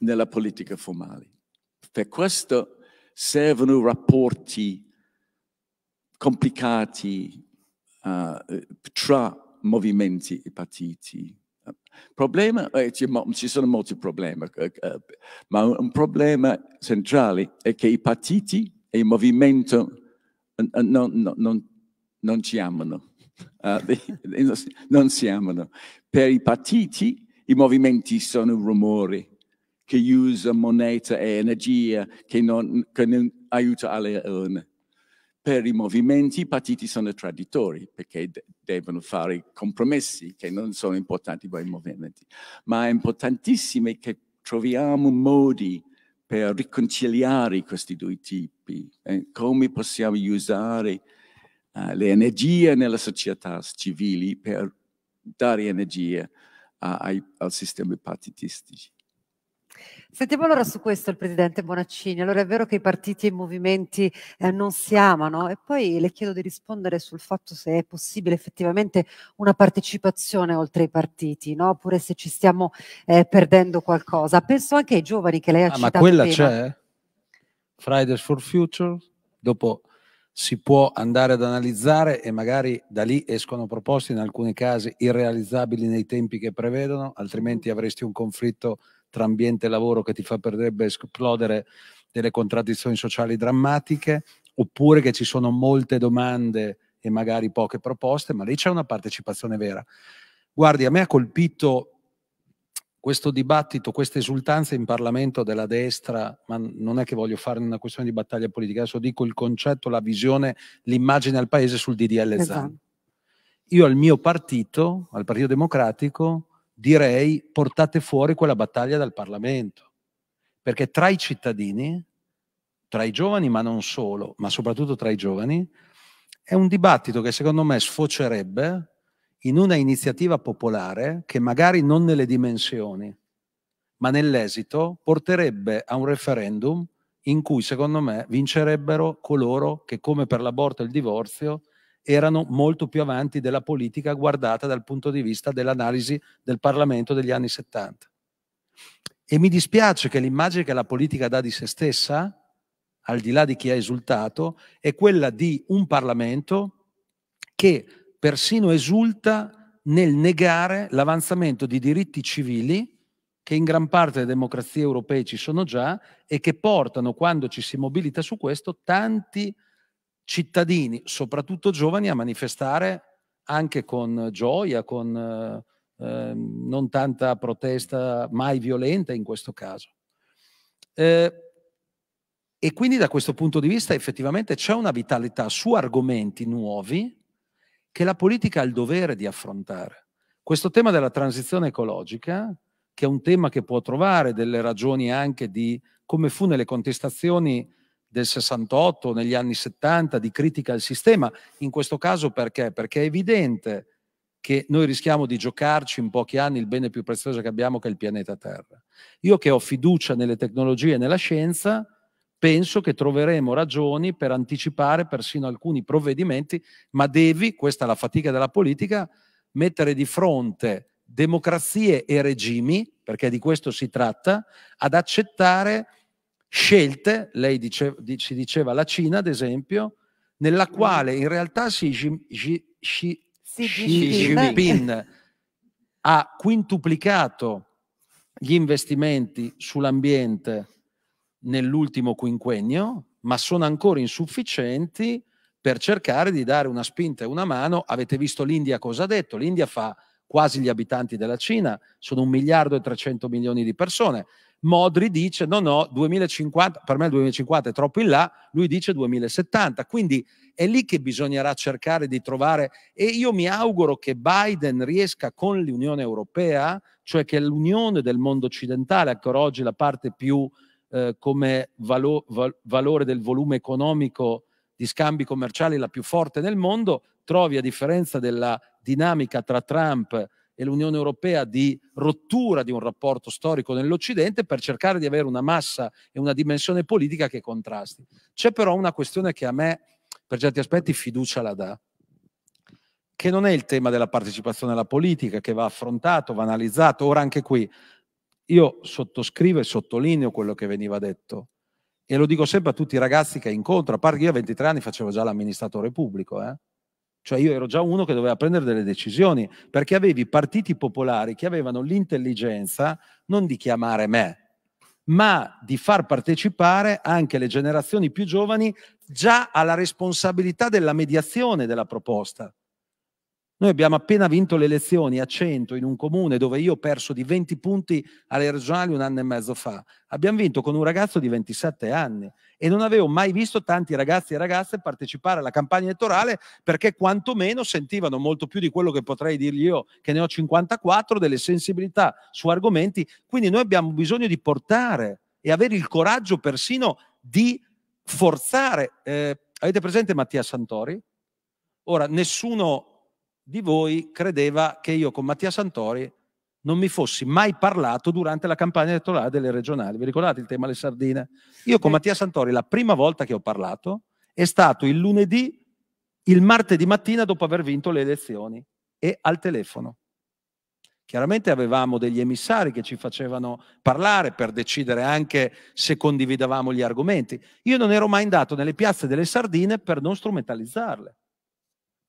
nella politica formale? Per questo servono rapporti complicati uh, tra movimenti e partiti. Il problema, eh, ci sono molti problemi, eh, eh, ma un problema centrale è che i partiti e il movimento non, eh, non, non, non ci amano. Uh, non si amano. Per i partiti i movimenti sono rumori, che usa moneta e energia che non, che non aiuta alle urne. Per i movimenti i partiti sono traditori perché de- devono fare compromessi che non sono importanti per i movimenti, ma è importantissimo che troviamo modi per riconciliare questi due tipi, eh? come possiamo usare uh, le energie nella società civile per dare energia a, ai, sistemi partitistici. Sentiamo allora su questo il presidente Bonaccini. Allora è vero che i partiti e i movimenti eh, non si amano e poi le chiedo di rispondere sul fatto se è possibile effettivamente una partecipazione oltre i partiti, no? oppure se ci stiamo eh, perdendo qualcosa. Penso anche ai giovani che lei ha ah, citato. Ma quella prima. c'è? Fridays for Future? Dopo si può andare ad analizzare e magari da lì escono proposte in alcuni casi irrealizzabili nei tempi che prevedono, altrimenti avresti un conflitto tra ambiente e lavoro che ti fa potrebbe esplodere delle contraddizioni sociali drammatiche, oppure che ci sono molte domande e magari poche proposte, ma lì c'è una partecipazione vera. Guardi, a me ha colpito questo dibattito, questa esultanza in Parlamento della destra, ma non è che voglio fare una questione di battaglia politica, adesso dico il concetto, la visione, l'immagine al Paese sul DDL esatto. Zan. Io al mio partito, al Partito Democratico, direi portate fuori quella battaglia dal Parlamento, perché tra i cittadini, tra i giovani, ma non solo, ma soprattutto tra i giovani, è un dibattito che secondo me sfocerebbe in una iniziativa popolare che magari non nelle dimensioni, ma nell'esito porterebbe a un referendum in cui secondo me vincerebbero coloro che come per l'aborto e il divorzio erano molto più avanti della politica guardata dal punto di vista dell'analisi del Parlamento degli anni 70. E mi dispiace che l'immagine che la politica dà di se stessa, al di là di chi ha esultato, è quella di un Parlamento che persino esulta nel negare l'avanzamento di diritti civili che in gran parte delle democrazie europee ci sono già e che portano, quando ci si mobilita su questo, tanti cittadini, soprattutto giovani, a manifestare anche con gioia, con eh, ehm, non tanta protesta mai violenta in questo caso. Eh, e quindi da questo punto di vista effettivamente c'è una vitalità su argomenti nuovi che la politica ha il dovere di affrontare. Questo tema della transizione ecologica, che è un tema che può trovare delle ragioni anche di come fu nelle contestazioni del 68, negli anni 70, di critica al sistema. In questo caso perché? Perché è evidente che noi rischiamo di giocarci in pochi anni il bene più prezioso che abbiamo, che è il pianeta Terra. Io che ho fiducia nelle tecnologie e nella scienza, penso che troveremo ragioni per anticipare persino alcuni provvedimenti, ma devi, questa è la fatica della politica, mettere di fronte democrazie e regimi, perché di questo si tratta, ad accettare scelte, lei dice, si diceva la Cina ad esempio, nella mm. quale in realtà Xi, Xi, Xi, Xi Jinping ha quintuplicato gli investimenti sull'ambiente nell'ultimo quinquennio, ma sono ancora insufficienti per cercare di dare una spinta e una mano. Avete visto l'India cosa ha detto? L'India fa quasi gli abitanti della Cina, sono un miliardo e 300 milioni di persone. Modri dice no, no, 2050, per me il 2050 è troppo in là, lui dice 2070. Quindi è lì che bisognerà cercare di trovare e io mi auguro che Biden riesca con l'Unione Europea, cioè che l'Unione del mondo occidentale, ancora oggi la parte più eh, come valo, val, valore del volume economico di scambi commerciali la più forte nel mondo, trovi a differenza della dinamica tra Trump e e l'Unione Europea di rottura di un rapporto storico nell'Occidente per cercare di avere una massa e una dimensione politica che contrasti. C'è però una questione che a me, per certi aspetti, fiducia la dà, che non è il tema della partecipazione alla politica, che va affrontato, va analizzato. Ora anche qui io sottoscrivo e sottolineo quello che veniva detto. E lo dico sempre a tutti i ragazzi che incontro, a parte che io a 23 anni facevo già l'amministratore pubblico, eh? Cioè io ero già uno che doveva prendere delle decisioni, perché avevi partiti popolari che avevano l'intelligenza non di chiamare me, ma di far partecipare anche le generazioni più giovani già alla responsabilità della mediazione della proposta. Noi abbiamo appena vinto le elezioni a 100 in un comune dove io ho perso di 20 punti alle regionali un anno e mezzo fa. Abbiamo vinto con un ragazzo di 27 anni e non avevo mai visto tanti ragazzi e ragazze partecipare alla campagna elettorale perché quantomeno sentivano molto più di quello che potrei dirgli io, che ne ho 54, delle sensibilità su argomenti. Quindi noi abbiamo bisogno di portare e avere il coraggio persino di forzare. Eh, avete presente Mattia Santori? Ora, nessuno di voi credeva che io con Mattia Santori non mi fossi mai parlato durante la campagna elettorale delle regionali. Vi ricordate il tema delle sardine? Io con Mattia Santori la prima volta che ho parlato è stato il lunedì, il martedì mattina dopo aver vinto le elezioni e al telefono. Chiaramente avevamo degli emissari che ci facevano parlare per decidere anche se condividevamo gli argomenti. Io non ero mai andato nelle piazze delle sardine per non strumentalizzarle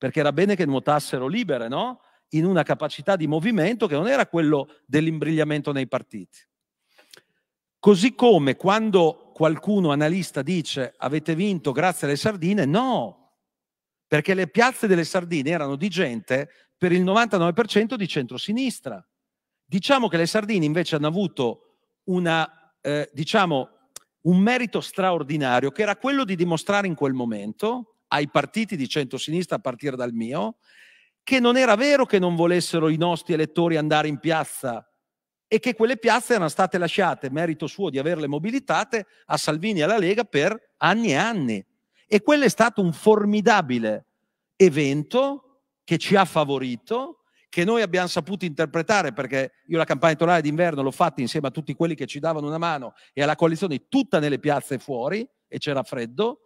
perché era bene che nuotassero libere, no? in una capacità di movimento che non era quello dell'imbrigliamento nei partiti. Così come quando qualcuno analista dice avete vinto grazie alle sardine, no, perché le piazze delle sardine erano di gente per il 99% di centrosinistra. Diciamo che le sardine invece hanno avuto una, eh, diciamo, un merito straordinario che era quello di dimostrare in quel momento ai partiti di centrosinistra a partire dal mio, che non era vero che non volessero i nostri elettori andare in piazza e che quelle piazze erano state lasciate, merito suo di averle mobilitate, a Salvini e alla Lega per anni e anni. E quello è stato un formidabile evento che ci ha favorito, che noi abbiamo saputo interpretare, perché io la campagna elettorale d'inverno l'ho fatta insieme a tutti quelli che ci davano una mano e alla coalizione tutta nelle piazze fuori, e c'era freddo,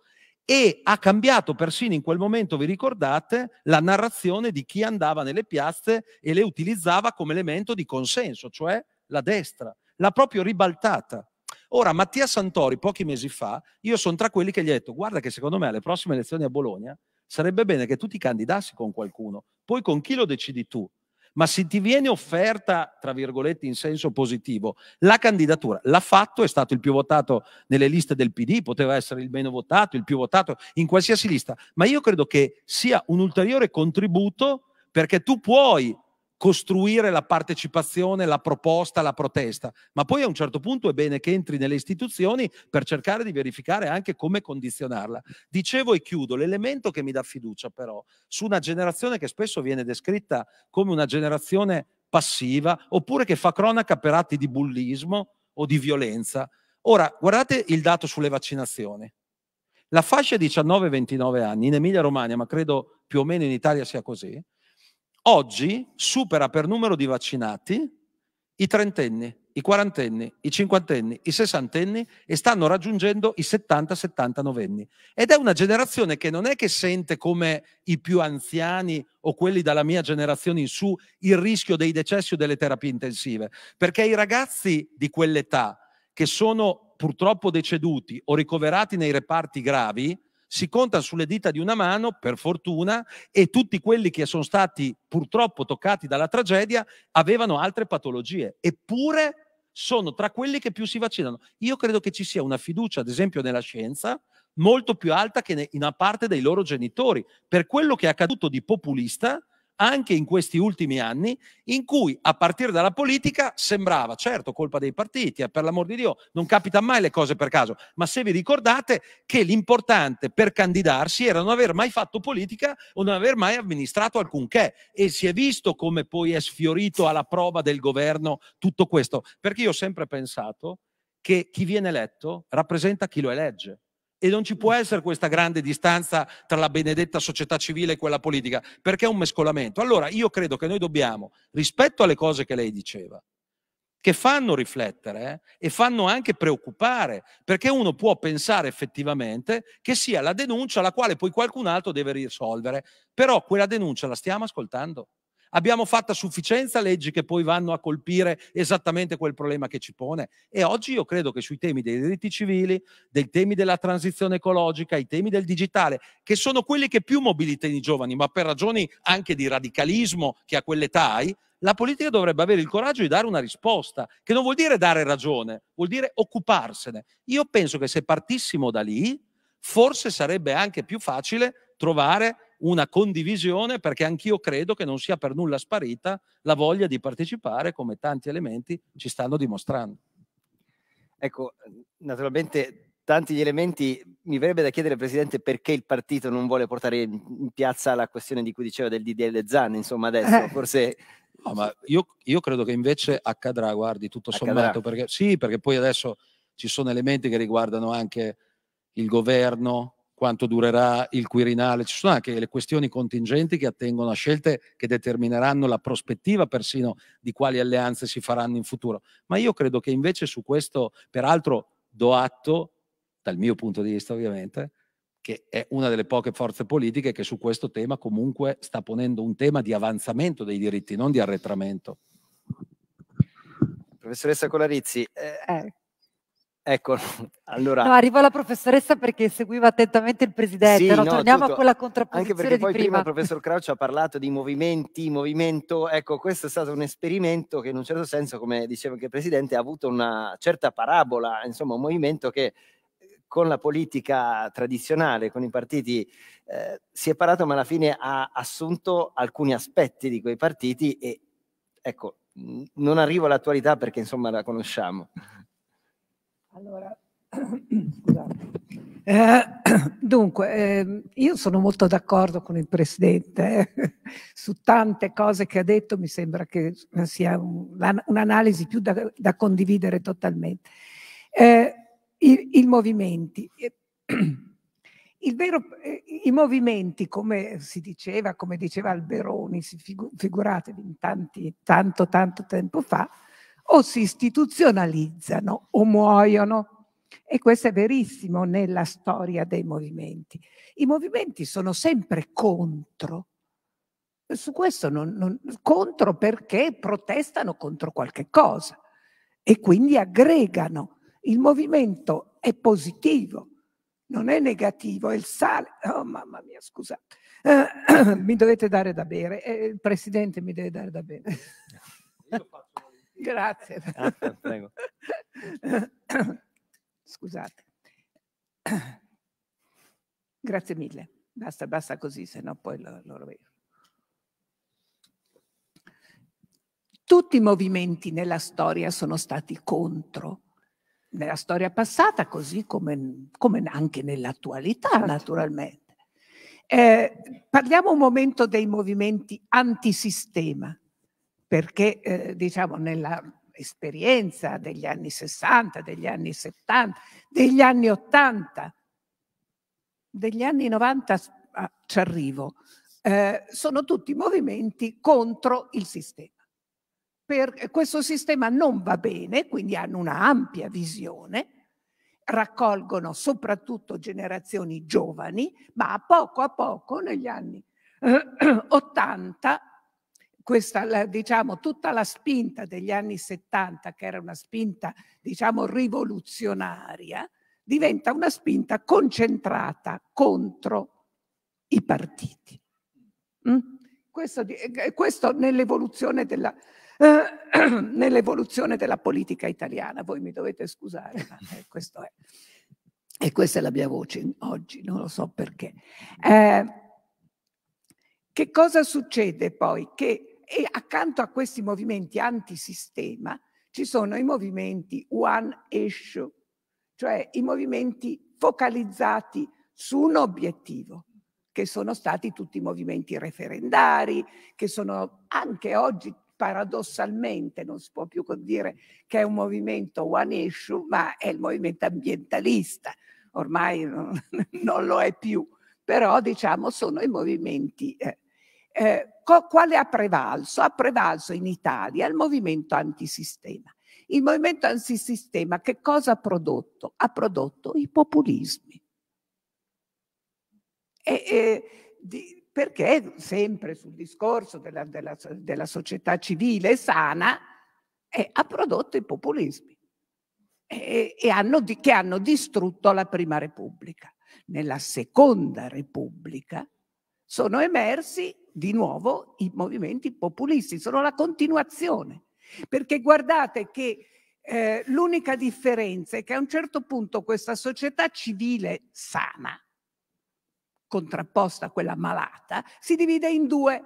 e ha cambiato persino in quel momento, vi ricordate, la narrazione di chi andava nelle piazze e le utilizzava come elemento di consenso, cioè la destra. L'ha proprio ribaltata. Ora, Mattia Santori, pochi mesi fa, io sono tra quelli che gli ho detto, guarda che secondo me alle prossime elezioni a Bologna sarebbe bene che tu ti candidassi con qualcuno, poi con chi lo decidi tu, ma se ti viene offerta, tra virgolette, in senso positivo, la candidatura l'ha fatto, è stato il più votato nelle liste del PD, poteva essere il meno votato, il più votato in qualsiasi lista, ma io credo che sia un ulteriore contributo perché tu puoi costruire la partecipazione, la proposta, la protesta, ma poi a un certo punto è bene che entri nelle istituzioni per cercare di verificare anche come condizionarla. Dicevo e chiudo, l'elemento che mi dà fiducia però su una generazione che spesso viene descritta come una generazione passiva oppure che fa cronaca per atti di bullismo o di violenza. Ora, guardate il dato sulle vaccinazioni. La fascia 19-29 anni in Emilia Romagna, ma credo più o meno in Italia sia così, oggi supera per numero di vaccinati i trentenni, i quarantenni, i cinquantenni, i sessantenni e stanno raggiungendo i 70, 79 anni. Ed è una generazione che non è che sente come i più anziani o quelli dalla mia generazione in su il rischio dei decessi o delle terapie intensive, perché i ragazzi di quell'età che sono purtroppo deceduti o ricoverati nei reparti gravi, si conta sulle dita di una mano, per fortuna, e tutti quelli che sono stati purtroppo toccati dalla tragedia avevano altre patologie, eppure sono tra quelli che più si vaccinano. Io credo che ci sia una fiducia, ad esempio, nella scienza molto più alta che in una parte dei loro genitori. Per quello che è accaduto di populista, anche in questi ultimi anni, in cui a partire dalla politica sembrava, certo, colpa dei partiti, eh, per l'amor di Dio, non capita mai le cose per caso, ma se vi ricordate che l'importante per candidarsi era non aver mai fatto politica o non aver mai amministrato alcunché e si è visto come poi è sfiorito alla prova del governo tutto questo, perché io ho sempre pensato che chi viene eletto rappresenta chi lo elegge e non ci può essere questa grande distanza tra la benedetta società civile e quella politica, perché è un mescolamento. Allora io credo che noi dobbiamo, rispetto alle cose che lei diceva, che fanno riflettere eh, e fanno anche preoccupare, perché uno può pensare effettivamente che sia la denuncia la quale poi qualcun altro deve risolvere, però quella denuncia la stiamo ascoltando. Abbiamo fatto a sufficienza leggi che poi vanno a colpire esattamente quel problema che ci pone. E oggi io credo che sui temi dei diritti civili, dei temi della transizione ecologica, i temi del digitale, che sono quelli che più mobilitano i giovani, ma per ragioni anche di radicalismo che a quell'età hai, la politica dovrebbe avere il coraggio di dare una risposta, che non vuol dire dare ragione, vuol dire occuparsene. Io penso che se partissimo da lì, forse sarebbe anche più facile trovare una condivisione perché anch'io credo che non sia per nulla sparita la voglia di partecipare come tanti elementi ci stanno dimostrando. Ecco, naturalmente tanti gli elementi, mi verrebbe da chiedere Presidente perché il partito non vuole portare in piazza la questione di cui diceva del DDL Zan, insomma adesso eh. forse... No, ma io, io credo che invece accadrà, guardi, tutto sommato, accadrà. perché sì, perché poi adesso ci sono elementi che riguardano anche il governo, quanto durerà il Quirinale, ci sono anche le questioni contingenti che attengono a scelte che determineranno la prospettiva persino di quali alleanze si faranno in futuro. Ma io credo che invece su questo, peraltro do atto, dal mio punto di vista ovviamente, che è una delle poche forze politiche che su questo tema comunque sta ponendo un tema di avanzamento dei diritti, non di arretramento. Professoressa Colarizzi, eh, eh. Ecco, allora... No, arriva la professoressa perché seguiva attentamente il presidente, sì, no, torniamo tutto. a quella contrapposizione Anche perché poi prima. prima. il professor Crouch ha parlato di movimenti, movimento, ecco, questo è stato un esperimento che in un certo senso, come diceva anche il presidente, ha avuto una certa parabola, insomma un movimento che eh, con la politica tradizionale, con i partiti, eh, si è parato ma alla fine ha assunto alcuni aspetti di quei partiti e, ecco, non arrivo all'attualità perché insomma la conosciamo. Allora, scusate. Eh, dunque, eh, io sono molto d'accordo con il Presidente eh, su tante cose che ha detto, mi sembra che sia un'analisi più da, da, condividere totalmente. Eh, I, i, movimenti. Eh, vero, eh, I movimenti, come si diceva, come diceva Alberoni, figuratevi tanti, tanto, tanto tempo fa, o si istituzionalizzano o muoiono. E questo è verissimo nella storia dei movimenti. I movimenti sono sempre contro. Su questo non, non, contro perché protestano contro qualche cosa e quindi aggregano. Il movimento è positivo, non è negativo, è il sale. Oh mamma mia, scusate. Eh, mi dovete dare da bere, eh, il presidente mi deve dare da bere. Io Grazie. Ah, prego. Scusate. Grazie mille. Basta, basta così, se no poi lo, lo vedo. Tutti i movimenti nella storia sono stati contro nella storia passata, così come, come anche nell'attualità, certo. naturalmente. Eh, parliamo un momento dei movimenti antisistema perché eh, diciamo nella esperienza degli anni 60, degli anni 70, degli anni 80, degli anni 90 ah, ci arrivo, eh, sono tutti movimenti contro il sistema. Per, eh, questo sistema non va bene, quindi hanno un'ampia visione, raccolgono soprattutto generazioni giovani, ma a poco a poco negli anni eh, 80 questa, la, diciamo, tutta la spinta degli anni 70, che era una spinta diciamo, rivoluzionaria, diventa una spinta concentrata contro i partiti. Mm? Questo, eh, eh, questo nell'evoluzione della, eh, nell'evoluzione della, politica italiana, voi mi dovete scusare, ma eh, questo è. E questa è la mia voce oggi, non lo so perché. Mm. Eh, che cosa succede poi? Che e accanto a questi movimenti antisistema ci sono i movimenti one issue, cioè i movimenti focalizzati su un obiettivo, che sono stati tutti i movimenti referendari, che sono anche oggi paradossalmente, non si può più dire che è un movimento one issue, ma è il movimento ambientalista, ormai non, lo è più, però diciamo sono i movimenti. Eh, eh, co- quale ha prevalso? Ha prevalso in Italia il movimento antisistema. Il movimento antisistema che cosa ha prodotto? Ha prodotto i populismi. E, e, di, perché sempre sul discorso della, della, della società civile sana eh, ha prodotto i populismi e, e hanno di, che hanno distrutto la Prima Repubblica. Nella Seconda Repubblica sono emersi di nuovo i movimenti populisti, sono la continuazione. Perché guardate che eh, l'unica differenza è che a un certo punto questa società civile sana, contrapposta a quella malata, si divide in due.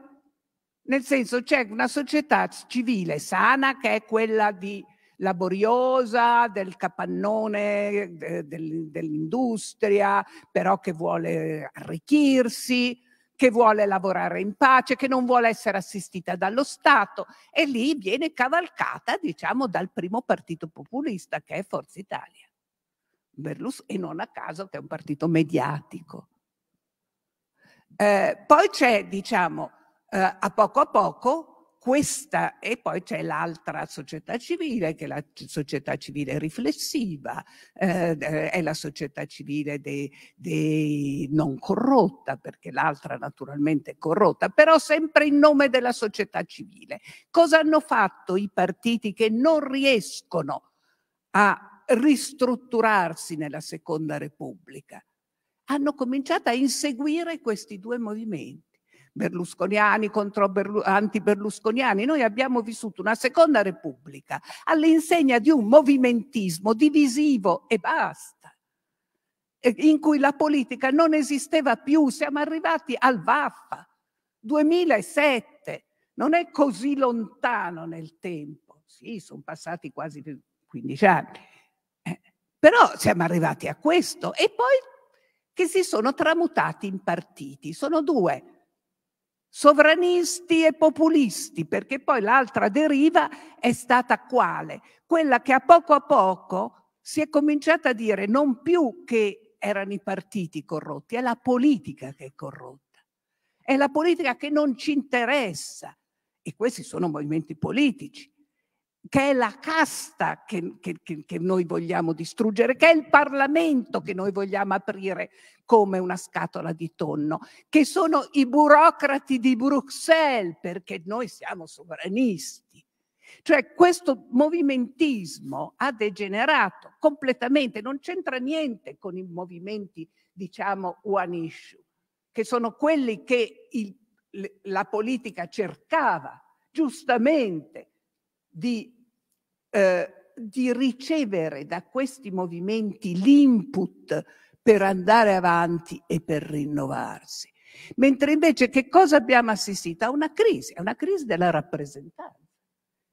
Nel senso c'è una società civile sana che è quella di laboriosa, del capannone, de, de, dell'industria, però che vuole arricchirsi, che vuole lavorare in pace, che non vuole essere assistita dallo Stato e lì viene cavalcata, diciamo, dal primo partito populista che è Forza Italia. Berlusconi, e non a caso che è un partito mediatico. Eh, poi c'è, diciamo, eh, a poco a poco questa, e poi c'è l'altra società civile, che è la società civile riflessiva, eh, eh, è la società civile dei, dei non corrotta, perché l'altra naturalmente è corrotta, però sempre in nome della società civile. Cosa hanno fatto i partiti che non riescono a ristrutturarsi nella Seconda Repubblica? Hanno cominciato a inseguire questi due movimenti berlusconiani contro berlu- anti-berlusconiani. Noi abbiamo vissuto una seconda repubblica all'insegna di un movimentismo divisivo e basta, in cui la politica non esisteva più. Siamo arrivati al Vaffa, 2007. Non è così lontano nel tempo. Sì, sono passati quasi 15 anni. Eh. però siamo arrivati a questo e poi che si sono tramutati in partiti. Sono due sovranisti e populisti, perché poi l'altra deriva è stata quale? Quella che a poco a poco si è cominciata a dire non più che erano i partiti corrotti, è la politica che è corrotta, è la politica che non ci interessa. E questi sono movimenti politici che è la casta che, che, che, noi vogliamo distruggere, che è il Parlamento che noi vogliamo aprire come una scatola di tonno, che sono i burocrati di Bruxelles, perché noi siamo sovranisti. Cioè questo movimentismo ha degenerato completamente, non c'entra niente con i movimenti, diciamo, one issue, che sono quelli che il, la politica cercava giustamente di eh, di ricevere da questi movimenti l'input per andare avanti e per rinnovarsi. Mentre invece che cosa abbiamo assistito? A una crisi, a una crisi della rappresentanza.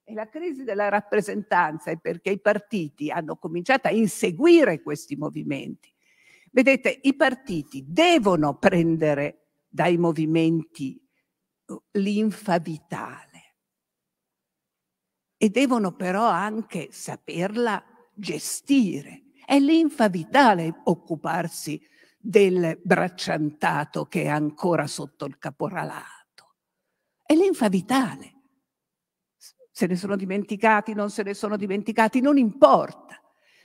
E la crisi della rappresentanza è perché i partiti hanno cominciato a inseguire questi movimenti. Vedete, i partiti devono prendere dai movimenti uh, l'infa vitale e devono però anche saperla gestire. È linfa vitale occuparsi del bracciantato che è ancora sotto il caporalato. È linfa vitale. Se ne sono dimenticati, non se ne sono dimenticati, non importa.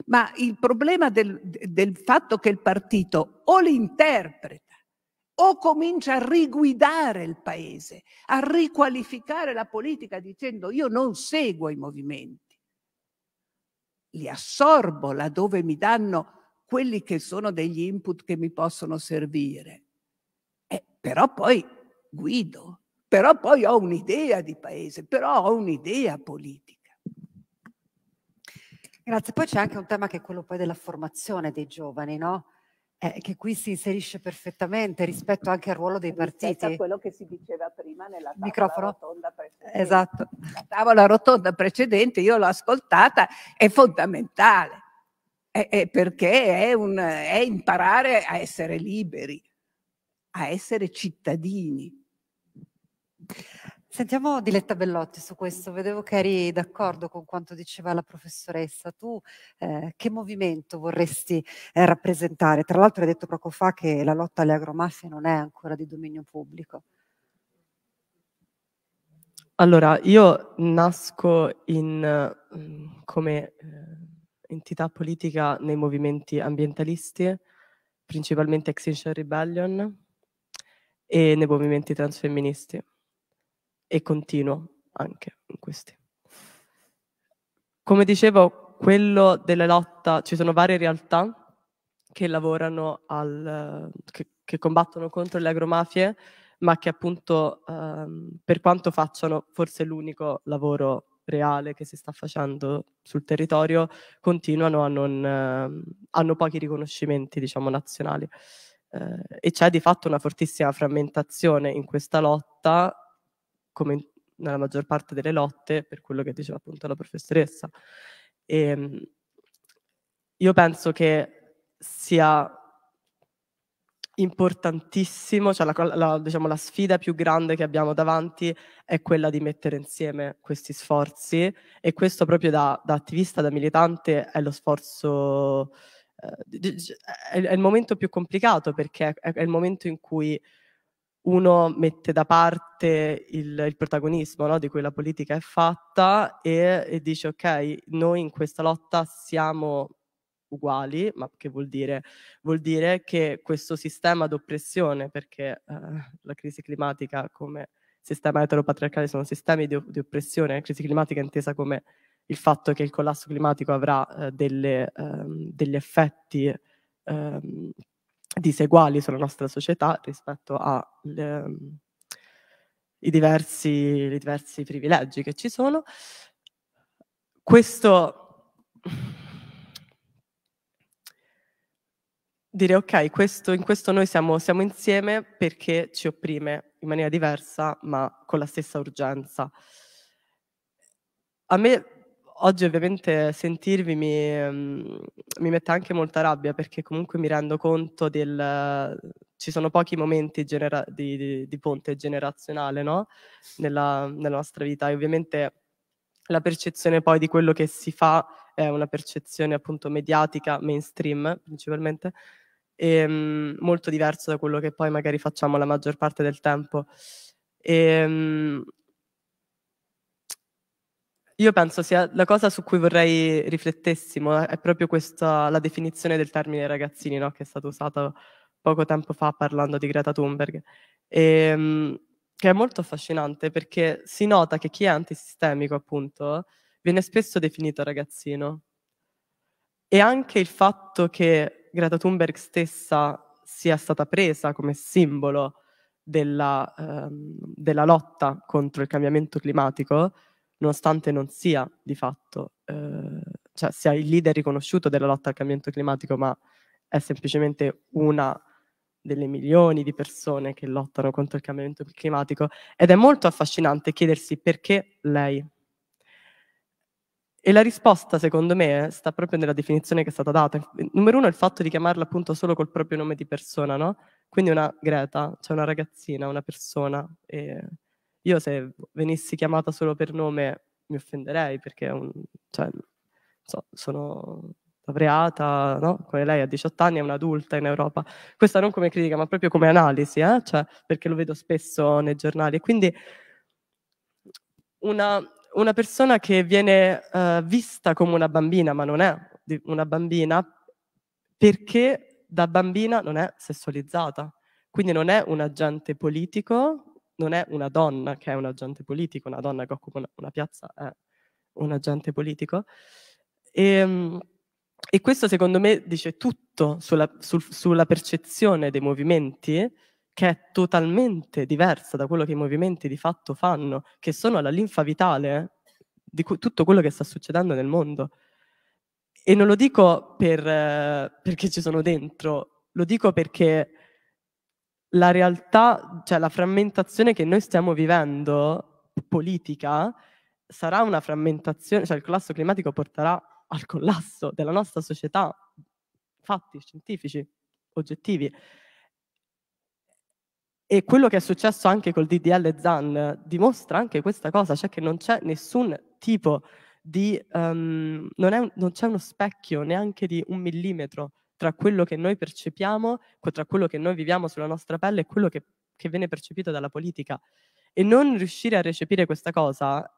Ma il problema del, del fatto che il partito o li interpreta o comincia a riguidare il paese, a riqualificare la politica dicendo io non seguo i movimenti, li assorbo laddove mi danno quelli che sono degli input che mi possono servire. Eh, però poi guido, però poi ho un'idea di paese, però ho un'idea politica. Grazie, poi c'è anche un tema che è quello poi della formazione dei giovani, no? eh, che qui si inserisce perfettamente rispetto mm. anche al ruolo dei partiti. Rispetto a quello che si diceva prima nella tavola Microfono. rotonda precedente. Esatto, la tavola rotonda precedente io l'ho ascoltata, è fondamentale, è, è perché è, un, è imparare a essere liberi, a essere cittadini. Sentiamo Diletta Bellotti su questo, vedevo che eri d'accordo con quanto diceva la professoressa, tu eh, che movimento vorresti eh, rappresentare? Tra l'altro hai detto poco fa che la lotta alle agromafie non è ancora di dominio pubblico. Allora, io nasco in, mm, come eh, entità politica nei movimenti ambientalisti, principalmente Extinction Rebellion e nei movimenti transfemministi e continuo anche in questi. Come dicevo, quello della lotta, ci sono varie realtà che lavorano al, che, che combattono contro le agromafie, ma che appunto ehm, per quanto facciano forse l'unico lavoro reale che si sta facendo sul territorio, continuano a non, ehm, hanno pochi riconoscimenti diciamo nazionali. Eh, e c'è di fatto una fortissima frammentazione in questa lotta come nella maggior parte delle lotte, per quello che diceva appunto la professoressa. E, ehm, io penso che sia importantissimo, cioè la, la, diciamo, la, sfida più grande che abbiamo davanti è quella di mettere insieme questi sforzi e questo proprio da, da attivista, da militante è lo sforzo, eh, è, è, il momento più complicato perché è, è il momento in cui uno mette da parte il, il protagonismo no, di cui la politica è fatta e, e, dice ok, noi in questa lotta siamo uguali, ma che vuol dire? Vuol dire che questo sistema d'oppressione, perché eh, la crisi climatica come sistema eteropatriarcale sono sistemi di, di oppressione, la crisi climatica è intesa come il fatto che il collasso climatico avrà eh, delle, ehm, degli effetti ehm, diseguali sulla nostra società rispetto ai mm, diversi, diversi privilegi che ci sono. Questo dire ok, questo, in questo noi siamo, siamo, insieme perché ci opprime in maniera diversa ma con la stessa urgenza. A me oggi ovviamente sentirvi mi, ehm, mi, mette anche molta rabbia perché comunque mi rendo conto del... ci sono pochi momenti genera- di, di, di, ponte generazionale no? nella, nella nostra vita e ovviamente la percezione poi di quello che si fa è una percezione appunto mediatica, mainstream principalmente, e, ehm, molto diversa da quello che poi magari facciamo la maggior parte del tempo. E, ehm, io penso sia la cosa su cui vorrei riflettessimo eh, è proprio questa la definizione del termine ragazzini, no? che è stata usata poco tempo fa parlando di Greta Thunberg, e, ehm, che è molto affascinante perché si nota che chi è antisistemico, appunto, viene spesso definito ragazzino. E anche il fatto che Greta Thunberg stessa sia stata presa come simbolo della, ehm, della lotta contro il cambiamento climatico nonostante non sia di fatto, eh, cioè sia il leader riconosciuto della lotta al cambiamento climatico, ma è semplicemente una delle milioni di persone che lottano contro il cambiamento climatico ed è molto affascinante chiedersi perché lei. E la risposta, secondo me, sta proprio nella definizione che è stata data. Numero uno è il fatto di chiamarla appunto solo col proprio nome di persona, no? Quindi una Greta, cioè una ragazzina, una persona. E io se venissi chiamata solo per nome mi offenderei perché un, cioè, so, sono laureata, no? come lei a 18 anni è un'adulta in Europa. Questa non come critica ma proprio come analisi, eh? cioè, perché lo vedo spesso nei giornali. Quindi una, una persona che viene uh, vista come una bambina ma non è una bambina perché da bambina non è sessualizzata. Quindi non è un agente politico non è una donna che è un agente politico, una donna che occupa una, una piazza è un agente politico. E, ehm, e, questo secondo me dice tutto sulla, sul, sulla percezione dei movimenti che è totalmente diversa da quello che i movimenti di fatto fanno, che sono la linfa vitale di cu- tutto quello che sta succedendo nel mondo. E non lo dico per, eh, perché ci sono dentro, lo dico perché la realtà, cioè la frammentazione che noi stiamo vivendo politica sarà una frammentazione, cioè il collasso climatico porterà al collasso della nostra società, fatti scientifici, oggettivi. E quello che è successo anche col DDL ZAN dimostra anche questa cosa, cioè che non c'è nessun tipo di... Um, non, un, non c'è uno specchio neanche di un millimetro tra quello che noi percepiamo, tra quello che noi viviamo sulla nostra pelle e quello che, che viene percepito dalla politica. E non riuscire a recepire questa cosa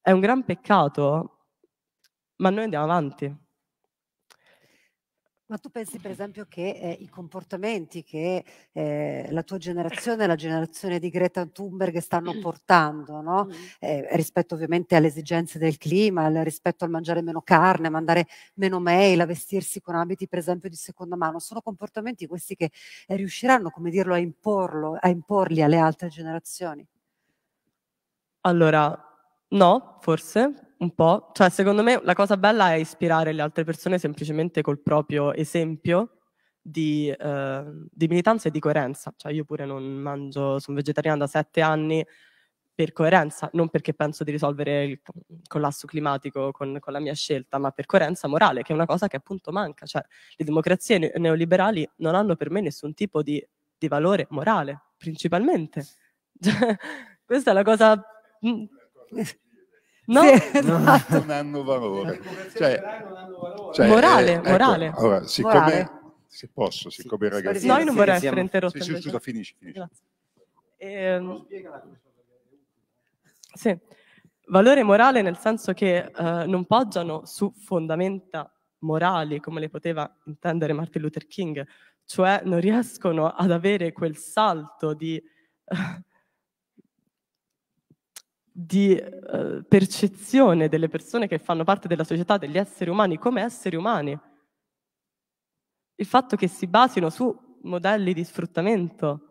è un gran peccato, ma noi andiamo avanti. Ma tu pensi per esempio che eh, i comportamenti che eh, la tua generazione, la generazione di Greta Thunberg stanno portando, no? eh, rispetto ovviamente alle esigenze del clima, al, rispetto al mangiare meno carne, mandare meno mail, a vestirsi con abiti per esempio di seconda mano, sono comportamenti questi che eh, riusciranno, come dirlo, a, imporlo, a imporli alle altre generazioni? Allora, no, forse, un po', cioè secondo me la cosa bella è ispirare le altre persone semplicemente col proprio esempio di, eh, di militanza e di coerenza. Cioè io pure non mangio, sono vegetariana da sette anni per coerenza, non perché penso di risolvere il collasso climatico con, con la mia scelta, ma per coerenza morale, che è una cosa che appunto manca. Cioè le democrazie neoliberali non hanno per me nessun tipo di, di valore morale, principalmente. Cioè, questa è la cosa... Mm, No? Sì, esatto. non hanno valore. Cioè, Cioè, morale, eh, ecco, morale. Allora, siccome, morale. se posso, siccome sì, ragazzi... No, io non vorrei essere interrotto. Sì, sì, scusa, finisci. finisci. Ehm, ehm, sì. Valore morale nel senso che eh, non poggiano su fondamenta morali come le poteva intendere Martin Luther King, cioè non riescono ad avere quel salto di... Eh, di eh, percezione delle persone che fanno parte della società, degli esseri umani come esseri umani. Il fatto che si basino su modelli di sfruttamento,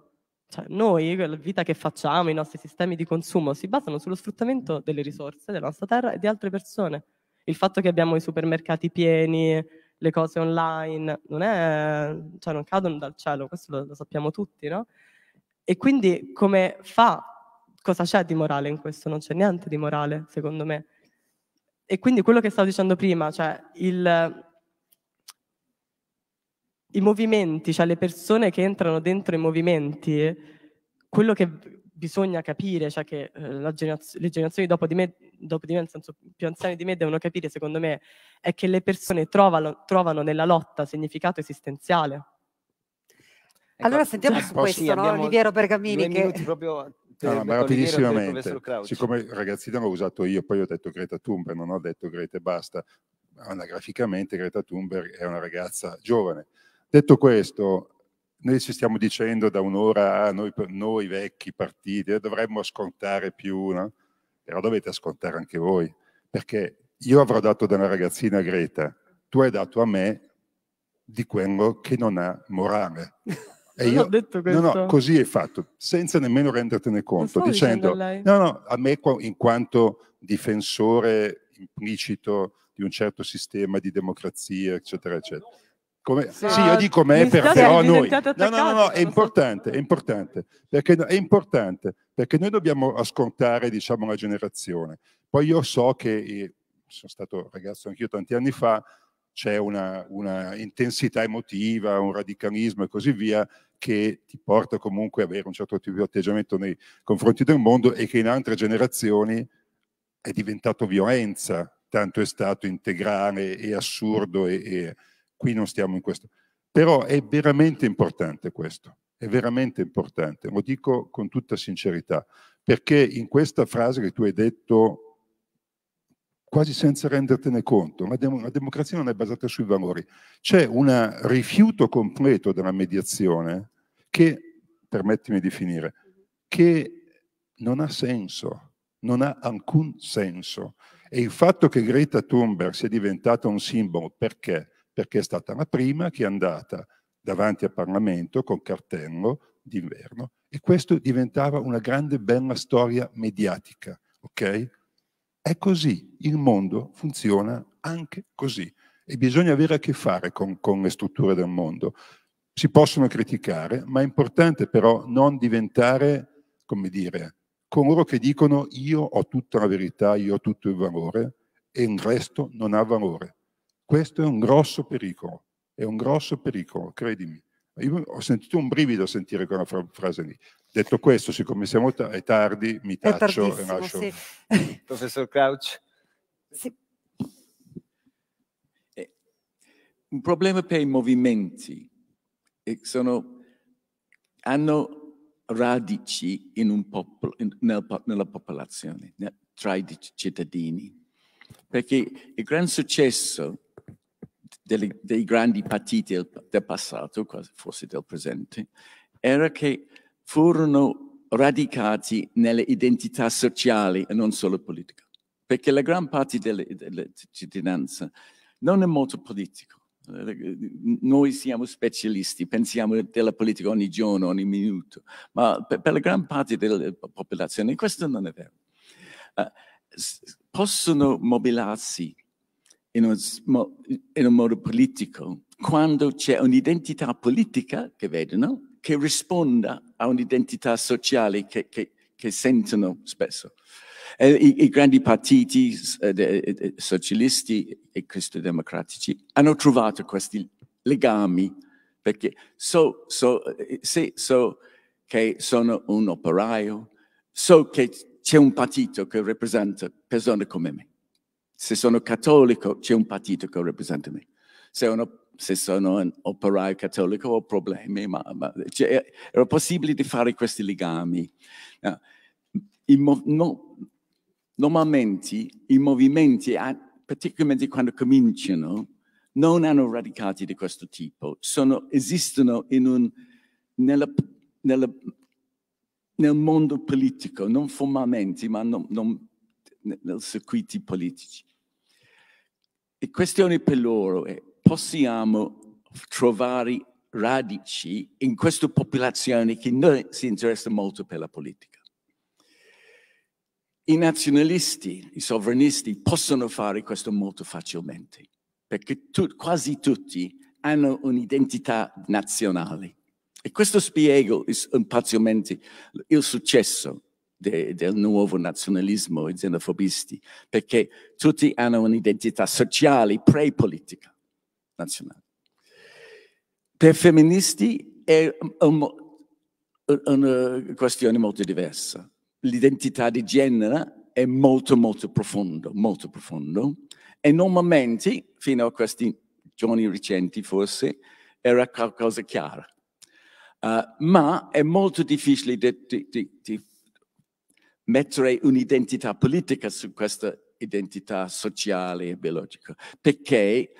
cioè noi, la vita che facciamo, i nostri sistemi di consumo, si basano sullo sfruttamento delle risorse della nostra terra e di altre persone. Il fatto che abbiamo i supermercati pieni, le cose online, non, è, cioè non cadono dal cielo, questo lo, lo sappiamo tutti, no? E quindi come fa cosa c'è di morale in questo? Non c'è niente di morale, secondo me. E quindi quello che stavo dicendo prima, cioè il, i movimenti, cioè le persone che entrano dentro i movimenti, quello che bisogna capire, cioè che eh, generaz- le generazioni dopo di me, dopo di me, nel senso più anziani di me, devono capire, secondo me, è che le persone trovano, trovano nella lotta significato esistenziale. Allora ecco, sentiamo cioè, su questo, sì, no? Oliviero Bergamini. Due che... minuti proprio No, no, rapidissimamente, siccome il ragazzino l'ho usato io, poi ho detto Greta Thunberg, non ho detto Greta e basta, anagraficamente Greta Thunberg è una ragazza giovane. Detto questo, noi ci stiamo dicendo da un'ora, ah, noi, noi vecchi partiti eh, dovremmo ascoltare più, no? però dovete ascoltare anche voi, perché io avrò dato da una ragazzina Greta, tu hai dato a me di quello che non ha morale. E io, no, no, così è fatto, senza nemmeno rendertene conto, dicendo, dicendo no, no, a me in quanto difensore implicito di un certo sistema di democrazia, eccetera, eccetera. Come, sì, io dico me per, però noi... No, no, no, è importante, è importante, perché, è importante, perché noi dobbiamo ascoltare, diciamo, la generazione. Poi io so che, eh, sono stato ragazzo anch'io tanti anni fa, c'è una, una, intensità emotiva, un radicalismo e così via che ti porta comunque ad avere un certo tipo di atteggiamento nei confronti del mondo e che in altre generazioni è diventato violenza, tanto è stato integrale e assurdo e, e qui non stiamo in questo. Però è veramente importante questo, è veramente importante, lo dico con tutta sincerità, perché in questa frase che tu hai detto quasi senza rendertene conto. La, dem- la democrazia non è basata sui valori. C'è un rifiuto completo della mediazione che, permettimi di finire, che non ha senso, non ha alcun senso. E il fatto che Greta Thunberg sia diventata un simbolo perché? Perché è stata la prima che è andata davanti al Parlamento con cartello d'inverno e questo diventava una grande bella storia mediatica, ok? È così, il mondo funziona anche così e bisogna avere a che fare con, con le strutture del mondo. Si possono criticare, ma è importante però non diventare, come dire, coloro che dicono io ho tutta la verità, io ho tutto il valore e il resto non ha valore. Questo è un grosso pericolo, è un grosso pericolo, credimi. Io ho sentito un brivido sentire quella fra- frase lì. Detto questo, siccome siamo t- è tardi, mi taccio e lascio. Sì. Professor Crouch. Sì. Eh, un problema per i movimenti eh, sono, hanno radici popolo, in, nel, nella popolazione, nel, tra i cittadini, perché il gran successo delle, dei grandi partiti del, del passato, forse del presente, era che furono radicati nelle identità sociali e non solo politiche. perché la gran parte delle, della cittadinanza non è molto politico. Noi siamo specialisti, pensiamo della politica ogni giorno, ogni minuto, ma per, per la gran parte della popolazione questo non è vero. Uh, possono mobilarsi in uno, in un modo politico, quando c'è un'identità politica che vedono, che risponda a un'identità sociale che, che, che sentono spesso. I, I, grandi partiti eh, eh socialisti e cristodemocratici hanno trovato questi legami perché so, so, sì, so che sono un operaio, so che c'è un partito che rappresenta persone come me. Se sono cattolico, c'è un partito che rappresenta me. Se, uno, se sono un operaio cattolico ho problemi, ma, ma cioè, era possibile di fare questi legami. No. no, normalmente i movimenti, particolarmente quando cominciano, non hanno radicati di questo tipo, sono, esistono un, nella, nella, nel mondo politico, non formalmente, ma non, non nei circuiti politici. E questione per loro è possiamo trovare radici in questa popolazione che non si interessa molto per la politica. I nazionalisti, i sovranisti possono fare questo molto facilmente, perché tu, quasi tutti hanno un'identità nazionale. E questo spiega parzialmente il successo de, del nuovo nazionalismo e xenofobisti, perché tutti hanno un'identità sociale pre-politica nazionale. Per femministi è un, una eh, questione molto diversa. L'identità di genere è molto, molto profondo, molto profondo. E normalmente, fino a questi giorni recenti forse, era qualcosa chiara. Uh, ma è molto difficile di, di, di, mettere un'identità politica su questa identità sociale e biologica, perché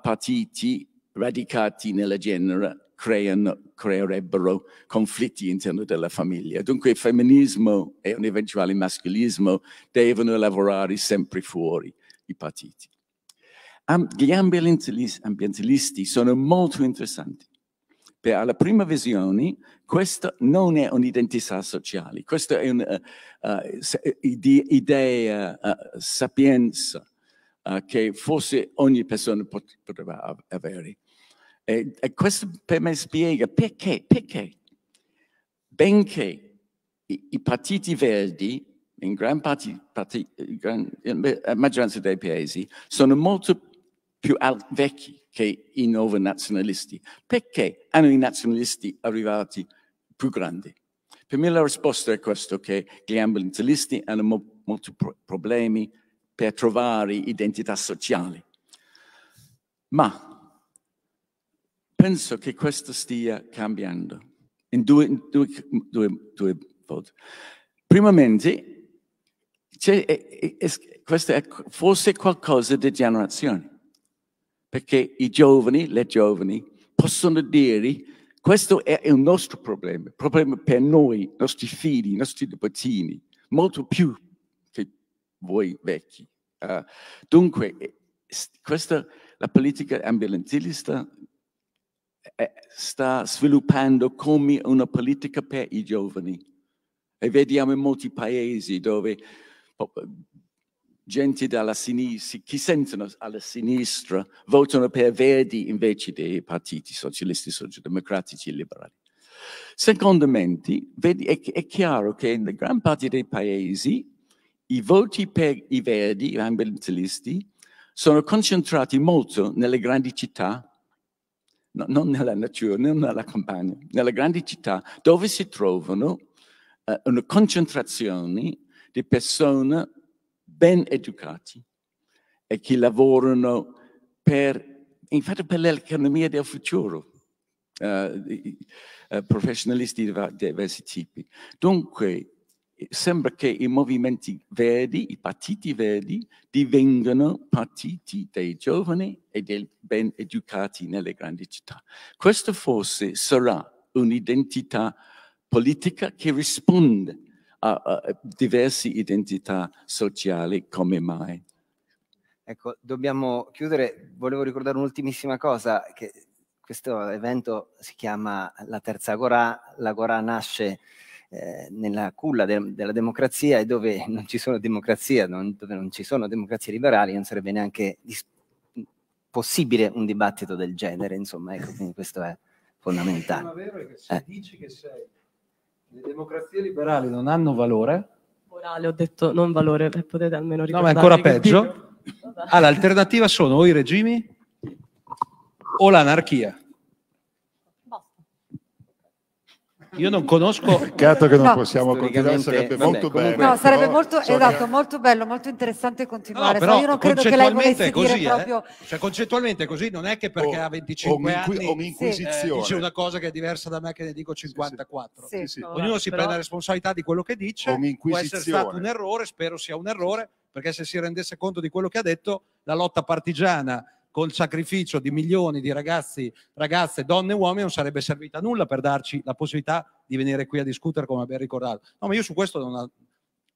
partiti radicati nella genere creano, creerebbero conflitti all'interno della famiglia. Dunque il femminismo e un eventuale maschilismo devono lavorare sempre fuori i partiti. gli ambientalisti sono molto interessanti per la prima visione questa non è un'identità sociale, questa è un'idea, uh, uh, sapienza uh, che forse ogni persona potrebbe avere. E, e, questo per me spiega perché, perché, benché i, i partiti verdi, in gran, parte, parti, gran in eh, maggioranza dei paesi, sono molto più più vecchi che i nuovi nazionalisti. Perché hanno i nazionalisti arrivati più grandi? Per me la risposta è questa, che gli ambientalisti hanno mo molti pro problemi per trovare identità sociale. Ma penso che questo stia cambiando in due, in due, due, due volte. Primamente, è, è, è, questo è forse qualcosa di generazione perché i giovani, le giovani, possono dire questo è il nostro problema, il problema per noi, i nostri figli, i nostri nipotini, molto più che voi vecchi. Uh, dunque, eh, questa, la politica ambientalista eh, sta sviluppando come una politica per i giovani. E vediamo in molti paesi dove gente dalla sinistra, chi sentono alla sinistra, votano per Verdi invece dei partiti socialisti, socialdemocratici e liberali. Secondo me, è, chiaro che in gran parte dei paesi i voti per i Verdi, gli ambientalisti, sono concentrati molto nelle grandi città, no, non nella natura, non nella campagna, nelle grandi città, dove si trovano eh, una concentrazione di persone ben educati e che lavorano per, infatti per l'economia del futuro, eh, eh professionisti di diversi tipi. Dunque, eh, sembra che i movimenti verdi, i partiti verdi, divengano partiti dei giovani e dei ben educati nelle grandi città. Questo forse sarà un'identità politica che risponde a, uh, diverse identità sociali, come mai? Ecco, dobbiamo chiudere. Volevo ricordare un'ultimissima cosa, che questo evento si chiama la Terza Agora. L'Agora nasce eh, nella culla de della democrazia e dove non ci sono democrazie, non, dove non ci sono democrazie liberali, non sarebbe neanche possibile un dibattito del genere, insomma, ecco, quindi questo è fondamentale. Il problema vero è che se eh. dici che sei le democrazie liberali non hanno valore. Morale, ho detto non valore, eh, potete almeno ricordare. No, ma è ancora peggio. Ah, l'alternativa sono o i regimi o l'anarchia. Io non conosco. Peccato che non no. possiamo continuare, sarebbe vabbè, molto comunque, bello. No, sarebbe molto, so esatto, che... molto bello, molto interessante continuare. No, però, io non credo che lei volesse così, dire eh? proprio. Cioè, concettualmente è così non è che perché oh, o, ha 25 o anni o mi eh, dice una cosa che è diversa da me che ne dico 54. Sì, sì. Ognuno si però... prende la responsabilità di quello che dice. Può essere stato un errore, spero sia un errore, perché se si rendesse conto di quello che ha detto, la lotta partigiana col sacrificio di milioni di ragazzi, ragazze, donne e uomini non sarebbe servita a nulla per darci la possibilità di venire qui a discutere come abbiamo ricordato. No, ma io su questo non, ha,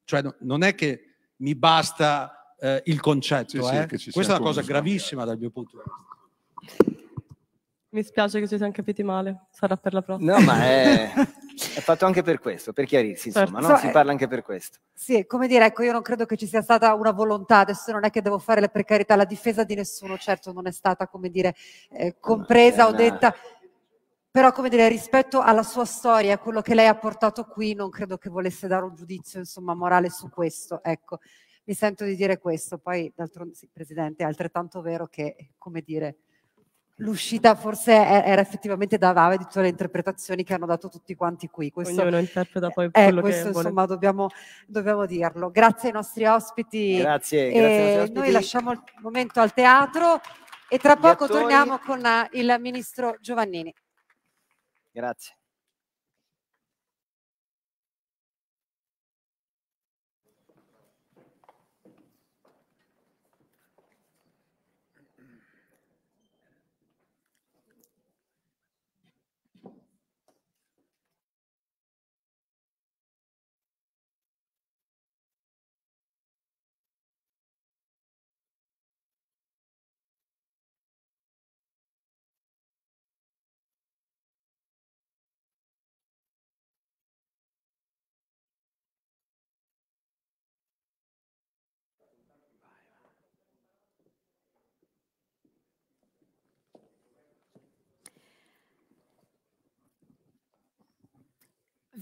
cioè, non è che mi basta eh, il concetto, sì, eh. sì, questa è una cosa gravissima dal mio punto di vista. Mi spiace che ci siamo capiti male, sarà per la prossima. No, ma è... È fatto anche per questo, per chiarirsi, certo. insomma, certo. no? si eh, parla anche per questo. Sì, come dire, ecco, io non credo che ci sia stata una volontà, adesso non è che devo fare le precarietà, la difesa di nessuno, certo non è stata, come dire, eh, compresa eh, o detta però come dire rispetto alla sua storia a quello che lei ha portato qui non credo che volesse dare un giudizio insomma, morale su questo ecco mi sento di dire questo poi d'altronde sì, presidente è altrettanto vero che come dire l'uscita forse era effettivamente da Vave di tutte le interpretazioni che hanno dato tutti quanti qui. Questo, Ognuno interpreta poi quello eh, questo, insomma, dobbiamo, dobbiamo, dirlo. Grazie ai nostri ospiti. Grazie, grazie nostri ospiti. Noi lasciamo il momento al teatro e tra poco torniamo con eh, il ministro Giovannini. Grazie.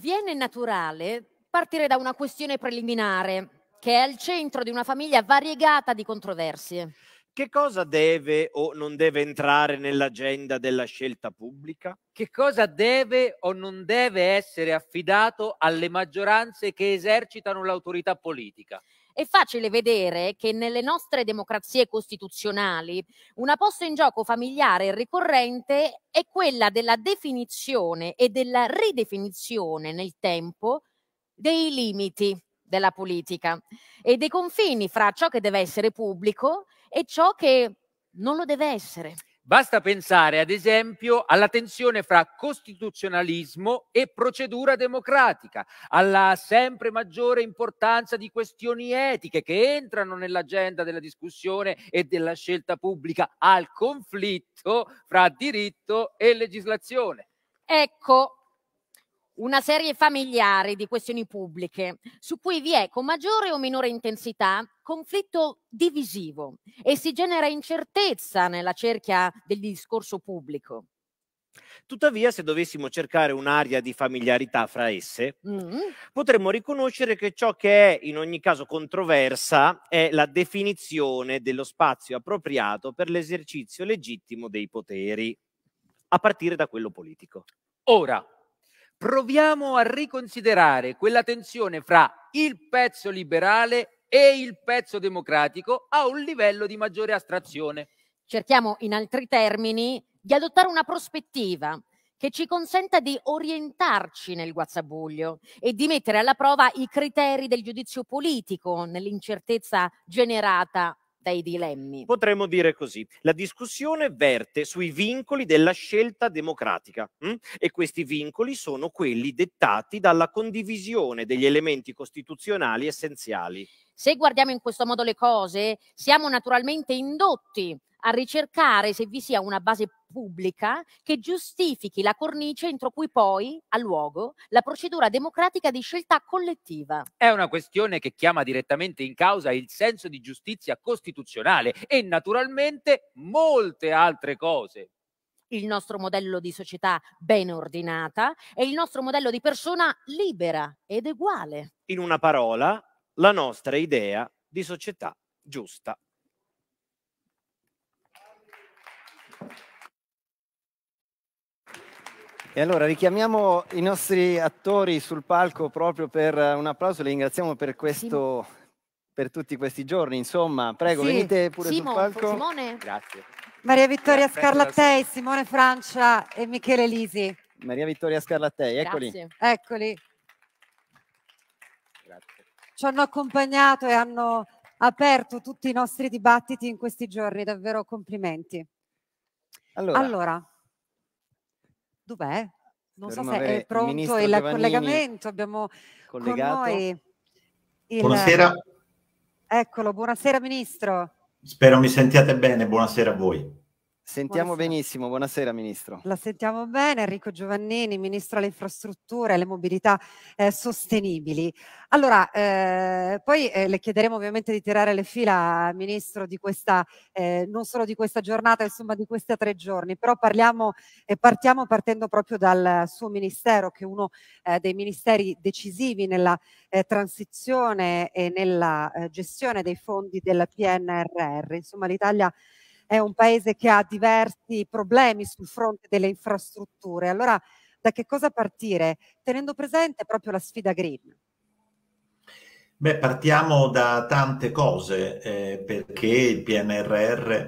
viene naturale partire da una questione preliminare che è al centro di una famiglia variegata di controversie. Che cosa deve o non deve entrare nell'agenda della scelta pubblica? Che cosa deve o non deve essere affidato alle maggioranze che esercitano l'autorità politica? è facile vedere che nelle nostre democrazie costituzionali una posta in gioco familiare ricorrente è quella della definizione e della ridefinizione nel tempo dei limiti della politica e dei confini fra ciò che deve essere pubblico e ciò che non lo deve essere. Basta pensare, ad esempio, alla tensione fra costituzionalismo e procedura democratica, alla sempre maggiore importanza di questioni etiche che entrano nell'agenda della discussione e della scelta pubblica, al conflitto fra diritto e legislazione. Ecco, una serie familiare di questioni pubbliche su cui vi è con maggiore o minore intensità conflitto divisivo e si genera incertezza nella cerchia del discorso pubblico. Tuttavia, se dovessimo cercare un'area di familiarità fra esse, mm. potremmo riconoscere che ciò che è in ogni caso controversa è la definizione dello spazio appropriato per l'esercizio legittimo dei poteri, a partire da quello politico. Ora, proviamo a riconsiderare quella tensione fra il pezzo liberale e il pezzo democratico a un livello di maggiore astrazione. Cerchiamo in altri termini di adottare una prospettiva che ci consenta di orientarci nel guazzabuglio e di mettere alla prova i criteri del giudizio politico nell'incertezza generata dai dilemmi. Potremmo dire così, la discussione verte sui vincoli della scelta democratica mh? Mm? e questi vincoli sono quelli dettati dalla condivisione degli elementi costituzionali essenziali. Se guardiamo in questo modo le cose, siamo naturalmente indotti a ricercare se vi sia una base pubblica che giustifichi la cornice entro cui poi ha luogo la procedura democratica di scelta collettiva. È una questione che chiama direttamente in causa il senso di giustizia costituzionale e naturalmente molte altre cose. Il nostro modello di società ben ordinata e il nostro modello di persona libera ed uguale. In una parola, la nostra idea di società giusta. E allora richiamiamo i nostri attori sul palco proprio per un applauso, li ringraziamo per questo, per tutti questi giorni, insomma, prego sì. venite pure Simo, sul palco. Simone. Grazie. Maria Vittoria Grazie. Scarlattei, Simone Francia e Michele Lisi. Maria Vittoria Scarlattei, eccoli. Grazie. Eccoli. Grazie. Ci hanno accompagnato e hanno aperto tutti i nostri dibattiti in questi giorni, davvero complimenti. allora, allora Dov'è? Non so se è pronto il, il collegamento. Abbiamo collegato. con noi. Il... Buonasera. Eccolo, buonasera Ministro. Spero mi sentiate bene, buonasera a voi. Sentiamo Buonasera. benissimo, buonasera Ministro. La sentiamo bene, Enrico Giovannini, Ministro delle Infrastrutture e alle Mobilità eh, Sostenibili. Allora, eh, poi eh, le chiederemo ovviamente di tirare le fila, Ministro, di questa, eh, non solo di questa giornata, insomma di questi tre giorni, però parliamo e partiamo partendo proprio dal suo Ministero, che è uno eh, dei ministeri decisivi nella eh, transizione e nella gestione dei fondi del PNRR. Insomma, l'Italia è un paese che ha diversi problemi sul fronte delle infrastrutture. Allora, da che cosa partire? Tenendo presente proprio la sfida green. Beh, partiamo da tante cose, eh, perché il PNRR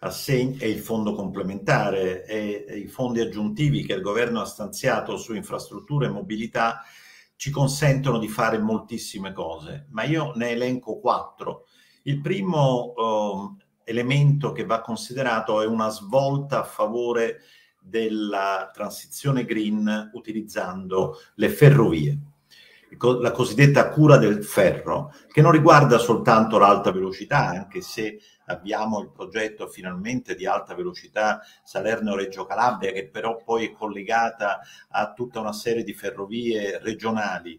assegna, e il fondo complementare e, e i fondi aggiuntivi che il governo ha stanziato su infrastrutture e mobilità ci consentono di fare moltissime cose, ma io ne elenco quattro. Il primo eh, elemento che va considerato è una svolta a favore della transizione green utilizzando le ferrovie, la cosiddetta cura del ferro, che non riguarda soltanto l'alta velocità, anche se abbiamo il progetto finalmente di alta velocità Salerno-Reggio Calabria, che però poi è collegata a tutta una serie di ferrovie regionali.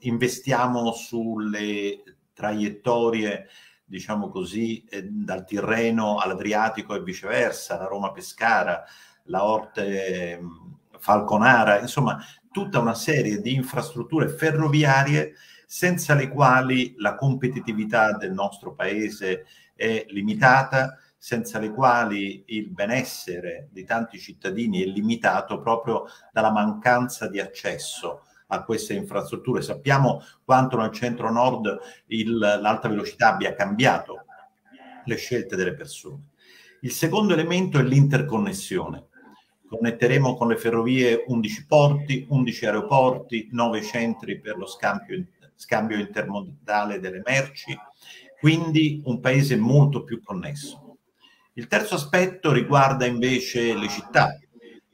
Investiamo sulle traiettorie diciamo così, eh, dal Tirreno all'Adriatico e viceversa, la Roma-Pescara, la Orte mm, Falconara, insomma tutta una serie di infrastrutture ferroviarie senza le quali la competitività del nostro paese è limitata, senza le quali il benessere di tanti cittadini è limitato proprio dalla mancanza di accesso a queste infrastrutture. Sappiamo quanto nel centro-nord l'alta velocità abbia cambiato le scelte delle persone. Il secondo elemento è l'interconnessione. Connetteremo con le ferrovie 11 porti, 11 aeroporti, 9 centri per lo scambio, scambio intermodale delle merci, quindi un paese molto più connesso. Il terzo aspetto riguarda invece le città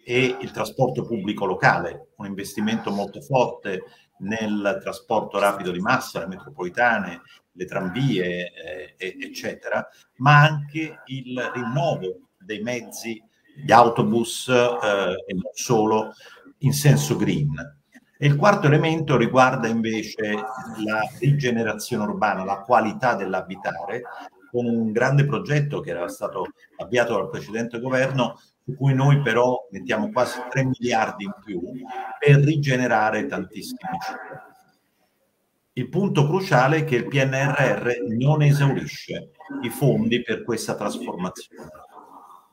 e il trasporto pubblico locale, un investimento molto forte nel trasporto rapido di massa, le metropolitane, le tramvie, eh, eccetera, ma anche il rinnovo dei mezzi, gli autobus eh, e non solo, in senso green. E il quarto elemento riguarda invece la rigenerazione urbana, la qualità dell'abitare, con un grande progetto che era stato avviato dal precedente governo su cui noi però mettiamo quasi 3 miliardi in più per rigenerare tantissime città. Il punto cruciale è che il PNRR non esaurisce i fondi per questa trasformazione.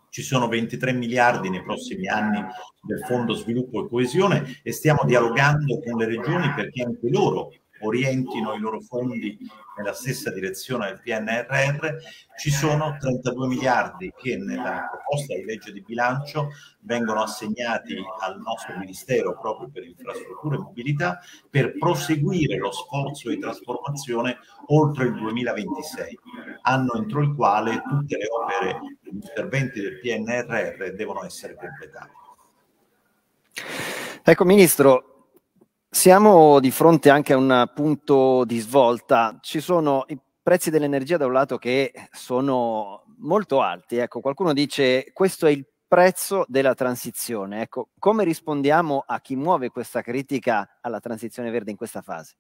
Ci sono 23 miliardi nei prossimi anni del Fondo Sviluppo e Coesione e stiamo dialogando con le regioni perché anche loro orientino i loro fondi nella stessa direzione del PNRR, ci sono 32 miliardi che nella proposta di legge di bilancio vengono assegnati al nostro Ministero proprio per infrastrutture e mobilità per proseguire lo sforzo di trasformazione oltre il 2026, anno entro il quale tutte le opere, e gli interventi del PNRR devono essere completati. Ecco, Ministro, siamo di fronte anche a un punto di svolta. Ci sono i prezzi dell'energia da un lato che sono molto alti. Ecco, qualcuno dice questo è il prezzo della transizione. Ecco, come rispondiamo a chi muove questa critica alla transizione verde in questa fase?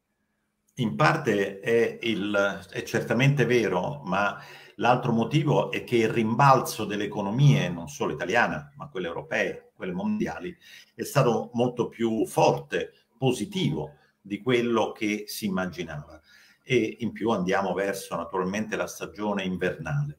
In parte è, il, è certamente vero, ma l'altro motivo è che il rimbalzo delle economie, non solo italiana, ma quelle europee, quelle mondiali, è stato molto più forte positivo di quello che si immaginava e in più andiamo verso naturalmente la stagione invernale.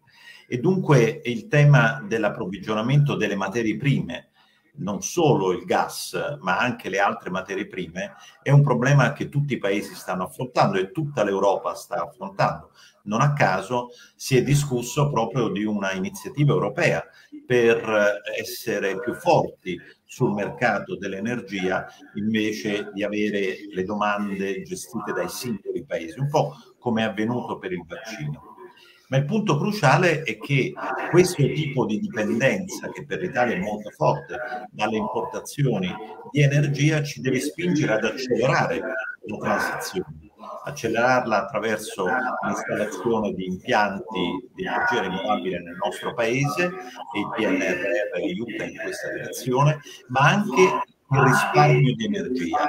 E dunque il tema dell'approvvigionamento delle materie prime, non solo il gas, ma anche le altre materie prime, è un problema che tutti i paesi stanno affrontando e tutta l'Europa sta affrontando. Non a caso si è discusso proprio di una iniziativa europea per eh, essere più forti sul mercato dell'energia invece di avere le domande gestite dai singoli paesi, un po' come è avvenuto per il vaccino. Ma il punto cruciale è che questo tipo di dipendenza, che per l'Italia è molto forte, dalle importazioni di energia ci deve spingere ad accelerare la transizione accelerarla attraverso l'installazione di impianti di energia rinnovabile nel nostro paese e il PNRR aiuta in questa direzione, ma anche il risparmio di energia,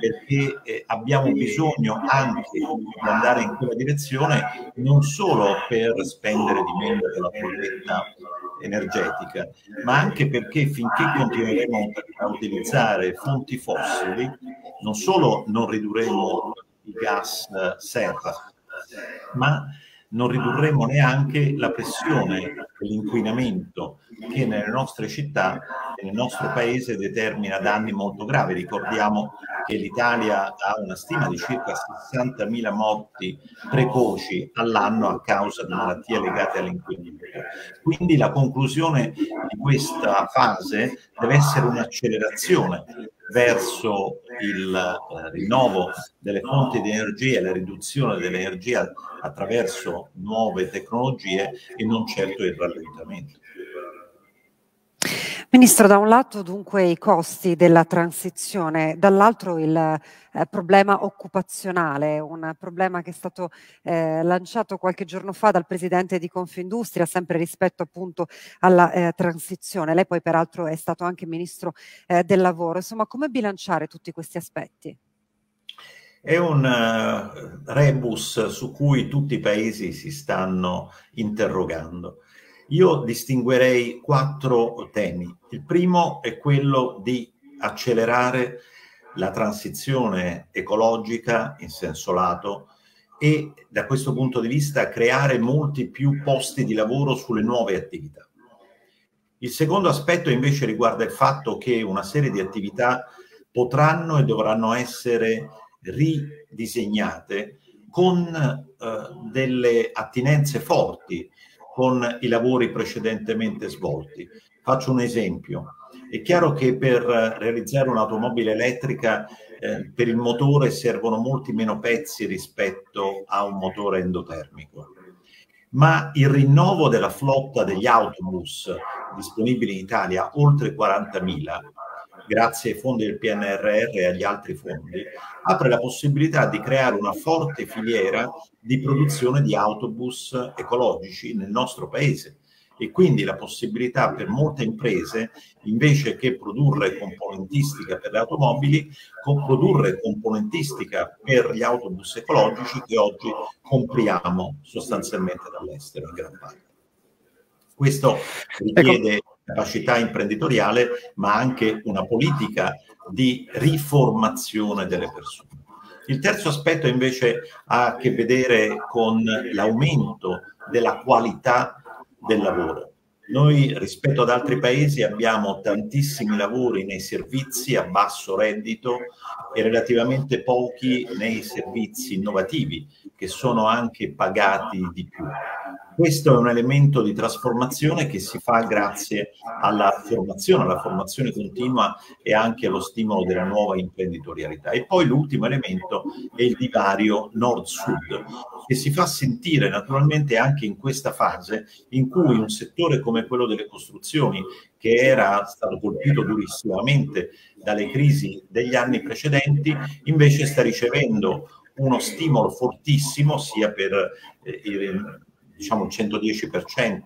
perché eh, abbiamo bisogno anche di andare in quella direzione non solo per spendere di meno della bolletta energetica, ma anche perché finché continueremo a utilizzare fonti fossili, non solo non ridurremo i gas eh, serra, ma non ridurremo neanche la pressione e l'inquinamento che nelle nostre città, e nel nostro paese determina danni molto gravi. Ricordiamo che l'Italia ha una stima di circa 60.000 morti precoci all'anno a causa di malattie legate all'inquinamento. Quindi la conclusione di questa fase deve essere un'accelerazione verso il eh, rinnovo delle fonti di energia e la riduzione dell'energia attraverso nuove tecnologie e non certo il rallentamento. Ministro, da un lato dunque i costi della transizione, dall'altro il eh, problema occupazionale, un problema che è stato eh, lanciato qualche giorno fa dal Presidente di Confindustria, sempre rispetto appunto alla eh, transizione. Lei poi peraltro è stato anche Ministro eh, del Lavoro. Insomma, come bilanciare tutti questi aspetti? È un uh, rebus su cui tutti i paesi si stanno interrogando. Io distinguerei quattro temi. Il primo è quello di accelerare la transizione ecologica in senso lato e da questo punto di vista creare molti più posti di lavoro sulle nuove attività. Il secondo aspetto invece riguarda il fatto che una serie di attività potranno e dovranno essere ridisegnate con eh, delle attinenze forti con i lavori precedentemente svolti. Faccio un esempio. È chiaro che per eh, realizzare un'automobile elettrica eh, per il motore servono molti meno pezzi rispetto a un motore endotermico. Ma il rinnovo della flotta degli autobus disponibili in Italia, oltre 40.000, grazie ai fondi del PNRR e agli altri fondi, apre la possibilità di creare una forte filiera di produzione di autobus ecologici nel nostro paese e quindi la possibilità per molte imprese, invece che produrre componentistica per le automobili, produrre componentistica per gli autobus ecologici che oggi compriamo sostanzialmente dall'estero in gran parte. Questo ecco, richiede ecco capacità imprenditoriale, ma anche una politica di riformazione delle persone. Il terzo aspetto invece ha a che vedere con l'aumento della qualità del lavoro. Noi rispetto ad altri paesi abbiamo tantissimi lavori nei servizi a basso reddito e relativamente pochi nei servizi innovativi che sono anche pagati di più. Questo è un elemento di trasformazione che si fa grazie alla formazione, alla formazione continua e anche allo stimolo della nuova imprenditorialità. E poi l'ultimo elemento è il divario nord-sud, che si fa sentire naturalmente anche in questa fase in cui un settore come quello delle costruzioni, che era stato colpito durissimamente dalle crisi degli anni precedenti, invece sta ricevendo uno stimolo fortissimo sia per eh, diciamo il 110%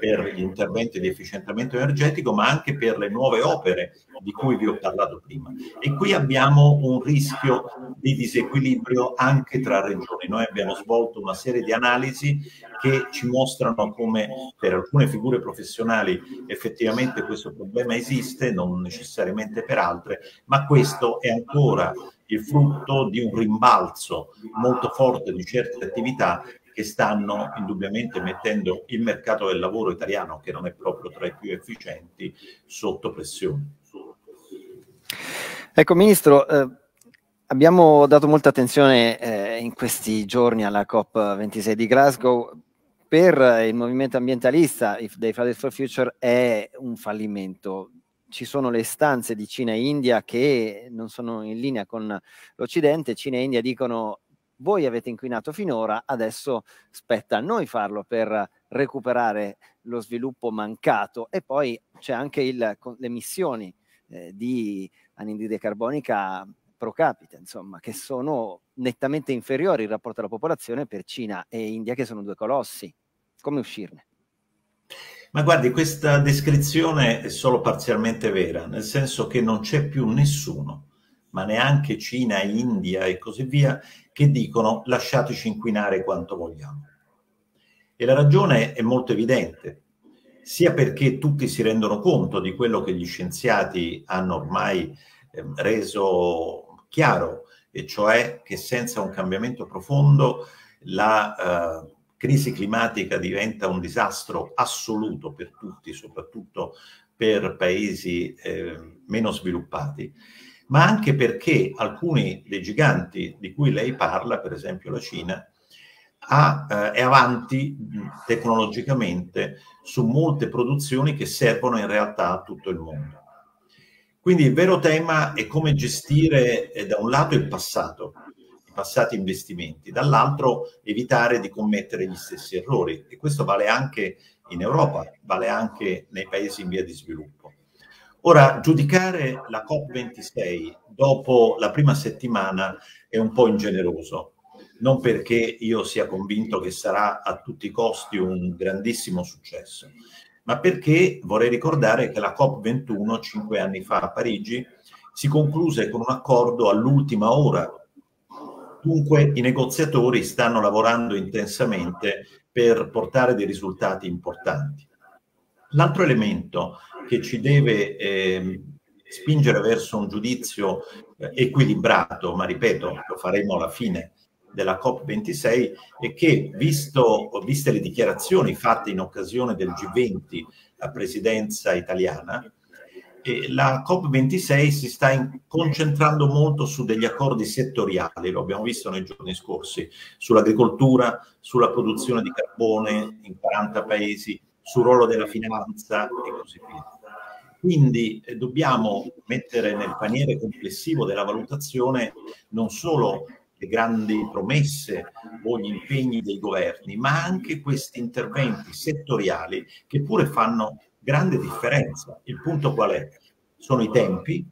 per gli interventi di efficientamento energetico, ma anche per le nuove opere di cui vi ho parlato prima. E qui abbiamo un rischio di disequilibrio anche tra regioni. Noi abbiamo svolto una serie di analisi che ci mostrano come per alcune figure professionali effettivamente questo problema esiste, non necessariamente per altre, ma questo è ancora il frutto di un rimbalzo molto forte di certe attività che stanno indubbiamente mettendo il mercato del lavoro italiano, che non è proprio tra i più efficienti, sotto pressione. Ecco, Ministro, eh, abbiamo dato molta attenzione eh, in questi giorni alla COP26 di Glasgow. Per il movimento ambientalista, If They Fridays for Future è un fallimento ci sono le stanze di Cina e India che non sono in linea con l'Occidente. Cina e India dicono voi avete inquinato finora, adesso spetta a noi farlo per recuperare lo sviluppo mancato e poi c'è anche il, le emissioni eh, di anidride carbonica pro capite, insomma, che sono nettamente inferiori in rapporto alla popolazione per Cina e India, che sono due colossi. Come uscirne? Ma guardi, questa descrizione è solo parzialmente vera, nel senso che non c'è più nessuno ma neanche Cina, India e così via, che dicono lasciateci inquinare quanto vogliamo. E la ragione è molto evidente, sia perché tutti si rendono conto di quello che gli scienziati hanno ormai eh, reso chiaro, e cioè che senza un cambiamento profondo la eh, crisi climatica diventa un disastro assoluto per tutti, soprattutto per paesi eh, meno sviluppati ma anche perché alcuni dei giganti di cui lei parla, per esempio la Cina, ha, eh, è avanti tecnologicamente su molte produzioni che servono in realtà a tutto il mondo. Quindi il vero tema è come gestire eh, da un lato il passato, i passati investimenti, dall'altro evitare di commettere gli stessi errori e questo vale anche in Europa, vale anche nei paesi in via di sviluppo. Ora, giudicare la COP26 dopo la prima settimana è un po' ingeneroso, non perché io sia convinto che sarà a tutti i costi un grandissimo successo, ma perché vorrei ricordare che la COP21 cinque anni fa a Parigi si concluse con un accordo all'ultima ora. Dunque i negoziatori stanno lavorando intensamente per portare dei risultati importanti. L'altro elemento che ci deve eh, spingere verso un giudizio eh, equilibrato, ma ripeto, lo faremo alla fine della COP26 è che, visto, viste le dichiarazioni fatte in occasione del G20 a presidenza italiana, eh, la COP26 si sta in, concentrando molto su degli accordi settoriali, lo abbiamo visto nei giorni scorsi, sull'agricoltura, sulla produzione di carbone in 40 paesi, sul ruolo della finanza e così via. Quindi eh, dobbiamo mettere nel paniere complessivo della valutazione non solo le grandi promesse o gli impegni dei governi, ma anche questi interventi settoriali che pure fanno grande differenza. Il punto qual è? Sono i tempi,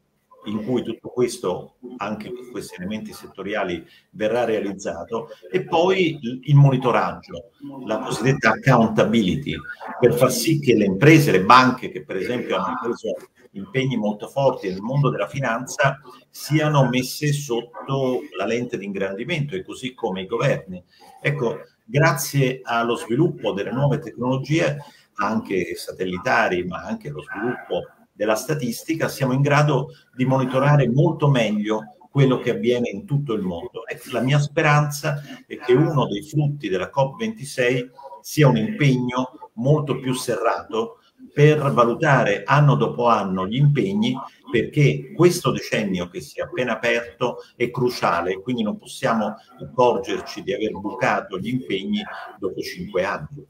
in cui tutto questo, anche questi elementi settoriali, verrà realizzato, e poi il monitoraggio, la cosiddetta accountability, per far sì che le imprese, le banche che per esempio hanno preso impegni molto forti nel mondo della finanza siano messe sotto la lente di ingrandimento e così come i governi. Ecco, grazie allo sviluppo delle nuove tecnologie, anche satellitari, ma anche allo sviluppo della statistica, siamo in grado di monitorare molto meglio quello che avviene in tutto il mondo. E ecco, la mia speranza è che uno dei frutti della COP26 sia un impegno molto più serrato per valutare anno dopo anno gli impegni perché questo decennio che si è appena aperto è cruciale, quindi non possiamo accorgerci di aver bucato gli impegni dopo cinque anni.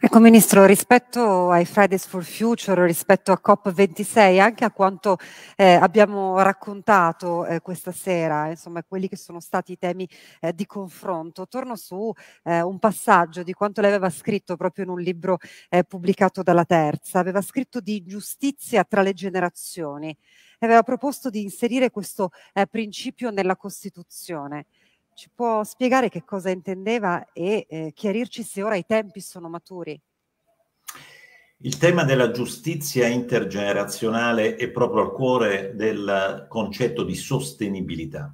Ecco Ministro, rispetto ai Fridays for Future, rispetto a COP26, anche a quanto eh, abbiamo raccontato eh, questa sera, insomma quelli che sono stati i temi eh, di confronto, torno su eh, un passaggio di quanto lei aveva scritto proprio in un libro eh, pubblicato dalla Terza, aveva scritto di giustizia tra le generazioni aveva proposto di inserire questo eh, principio nella Costituzione ci può spiegare che cosa intendeva e eh, chiarirci se ora i tempi sono maturi? Il tema della giustizia intergenerazionale è proprio al cuore del concetto di sostenibilità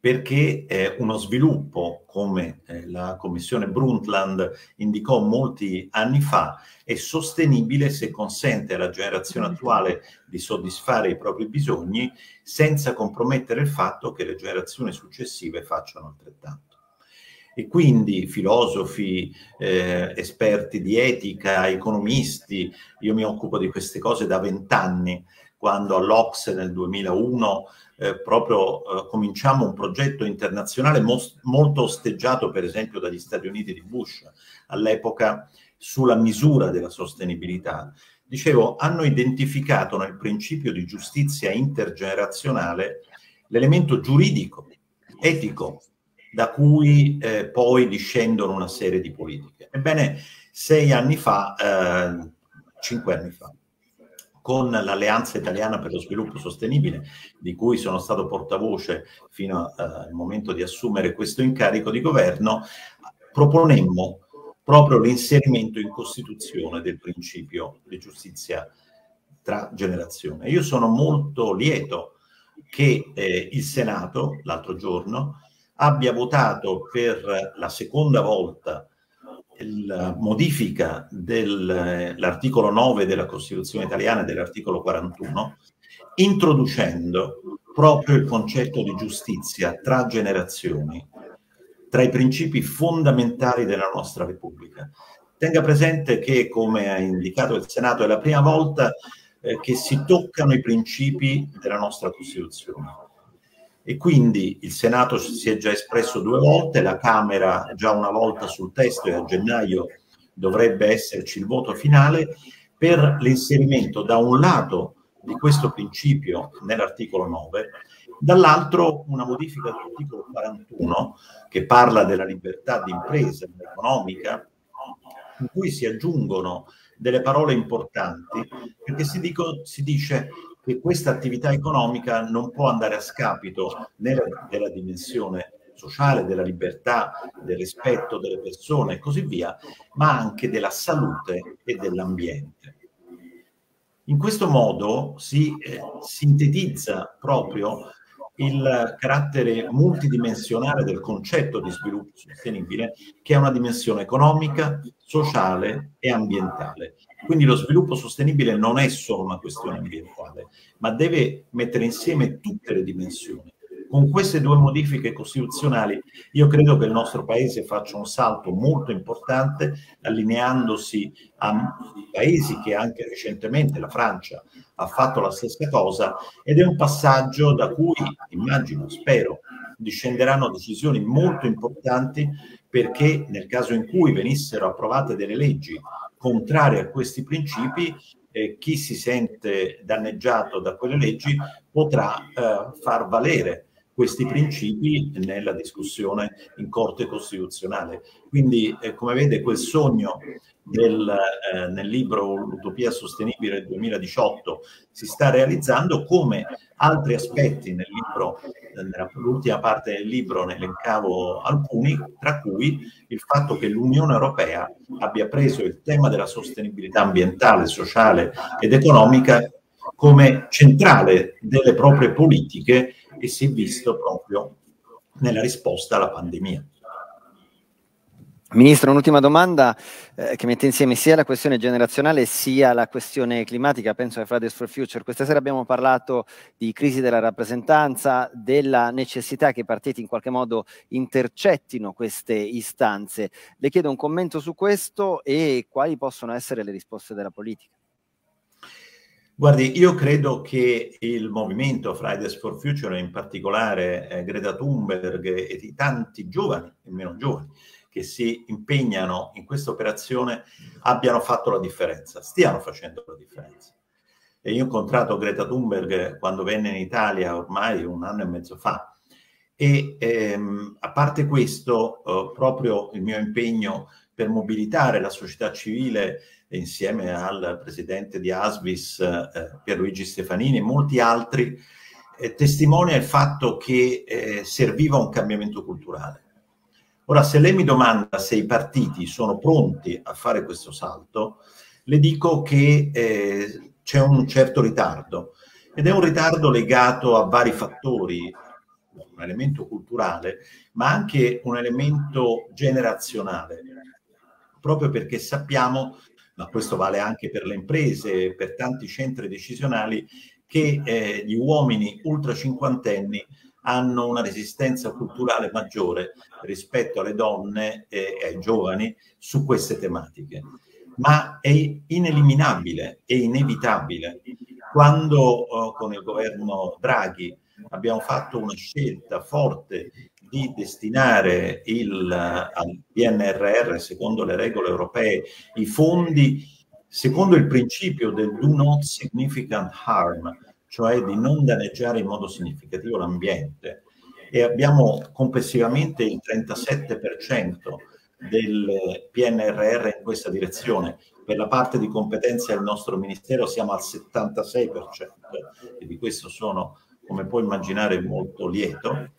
perché eh, uno sviluppo, come eh, la Commissione Brundtland indicò molti anni fa, è sostenibile se consente alla generazione mm. attuale di soddisfare i propri bisogni senza compromettere il fatto che le generazioni successive facciano altrettanto. E quindi filosofi, eh, esperti di etica, economisti, io mi occupo di queste cose da vent'anni, quando all'Ocse nel 2001 eh, proprio eh, cominciamo un progetto internazionale most- molto osteggiato per esempio dagli Stati Uniti di Bush all'epoca sulla misura della sostenibilità. Dicevo, hanno identificato nel principio di giustizia intergenerazionale l'elemento giuridico, etico, da cui eh, poi discendono una serie di politiche. Ebbene, sei anni fa, eh, cinque anni fa, con l'Alleanza Italiana per lo Sviluppo Sostenibile, di cui sono stato portavoce fino al eh, momento di assumere questo incarico di governo, proponemmo proprio l'inserimento in Costituzione del principio di giustizia tra generazioni. Io sono molto lieto che eh, il Senato, l'altro giorno, abbia votato per la seconda volta la modifica dell'articolo 9 della Costituzione italiana e dell'articolo 41, introducendo proprio il concetto di giustizia tra generazioni, tra i principi fondamentali della nostra Repubblica. Tenga presente che, come ha indicato il Senato, è la prima volta eh, che si toccano i principi della nostra Costituzione e quindi il Senato si è già espresso due volte, la Camera già una volta sul testo e a gennaio dovrebbe esserci il voto finale per l'inserimento da un lato di questo principio nell'articolo 9, dall'altro una modifica dell'articolo 41 che parla della libertà di impresa economica, in cui si aggiungono delle parole importanti perché si, dico, si dice che questa attività economica non può andare a scapito né della dimensione sociale, della libertà, del rispetto delle persone e così via, ma anche della salute e dell'ambiente. In questo modo si eh, sintetizza proprio il carattere multidimensionale del concetto di sviluppo sostenibile, che è una dimensione economica, sociale e ambientale. Quindi lo sviluppo sostenibile non è solo una questione ambientale, ma deve mettere insieme tutte le dimensioni con queste due modifiche costituzionali io credo che il nostro Paese faccia un salto molto importante allineandosi a paesi che anche recentemente la Francia ha fatto la stessa cosa ed è un passaggio da cui immagino, spero, discenderanno decisioni molto importanti perché nel caso in cui venissero approvate delle leggi contrarie a questi principi, eh, chi si sente danneggiato da quelle leggi potrà eh, far valere questi principi nella discussione in Corte Costituzionale. Quindi, eh, come vede, quel sogno del, eh, nel libro Utopia Sostenibile 2018 si sta realizzando come altri aspetti nel libro, eh, nell'ultima parte del libro ne elencavo alcuni, tra cui il fatto che l'Unione Europea abbia preso il tema della sostenibilità ambientale, sociale ed economica come centrale delle proprie politiche e si è visto proprio nella risposta alla pandemia. Ministro, un'ultima domanda eh, che mette insieme sia la questione generazionale sia la questione climatica, penso a Fridays for Future. Questa sera abbiamo parlato di crisi della rappresentanza, della necessità che i partiti in qualche modo intercettino queste istanze. Le chiedo un commento su questo e quali possono essere le risposte della politica. Guardi, io credo che il movimento Fridays for Future, in particolare eh, Greta Thunberg e di tanti giovani e meno giovani che si impegnano in questa operazione abbiano fatto la differenza, stiano facendo la differenza. E io ho incontrato Greta Thunberg quando venne in Italia ormai un anno e mezzo fa e ehm, a parte questo, eh, proprio il mio impegno per mobilitare la società civile insieme al presidente di Asvis eh, Pierluigi Stefanini e molti altri, eh, testimonia il fatto che eh, serviva un cambiamento culturale. Ora, se lei mi domanda se i partiti sono pronti a fare questo salto, le dico che eh, c'è un certo ritardo ed è un ritardo legato a vari fattori, un elemento culturale, ma anche un elemento generazionale, proprio perché sappiamo ma questo vale anche per le imprese, per tanti centri decisionali, che eh, gli uomini ultra cinquantenni hanno una resistenza culturale maggiore rispetto alle donne eh, e ai giovani su queste tematiche. Ma è ineliminabile, è inevitabile. Quando eh, con il governo Draghi abbiamo fatto una scelta forte di destinare il, al PNRR, secondo le regole europee, i fondi secondo il principio del do not significant harm, cioè di non danneggiare in modo significativo l'ambiente. E abbiamo complessivamente il 37% del PNRR in questa direzione. Per la parte di competenza del nostro Ministero siamo al 76% e di questo sono, come puoi immaginare, molto lieto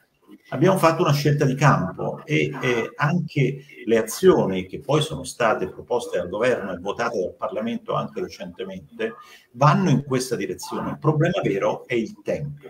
abbiamo fatto una scelta di campo e eh, anche le azioni che poi sono state proposte dal governo e votate dal Parlamento anche recentemente vanno in questa direzione. Il problema vero è il tempo.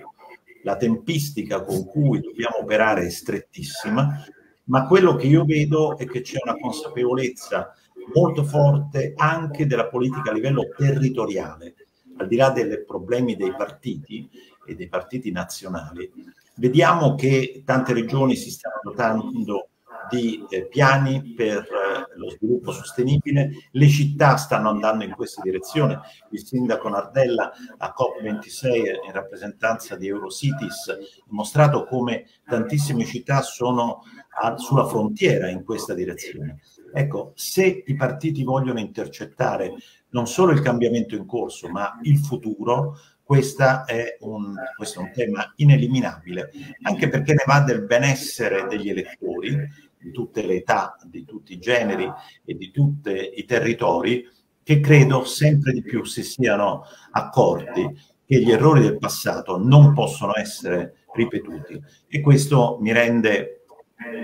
La tempistica con cui dobbiamo operare è strettissima, ma quello che io vedo è che c'è una consapevolezza molto forte anche della politica a livello territoriale, al di là dei problemi dei partiti e dei partiti nazionali Vediamo che tante regioni si stanno dotando di eh, piani per eh, lo sviluppo sostenibile, le città stanno andando in questa direzione, il sindaco Nardella a COP26 in rappresentanza di Eurocities ha mostrato come tantissime città sono a, sulla frontiera in questa direzione. Ecco, se i partiti vogliono intercettare non solo il cambiamento in corso, ma il futuro, è un, questo è un tema ineliminabile, anche perché ne va del benessere degli elettori di tutte le età, di tutti i generi e di tutti i territori, che credo sempre di più si siano accorti che gli errori del passato non possono essere ripetuti e questo mi rende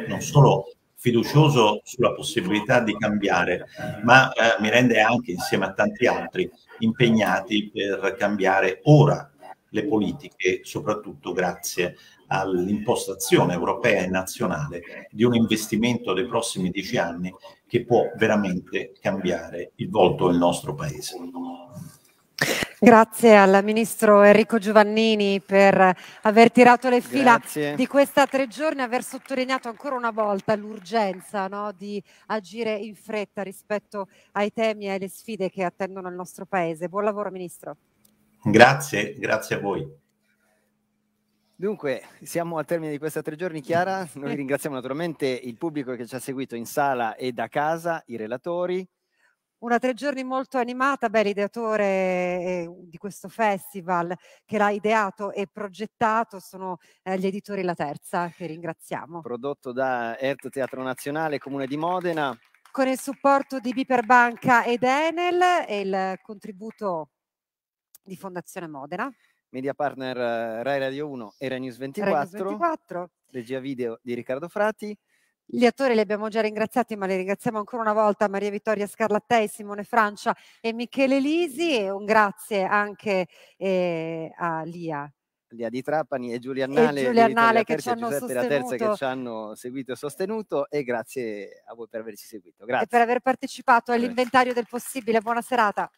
non solo fiducioso sulla possibilità di cambiare, ma eh, mi rende anche insieme a tanti altri impegnati per cambiare ora le politiche, soprattutto grazie all'impostazione europea e nazionale di un investimento dei prossimi dieci anni che può veramente cambiare il volto del nostro Paese. Grazie al ministro Enrico Giovannini per aver tirato le fila Grazie. di questa tre giorni, aver sottolineato ancora una volta l'urgenza no, di agire in fretta rispetto ai temi e alle sfide che attendono il nostro Paese. Buon lavoro Ministro. Grazie, grazie a voi. Dunque, siamo al termine di questa tre giorni, Chiara. Noi ringraziamo naturalmente il pubblico che ci ha seguito in sala e da casa, i relatori, una tre giorni molto animata, beh, l'ideatore eh, di questo festival che l'ha ideato e progettato sono eh, gli editori La Terza, che ringraziamo. Prodotto da Erto Teatro Nazionale, Comune di Modena. Con il supporto di Biperbanca ed Enel e il contributo di Fondazione Modena. Media partner eh, Rai Radio 1 e Rai News 24. Rai News 24. Regia video di Riccardo Frati gli attori li abbiamo già ringraziati, ma li ringraziamo ancora una volta Maria Vittoria Scarlattei, Simone Francia e Michele Lisi e un grazie anche eh, a Lia. Lia di Trapani e Giulia Annale, e Giulia Annale che terza, ci hanno sostenuto. terza che ci hanno seguito e sostenuto e grazie a voi per averci seguito. Grazie. E per aver partecipato all'inventario del possibile. Buona serata.